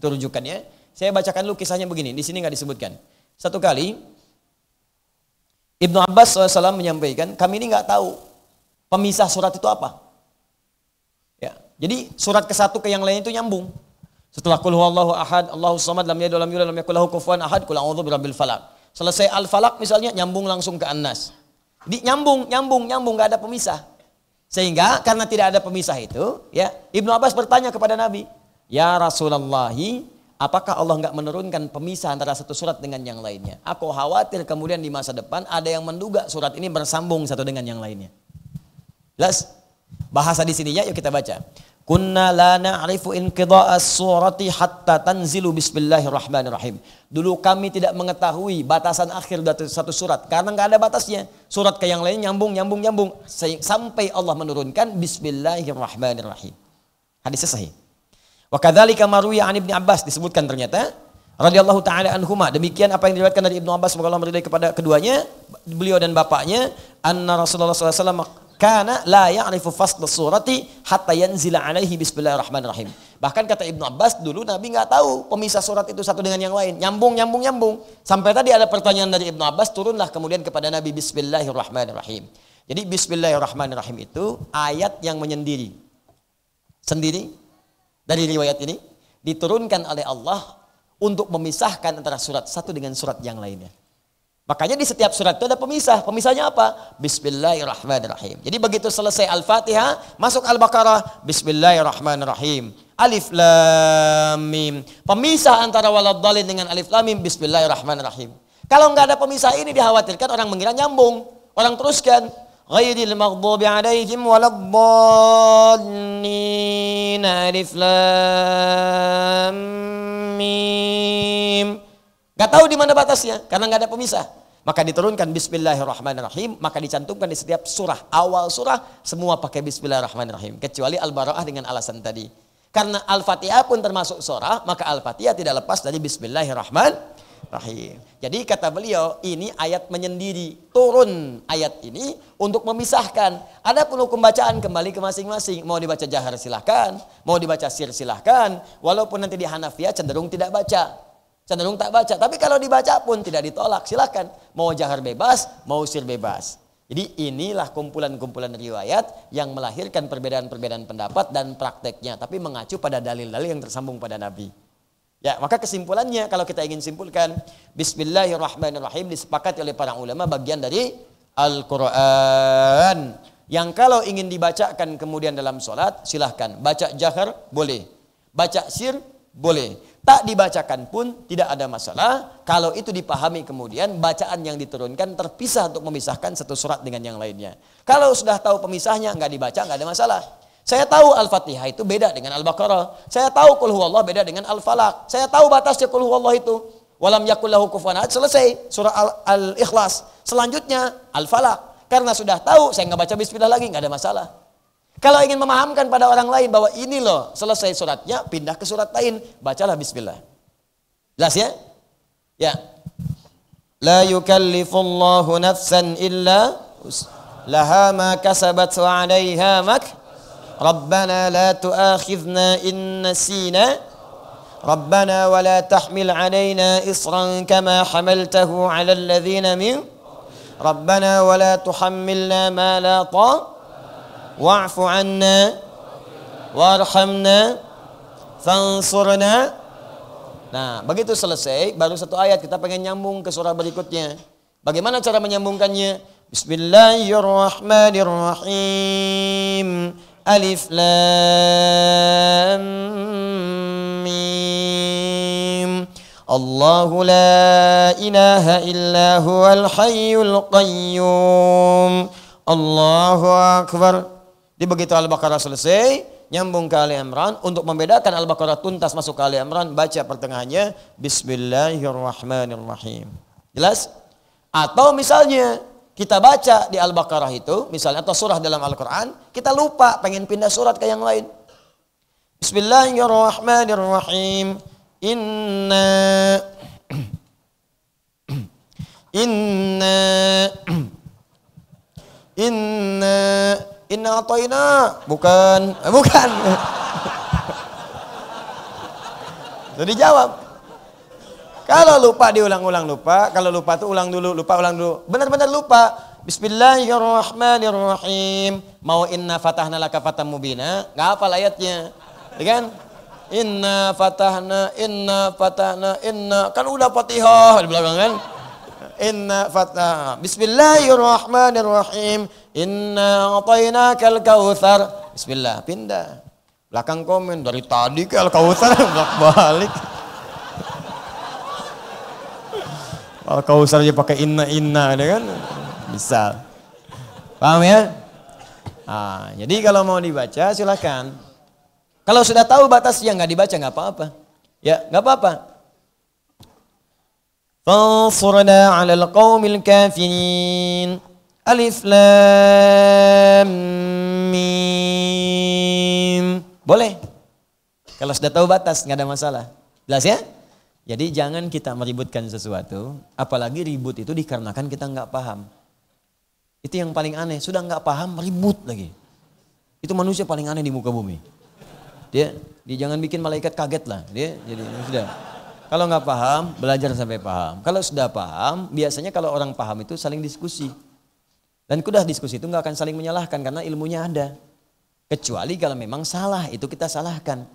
Itu rujukannya. Saya bacakan dulu kisahnya begini, di sini nggak disebutkan. Satu kali Ibnu Abbas SAW menyampaikan, kami ini nggak tahu pemisah surat itu apa. Ya, jadi surat ke satu ke yang lain itu nyambung. Setelah kul huwallahu ahad, Allahu samad, lam yalid walam yulad, lam yakul lahu kufuwan ahad, kul a'udzu birabbil falaq. Selesai al falak misalnya nyambung langsung ke An-Nas. nyambung, nyambung, nyambung nggak ada pemisah. Sehingga karena tidak ada pemisah itu, ya Ibnu Abbas bertanya kepada Nabi, Ya Rasulullah, apakah Allah nggak menurunkan pemisah antara satu surat dengan yang lainnya? Aku khawatir kemudian di masa depan ada yang menduga surat ini bersambung satu dengan yang lainnya. Jelas? Bahasa di sininya yuk kita baca. Kunna la na'rifu inqida'a surati hatta tanzilu bismillahirrahmanirrahim. Dulu kami tidak mengetahui batasan akhir dari satu surat karena nggak ada batasnya. Surat ke yang lain nyambung nyambung nyambung sampai Allah menurunkan bismillahirrahmanirrahim. Hadisnya sahih. Wa kadzalika marwi an Ibnu Abbas disebutkan ternyata radhiyallahu taala anhuma. Demikian apa yang diriwayatkan dari Ibnu Abbas semoga Allah meridai kepada keduanya, beliau dan bapaknya, anna Rasulullah sallallahu alaihi wasallam karena la ya'rifu fasl surati hatta yanzila alaihi bismillahirrahmanirrahim. Bahkan kata Ibnu Abbas dulu Nabi nggak tahu pemisah surat itu satu dengan yang lain. Nyambung, nyambung, nyambung. Sampai tadi ada pertanyaan dari Ibnu Abbas turunlah kemudian kepada Nabi bismillahirrahmanirrahim. Jadi bismillahirrahmanirrahim itu ayat yang menyendiri. Sendiri dari riwayat ini diturunkan oleh Allah untuk memisahkan antara surat satu dengan surat yang lainnya. Makanya di setiap surat itu ada pemisah. Pemisahnya apa? Bismillahirrahmanirrahim. Jadi begitu selesai Al-Fatihah, masuk Al-Baqarah, Bismillahirrahmanirrahim. Alif Lam Mim. Pemisah antara waladhalin dengan Alif Lam Mim, Bismillahirrahmanirrahim. Kalau nggak ada pemisah ini dikhawatirkan orang mengira nyambung. Orang teruskan. Ghairil maghdubi alaihim waladhalin Alif Lam Mim. Gak tahu di mana batasnya karena nggak ada pemisah. Maka diturunkan Bismillahirrahmanirrahim. Maka dicantumkan di setiap surah awal surah semua pakai Bismillahirrahmanirrahim kecuali Al-Baraah dengan alasan tadi. Karena Al-Fatihah pun termasuk surah, maka Al-Fatihah tidak lepas dari Bismillahirrahmanirrahim. Jadi kata beliau, ini ayat menyendiri. Turun ayat ini untuk memisahkan. Ada pun hukum bacaan kembali ke masing-masing. Mau dibaca jahar silahkan, mau dibaca sir silahkan. Walaupun nanti di Hanafiya cenderung tidak baca cenderung tak baca. Tapi kalau dibaca pun tidak ditolak, silahkan. Mau jahar bebas, mau sir bebas. Jadi inilah kumpulan-kumpulan riwayat yang melahirkan perbedaan-perbedaan pendapat dan prakteknya. Tapi mengacu pada dalil-dalil yang tersambung pada Nabi. Ya, maka kesimpulannya kalau kita ingin simpulkan, Bismillahirrahmanirrahim disepakati oleh para ulama bagian dari Al-Quran. Yang kalau ingin dibacakan kemudian dalam sholat, silahkan. Baca jahar, boleh. Baca sir, boleh tak dibacakan pun tidak ada masalah. Kalau itu dipahami kemudian bacaan yang diturunkan terpisah untuk memisahkan satu surat dengan yang lainnya. Kalau sudah tahu pemisahnya nggak dibaca nggak ada masalah. Saya tahu Al-Fatihah itu beda dengan Al-Baqarah. Saya tahu Qul Allah beda dengan Al-Falaq. Saya tahu batasnya Qul Allah itu. Walam yakullahu kufuwan selesai surah Al-Ikhlas. Selanjutnya Al-Falaq. Karena sudah tahu saya nggak baca bismillah lagi nggak ada masalah. Kalau ingin memahamkan pada orang lain bahwa ini loh selesai suratnya, pindah ke surat lain, bacalah bismillah. Jelas ya? Ya. La yukallifullahu nafsan illa laha ma kasabat wa 'alaiha mak. Rabbana la tu'akhidhna in nasina. Rabbana wa la tahmil 'alaina isran kama hamaltahu 'ala alladhina min. Rabbana wa la tuhammilna ma la ta' wa'fu anna warhamna fansurna Nah, begitu selesai, baru satu ayat kita pengen nyambung ke surah berikutnya. Bagaimana cara menyambungkannya? Bismillahirrahmanirrahim. Alif Lam Mim. Allahu la ilaha illa huwal hayyul qayyum. Allahu akbar. Jadi begitu Al-Baqarah selesai, nyambung ke Ali Imran untuk membedakan Al-Baqarah tuntas masuk ke Ali Imran baca pertengahannya Bismillahirrahmanirrahim. Jelas? Atau misalnya kita baca di Al-Baqarah itu, misalnya atau surah dalam Al-Qur'an, kita lupa pengen pindah surat ke yang lain. Bismillahirrahmanirrahim. Inna Inna Inna Inna atoina. Bukan. Eh, bukan. Jadi jawab. Kalau lupa diulang-ulang lupa, kalau lupa tuh ulang dulu, lupa ulang dulu. Benar-benar lupa. Bismillahirrahmanirrahim. Mau inna fatahna laka fatam mubina, Gak hafal ayatnya. Ya kan? Inna fatahna, inna fatahna, inna. Kan udah Fatihah di belakang kan? Inna fatah. Bismillahirrahmanirrahim. Inna atainaka kal kautsar Bismillah, pindah. Belakang komen dari tadi kal al-kautsar bolak-balik. al-kautsar aja pakai inna inna ada gitu kan? Bisa. Paham ya? Nah, jadi kalau mau dibaca silahkan. Kalau sudah tahu batasnya nggak dibaca nggak apa-apa. Ya nggak apa-apa. Fansurna alal qawmil kafirin. Alif Lam Mim. Boleh. Kalau sudah tahu batas nggak ada masalah. Jelas ya? Jadi jangan kita meributkan sesuatu, apalagi ribut itu dikarenakan kita nggak paham. Itu yang paling aneh, sudah nggak paham ribut lagi. Itu manusia paling aneh di muka bumi. Dia, dia jangan bikin malaikat kaget lah. Dia jadi ya sudah. Kalau nggak paham, belajar sampai paham. Kalau sudah paham, biasanya kalau orang paham itu saling diskusi. Dan kudah diskusi itu nggak akan saling menyalahkan karena ilmunya ada. Kecuali kalau memang salah, itu kita salahkan.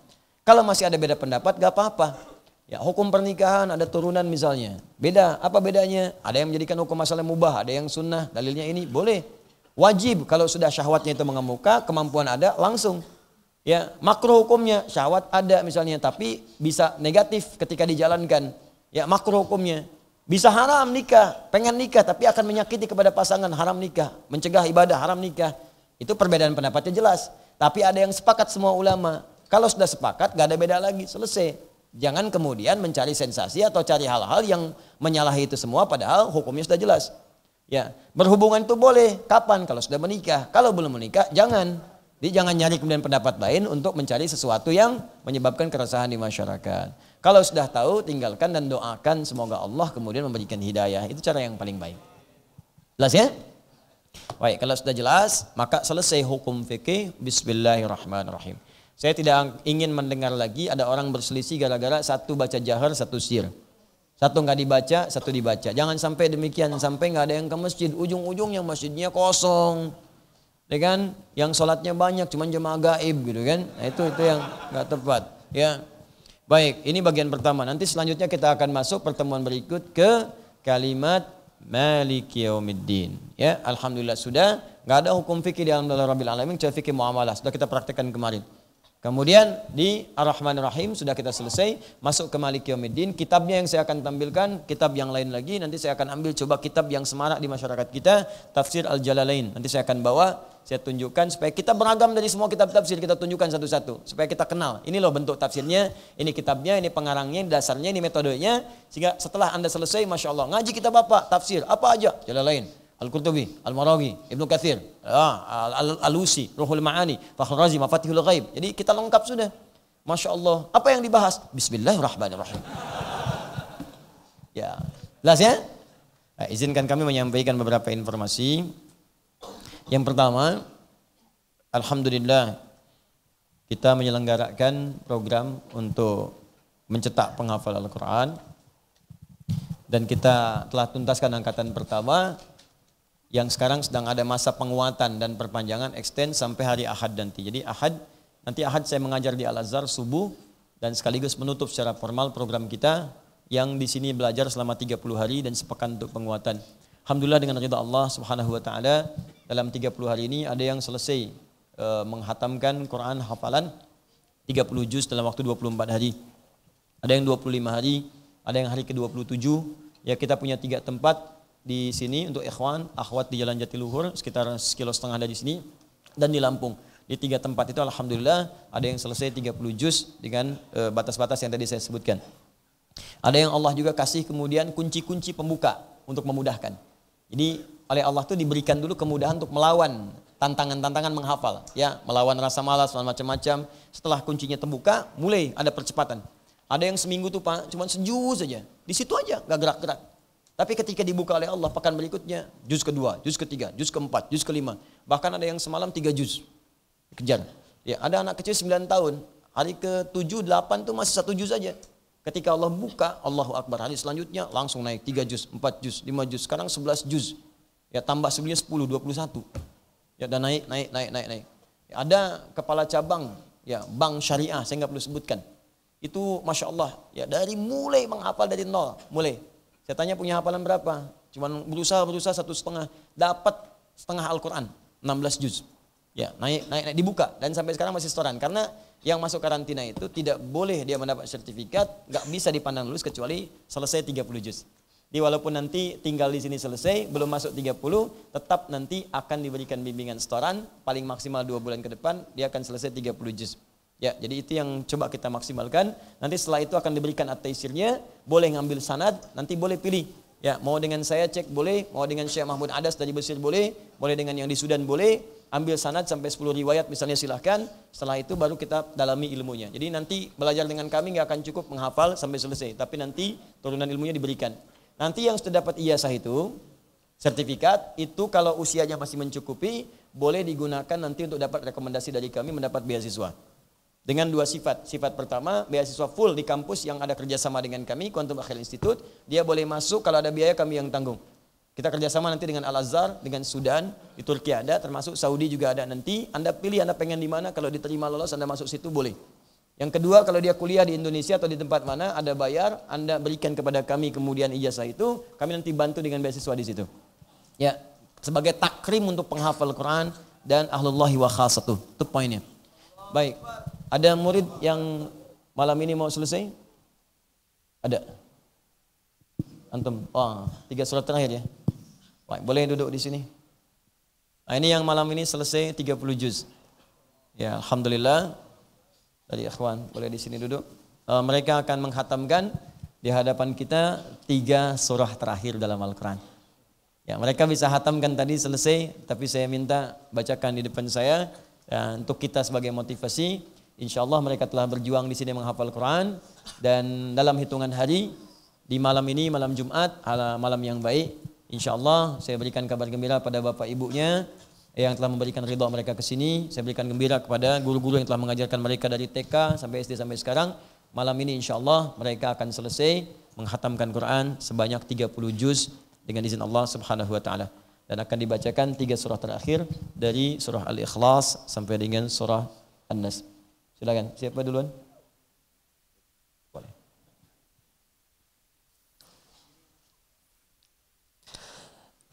Kalau masih ada beda pendapat, gak apa-apa. Ya hukum pernikahan ada turunan misalnya. Beda, apa bedanya? Ada yang menjadikan hukum masalah mubah, ada yang sunnah, dalilnya ini. Boleh. Wajib kalau sudah syahwatnya itu mengemuka, kemampuan ada, langsung. Ya, makro hukumnya, syahwat ada misalnya, tapi bisa negatif ketika dijalankan. Ya, makro hukumnya. Bisa haram nikah, pengen nikah tapi akan menyakiti kepada pasangan, haram nikah. Mencegah ibadah, haram nikah. Itu perbedaan pendapatnya jelas. Tapi ada yang sepakat semua ulama. Kalau sudah sepakat gak ada beda lagi, selesai. Jangan kemudian mencari sensasi atau cari hal-hal yang menyalahi itu semua padahal hukumnya sudah jelas. Ya, berhubungan itu boleh. Kapan? Kalau sudah menikah. Kalau belum menikah, jangan. Jadi jangan nyari kemudian pendapat lain untuk mencari sesuatu yang menyebabkan keresahan di masyarakat. Kalau sudah tahu, tinggalkan dan doakan semoga Allah kemudian memberikan hidayah. Itu cara yang paling baik. Jelas ya? Baik, kalau sudah jelas, maka selesai hukum fikih. Bismillahirrahmanirrahim. Saya tidak ingin mendengar lagi ada orang berselisih gara-gara satu baca jahar, satu sir. Satu nggak dibaca, satu dibaca. Jangan sampai demikian, sampai nggak ada yang ke masjid. Ujung-ujungnya masjidnya kosong. Ya kan? Yang sholatnya banyak, cuman jemaah gaib gitu kan. Nah, itu itu yang nggak tepat. Ya, Baik, ini bagian pertama. Nanti selanjutnya kita akan masuk pertemuan berikut ke kalimat Maliki yaumiddin. Ya, alhamdulillah sudah. Nggak ada hukum fikih di alam rabbil alamin kecuali fikih muamalah. Sudah kita praktekkan kemarin. Kemudian di Ar-Rahman Rahim sudah kita selesai masuk ke Maliki Yaumiddin. Kitabnya yang saya akan tampilkan, kitab yang lain lagi nanti saya akan ambil coba kitab yang semarak di masyarakat kita, Tafsir Al-Jalalain. Nanti saya akan bawa saya tunjukkan supaya kita beragam dari semua kitab tafsir kita tunjukkan satu-satu supaya kita kenal ini loh bentuk tafsirnya ini kitabnya ini pengarangnya ini dasarnya ini metodenya sehingga setelah anda selesai masya Allah ngaji kita bapak tafsir apa aja jalan lain Al-Qurtubi, Al-Marawi, Ibnu kathir ah, Al-Alusi, Ruhul Ma'ani, Fakhrul Razi, Mafatihul Ghaib. Jadi kita lengkap sudah. Masya Allah. Apa yang dibahas? Bismillahirrahmanirrahim. ya. Jelas ya? Nah, izinkan kami menyampaikan beberapa informasi. Yang pertama, Alhamdulillah kita menyelenggarakan program untuk mencetak penghafal Al-Quran dan kita telah tuntaskan angkatan pertama yang sekarang sedang ada masa penguatan dan perpanjangan extend sampai hari Ahad nanti. Jadi Ahad nanti Ahad saya mengajar di Al-Azhar subuh dan sekaligus menutup secara formal program kita yang di sini belajar selama 30 hari dan sepekan untuk penguatan. Alhamdulillah dengan ridha Allah Subhanahu wa taala dalam 30 hari ini ada yang selesai e, menghatamkan Quran hafalan 30 juz dalam waktu 24 hari. Ada yang 25 hari, ada yang hari ke-27. Ya kita punya tiga tempat di sini untuk ikhwan, akhwat di Jalan Jati Luhur sekitar sekilo setengah dari sini dan di Lampung. Di tiga tempat itu alhamdulillah ada yang selesai 30 juz dengan batas e, batas-batas yang tadi saya sebutkan. Ada yang Allah juga kasih kemudian kunci-kunci pembuka untuk memudahkan. Jadi oleh Allah tuh diberikan dulu kemudahan untuk melawan tantangan-tantangan menghafal ya melawan rasa malas dan macam-macam setelah kuncinya terbuka mulai ada percepatan ada yang seminggu tuh pak cuma sejuz aja di situ aja nggak gerak-gerak tapi ketika dibuka oleh Allah pekan berikutnya juz kedua juz ketiga juz keempat juz kelima bahkan ada yang semalam tiga juz kejar ya ada anak kecil sembilan tahun hari ke tujuh delapan tuh masih satu juz aja ketika Allah buka Allahu Akbar hari selanjutnya langsung naik tiga juz empat juz lima juz sekarang sebelas juz Ya tambah sebelumnya 10, 21. Ya dan naik, naik, naik, naik, naik. Ya, ada kepala cabang, ya bank syariah, saya nggak perlu sebutkan. Itu Masya Allah, ya dari mulai menghafal dari nol, mulai. Saya tanya punya hafalan berapa? Cuman berusaha, berusaha satu setengah. Dapat setengah Al-Quran, 16 juz. Ya, naik, naik, naik, dibuka. Dan sampai sekarang masih setoran. Karena yang masuk karantina itu tidak boleh dia mendapat sertifikat, nggak bisa dipandang lulus kecuali selesai 30 juz. Jadi walaupun nanti tinggal di sini selesai, belum masuk 30, tetap nanti akan diberikan bimbingan setoran paling maksimal 2 bulan ke depan dia akan selesai 30 juz. Ya, jadi itu yang coba kita maksimalkan. Nanti setelah itu akan diberikan at-taisirnya, boleh ngambil sanad, nanti boleh pilih. Ya, mau dengan saya cek boleh, mau dengan Syekh Mahmud Adas dari Mesir boleh, boleh dengan yang di Sudan boleh, ambil sanad sampai 10 riwayat misalnya silahkan. Setelah itu baru kita dalami ilmunya. Jadi nanti belajar dengan kami nggak akan cukup menghafal sampai selesai, tapi nanti turunan ilmunya diberikan. Nanti yang sudah dapat ijazah itu, sertifikat itu kalau usianya masih mencukupi, boleh digunakan nanti untuk dapat rekomendasi dari kami mendapat beasiswa. Dengan dua sifat. Sifat pertama, beasiswa full di kampus yang ada kerjasama dengan kami, Quantum Akhil Institute. Dia boleh masuk kalau ada biaya kami yang tanggung. Kita kerjasama nanti dengan Al-Azhar, dengan Sudan, di Turki ada, termasuk Saudi juga ada nanti. Anda pilih Anda pengen di mana, kalau diterima lolos Anda masuk situ boleh. Yang kedua, kalau dia kuliah di Indonesia atau di tempat mana, ada bayar, Anda berikan kepada kami kemudian ijazah itu, kami nanti bantu dengan beasiswa di situ. Ya, sebagai takrim untuk penghafal Quran dan ahlullahi wa khasatu. Itu poinnya. Baik, ada murid yang malam ini mau selesai? Ada? Antum? Oh, tiga surat terakhir ya. Baik, boleh duduk di sini. Nah, ini yang malam ini selesai 30 juz. Ya, Alhamdulillah. Tadi ikhwan boleh di sini duduk. Eh, mereka akan menghatamkan di hadapan kita tiga surah terakhir dalam Al-Quran. Ya, mereka bisa hatamkan tadi selesai, tapi saya minta bacakan di depan saya ya, untuk kita sebagai motivasi. Insya Allah mereka telah berjuang di sini menghafal Quran dan dalam hitungan hari di malam ini malam Jumat malam yang baik Insya Allah saya berikan kabar gembira pada bapak ibunya yang telah memberikan ridha mereka ke sini. Saya berikan gembira kepada guru-guru yang telah mengajarkan mereka dari TK sampai SD sampai sekarang. Malam ini insyaAllah mereka akan selesai menghatamkan Quran sebanyak 30 juz dengan izin Allah subhanahu wa ta'ala. Dan akan dibacakan tiga surah terakhir dari surah Al-Ikhlas sampai dengan surah An-Nas. Silakan, siapa duluan?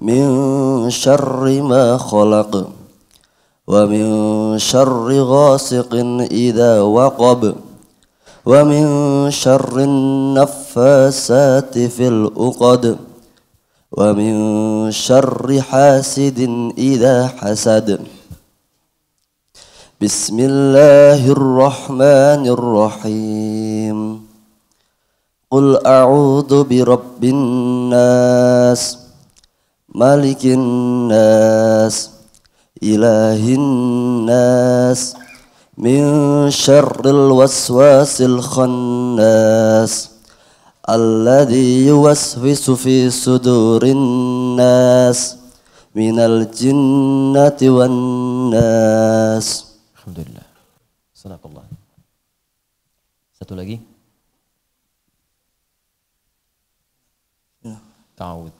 من شر ما خلق ومن شر غاسق إذا وقب ومن شر النفاسات في الأقد ومن شر حاسد إذا حسد بسم الله الرحمن الرحيم قل أعوذ برب الناس malikin nas ilahin nas min syarril waswasil khannas alladhi yuwaswisu fi sudurin nas minal jinnati wan nas Alhamdulillah Sadaqallah Satu lagi ya. Ta'awud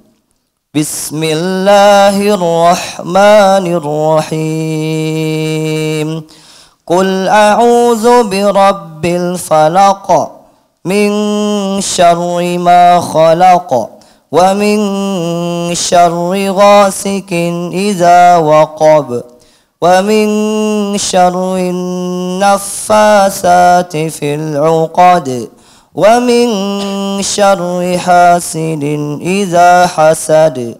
بسم الله الرحمن الرحيم قل أعوذ برب الفلق من شر ما خلق ومن شر غاسك إذا وقب ومن شر النفاثات في العقد ومن شر حاسد إذا حسد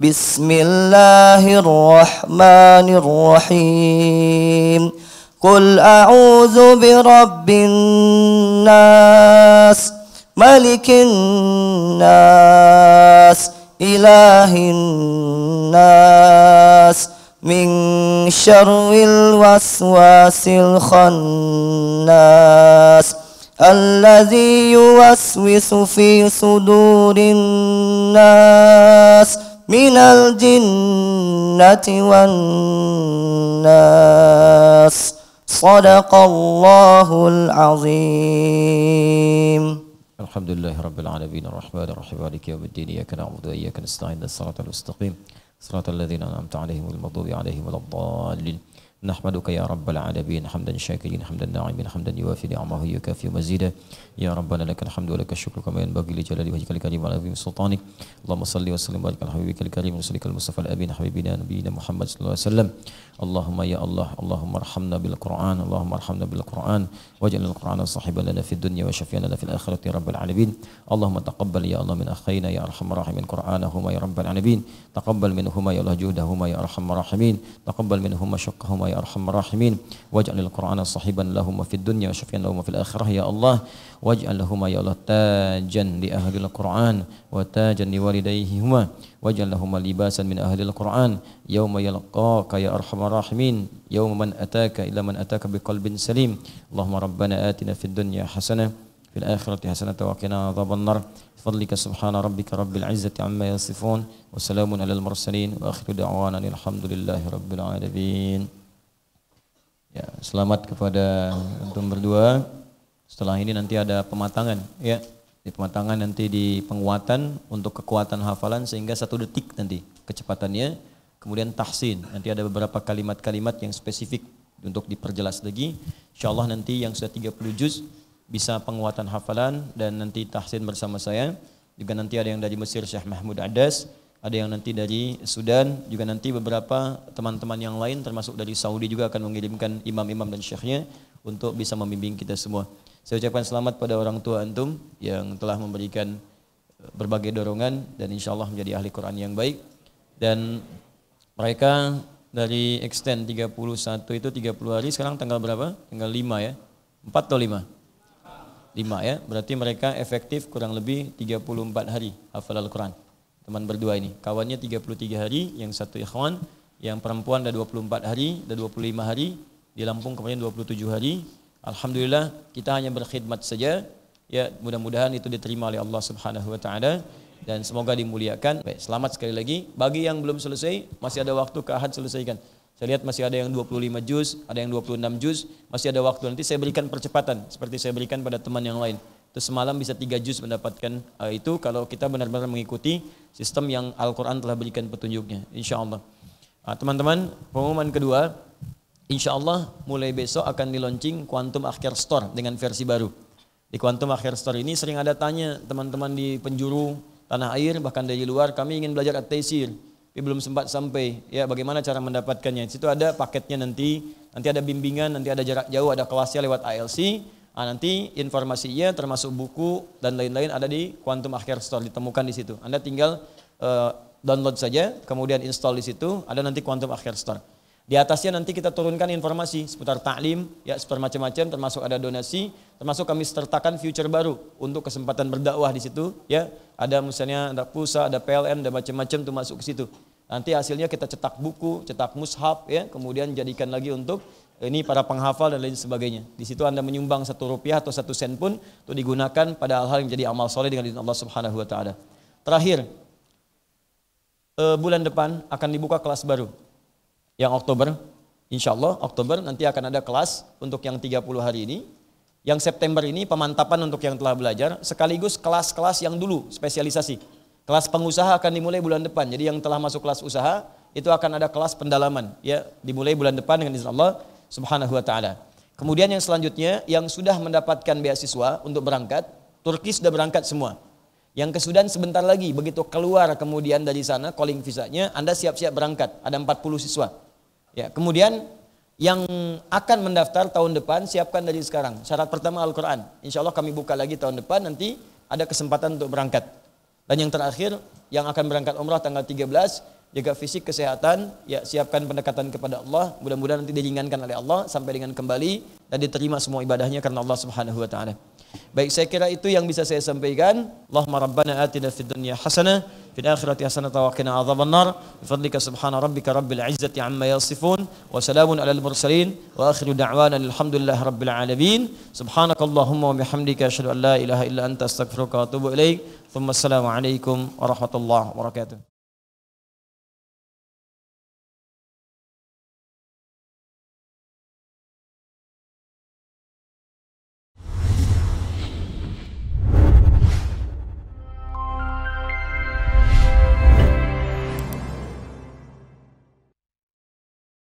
بسم الله الرحمن الرحيم قل أعوذ برب الناس ملك الناس إله الناس من شر الوسواس الخناس الذي يوسوس في صدور الناس من الجنة والناس صدق الله العظيم الحمد لله رب العالمين الرحمن الرحيم مالك يوم الدين اياك نعبد واياك نستعين الصراط المستقيم صراط الذين انعمت عليهم والمغضوب عليهم ولا الضالين نحمدك يا رب العالمين حمدا شاكرين حمدا ناعمين حمدا يوافي نعمه يكافي مزيده يا ربنا لك الحمد ولك الشكر كما ينبغي لجلال وجهك الكريم وعلى عظيم سلطانك اللهم صل وسلم وبارك على حبيبك الكريم ورسولك المصطفى الامين حبيبنا نبينا محمد صلى الله عليه وسلم اللهم يا الله اللهم ارحمنا بالقران اللهم ارحمنا بالقران واجعل القرآن صاحبا لنا في الدنيا وشفيا لنا في الآخرة يا رب العالمين اللهم تقبل يا الله من أخينا يا أرحم الراحمين قرآنهما يا رب العالمين تقبل منهما يا الله جهدهما يا أرحم الراحمين تقبل منهما شقهما يا أرحم الراحمين واجعل القرآن صاحبا لهما في الدنيا وشفيا لهما في الآخرة يا الله waj'alhuma ya Allah tajan li ahli al-Qur'an wa tajan li walidayhi walidayhima waj'alhuma libasan min ahli al-Qur'an yawma yalqaka ya arhamar rahimin yawma man ataka illa man ataka biqalbin salim Allahumma rabbana atina fid dunya hasanah fil akhirati hasanah wa qina adhaban nar fadlika subhana rabbika rabbil izzati amma yasifun wa salamun alal mursalin wa akhiru da'wana alhamdulillahi rabbil alamin Ya, selamat kepada antum berdua. Setelah ini nanti ada pematangan ya. Di pematangan nanti di penguatan untuk kekuatan hafalan sehingga satu detik nanti kecepatannya. Kemudian tahsin, nanti ada beberapa kalimat-kalimat yang spesifik untuk diperjelas lagi. Insya Allah nanti yang sudah 30 juz bisa penguatan hafalan dan nanti tahsin bersama saya. Juga nanti ada yang dari Mesir Syekh Mahmud Adas, ada yang nanti dari Sudan, juga nanti beberapa teman-teman yang lain termasuk dari Saudi juga akan mengirimkan imam-imam dan syekhnya untuk bisa membimbing kita semua. Saya ucapkan selamat pada orang tua antum yang telah memberikan eh, berbagai dorongan dan insya Allah menjadi ahli Quran yang baik. Dan mereka dari extend 31 itu 30 hari, sekarang tanggal berapa? Tanggal 5 ya? 4 atau 5? 5 ya. Berarti mereka efektif kurang lebih 34 hari hafal Al-Quran. Teman berdua ini. Kawannya 33 hari, yang satu ikhwan, yang perempuan ada 24 hari, ada 25 hari, di Lampung kemarin 27 hari, Alhamdulillah kita hanya berkhidmat saja. Ya, mudah-mudahan itu diterima oleh Allah Subhanahu wa taala dan semoga dimuliakan. Baik, selamat sekali lagi. Bagi yang belum selesai, masih ada waktu ke Ahad selesaikan. Saya lihat masih ada yang 25 juz, ada yang 26 juz, masih ada waktu. Nanti saya berikan percepatan seperti saya berikan pada teman yang lain. Terus semalam bisa tiga juz mendapatkan uh, itu kalau kita benar-benar mengikuti sistem yang Al-Quran telah berikan petunjuknya. Insya Allah. Ah, teman-teman, pengumuman kedua, Insya Allah mulai besok akan diluncing Quantum Akhir Store dengan versi baru. Di Quantum Akhir Store ini sering ada tanya teman-teman di penjuru tanah air bahkan dari luar kami ingin belajar at tapi belum sempat sampai ya bagaimana cara mendapatkannya situ ada paketnya nanti nanti ada bimbingan nanti ada jarak jauh ada kelasnya lewat ALC Nah, nanti informasinya termasuk buku dan lain-lain ada di Quantum Akhir Store ditemukan di situ. Anda tinggal uh, download saja, kemudian install di situ, ada nanti Quantum Akhir Store. Di atasnya nanti kita turunkan informasi seputar taklim, ya seputar macam-macam, termasuk ada donasi, termasuk kami sertakan future baru untuk kesempatan berdakwah di situ, ya. Ada misalnya ada pusa, ada PLN, ada macam-macam tuh masuk ke situ. Nanti hasilnya kita cetak buku, cetak mushaf, ya, kemudian jadikan lagi untuk eh, ini para penghafal dan lain sebagainya. Di situ Anda menyumbang satu rupiah atau satu sen pun untuk digunakan pada hal-hal yang menjadi amal soleh dengan izin Allah Subhanahu Wa Taala. Terakhir, eh, bulan depan akan dibuka kelas baru yang Oktober. Insya Allah Oktober nanti akan ada kelas untuk yang 30 hari ini. Yang September ini pemantapan untuk yang telah belajar, sekaligus kelas-kelas yang dulu spesialisasi. Kelas pengusaha akan dimulai bulan depan. Jadi yang telah masuk kelas usaha itu akan ada kelas pendalaman ya dimulai bulan depan dengan izin Allah Subhanahu wa taala. Kemudian yang selanjutnya yang sudah mendapatkan beasiswa untuk berangkat, Turki sudah berangkat semua. Yang ke Sudan sebentar lagi begitu keluar kemudian dari sana calling visanya Anda siap-siap berangkat. Ada 40 siswa. Ya, kemudian yang akan mendaftar tahun depan siapkan dari sekarang. Syarat pertama Al-Quran. Insya Allah kami buka lagi tahun depan nanti ada kesempatan untuk berangkat. Dan yang terakhir yang akan berangkat umrah tanggal 13 jaga fisik kesehatan ya siapkan pendekatan kepada Allah mudah-mudahan nanti diringankan oleh Allah sampai dengan kembali dan diterima semua ibadahnya karena Allah Subhanahu wa taala Baik, saya kira itu yang bisa saya sampaikan. Allahumma rabbana atina fid dunya hasanah fil akhirati hasanah wa qina adhaban nar. Bi fadlika subhana rabbika rabbil izzati amma yasifun wa salamun alal mursalin wa akhiru da'wana alhamdulillahi rabbil alamin. Subhanakallahumma wa bihamdika asyhadu an la ilaha illa anta astaghfiruka wa atubu ilaik. Thumma assalamu alaikum warahmatullahi wabarakatuh.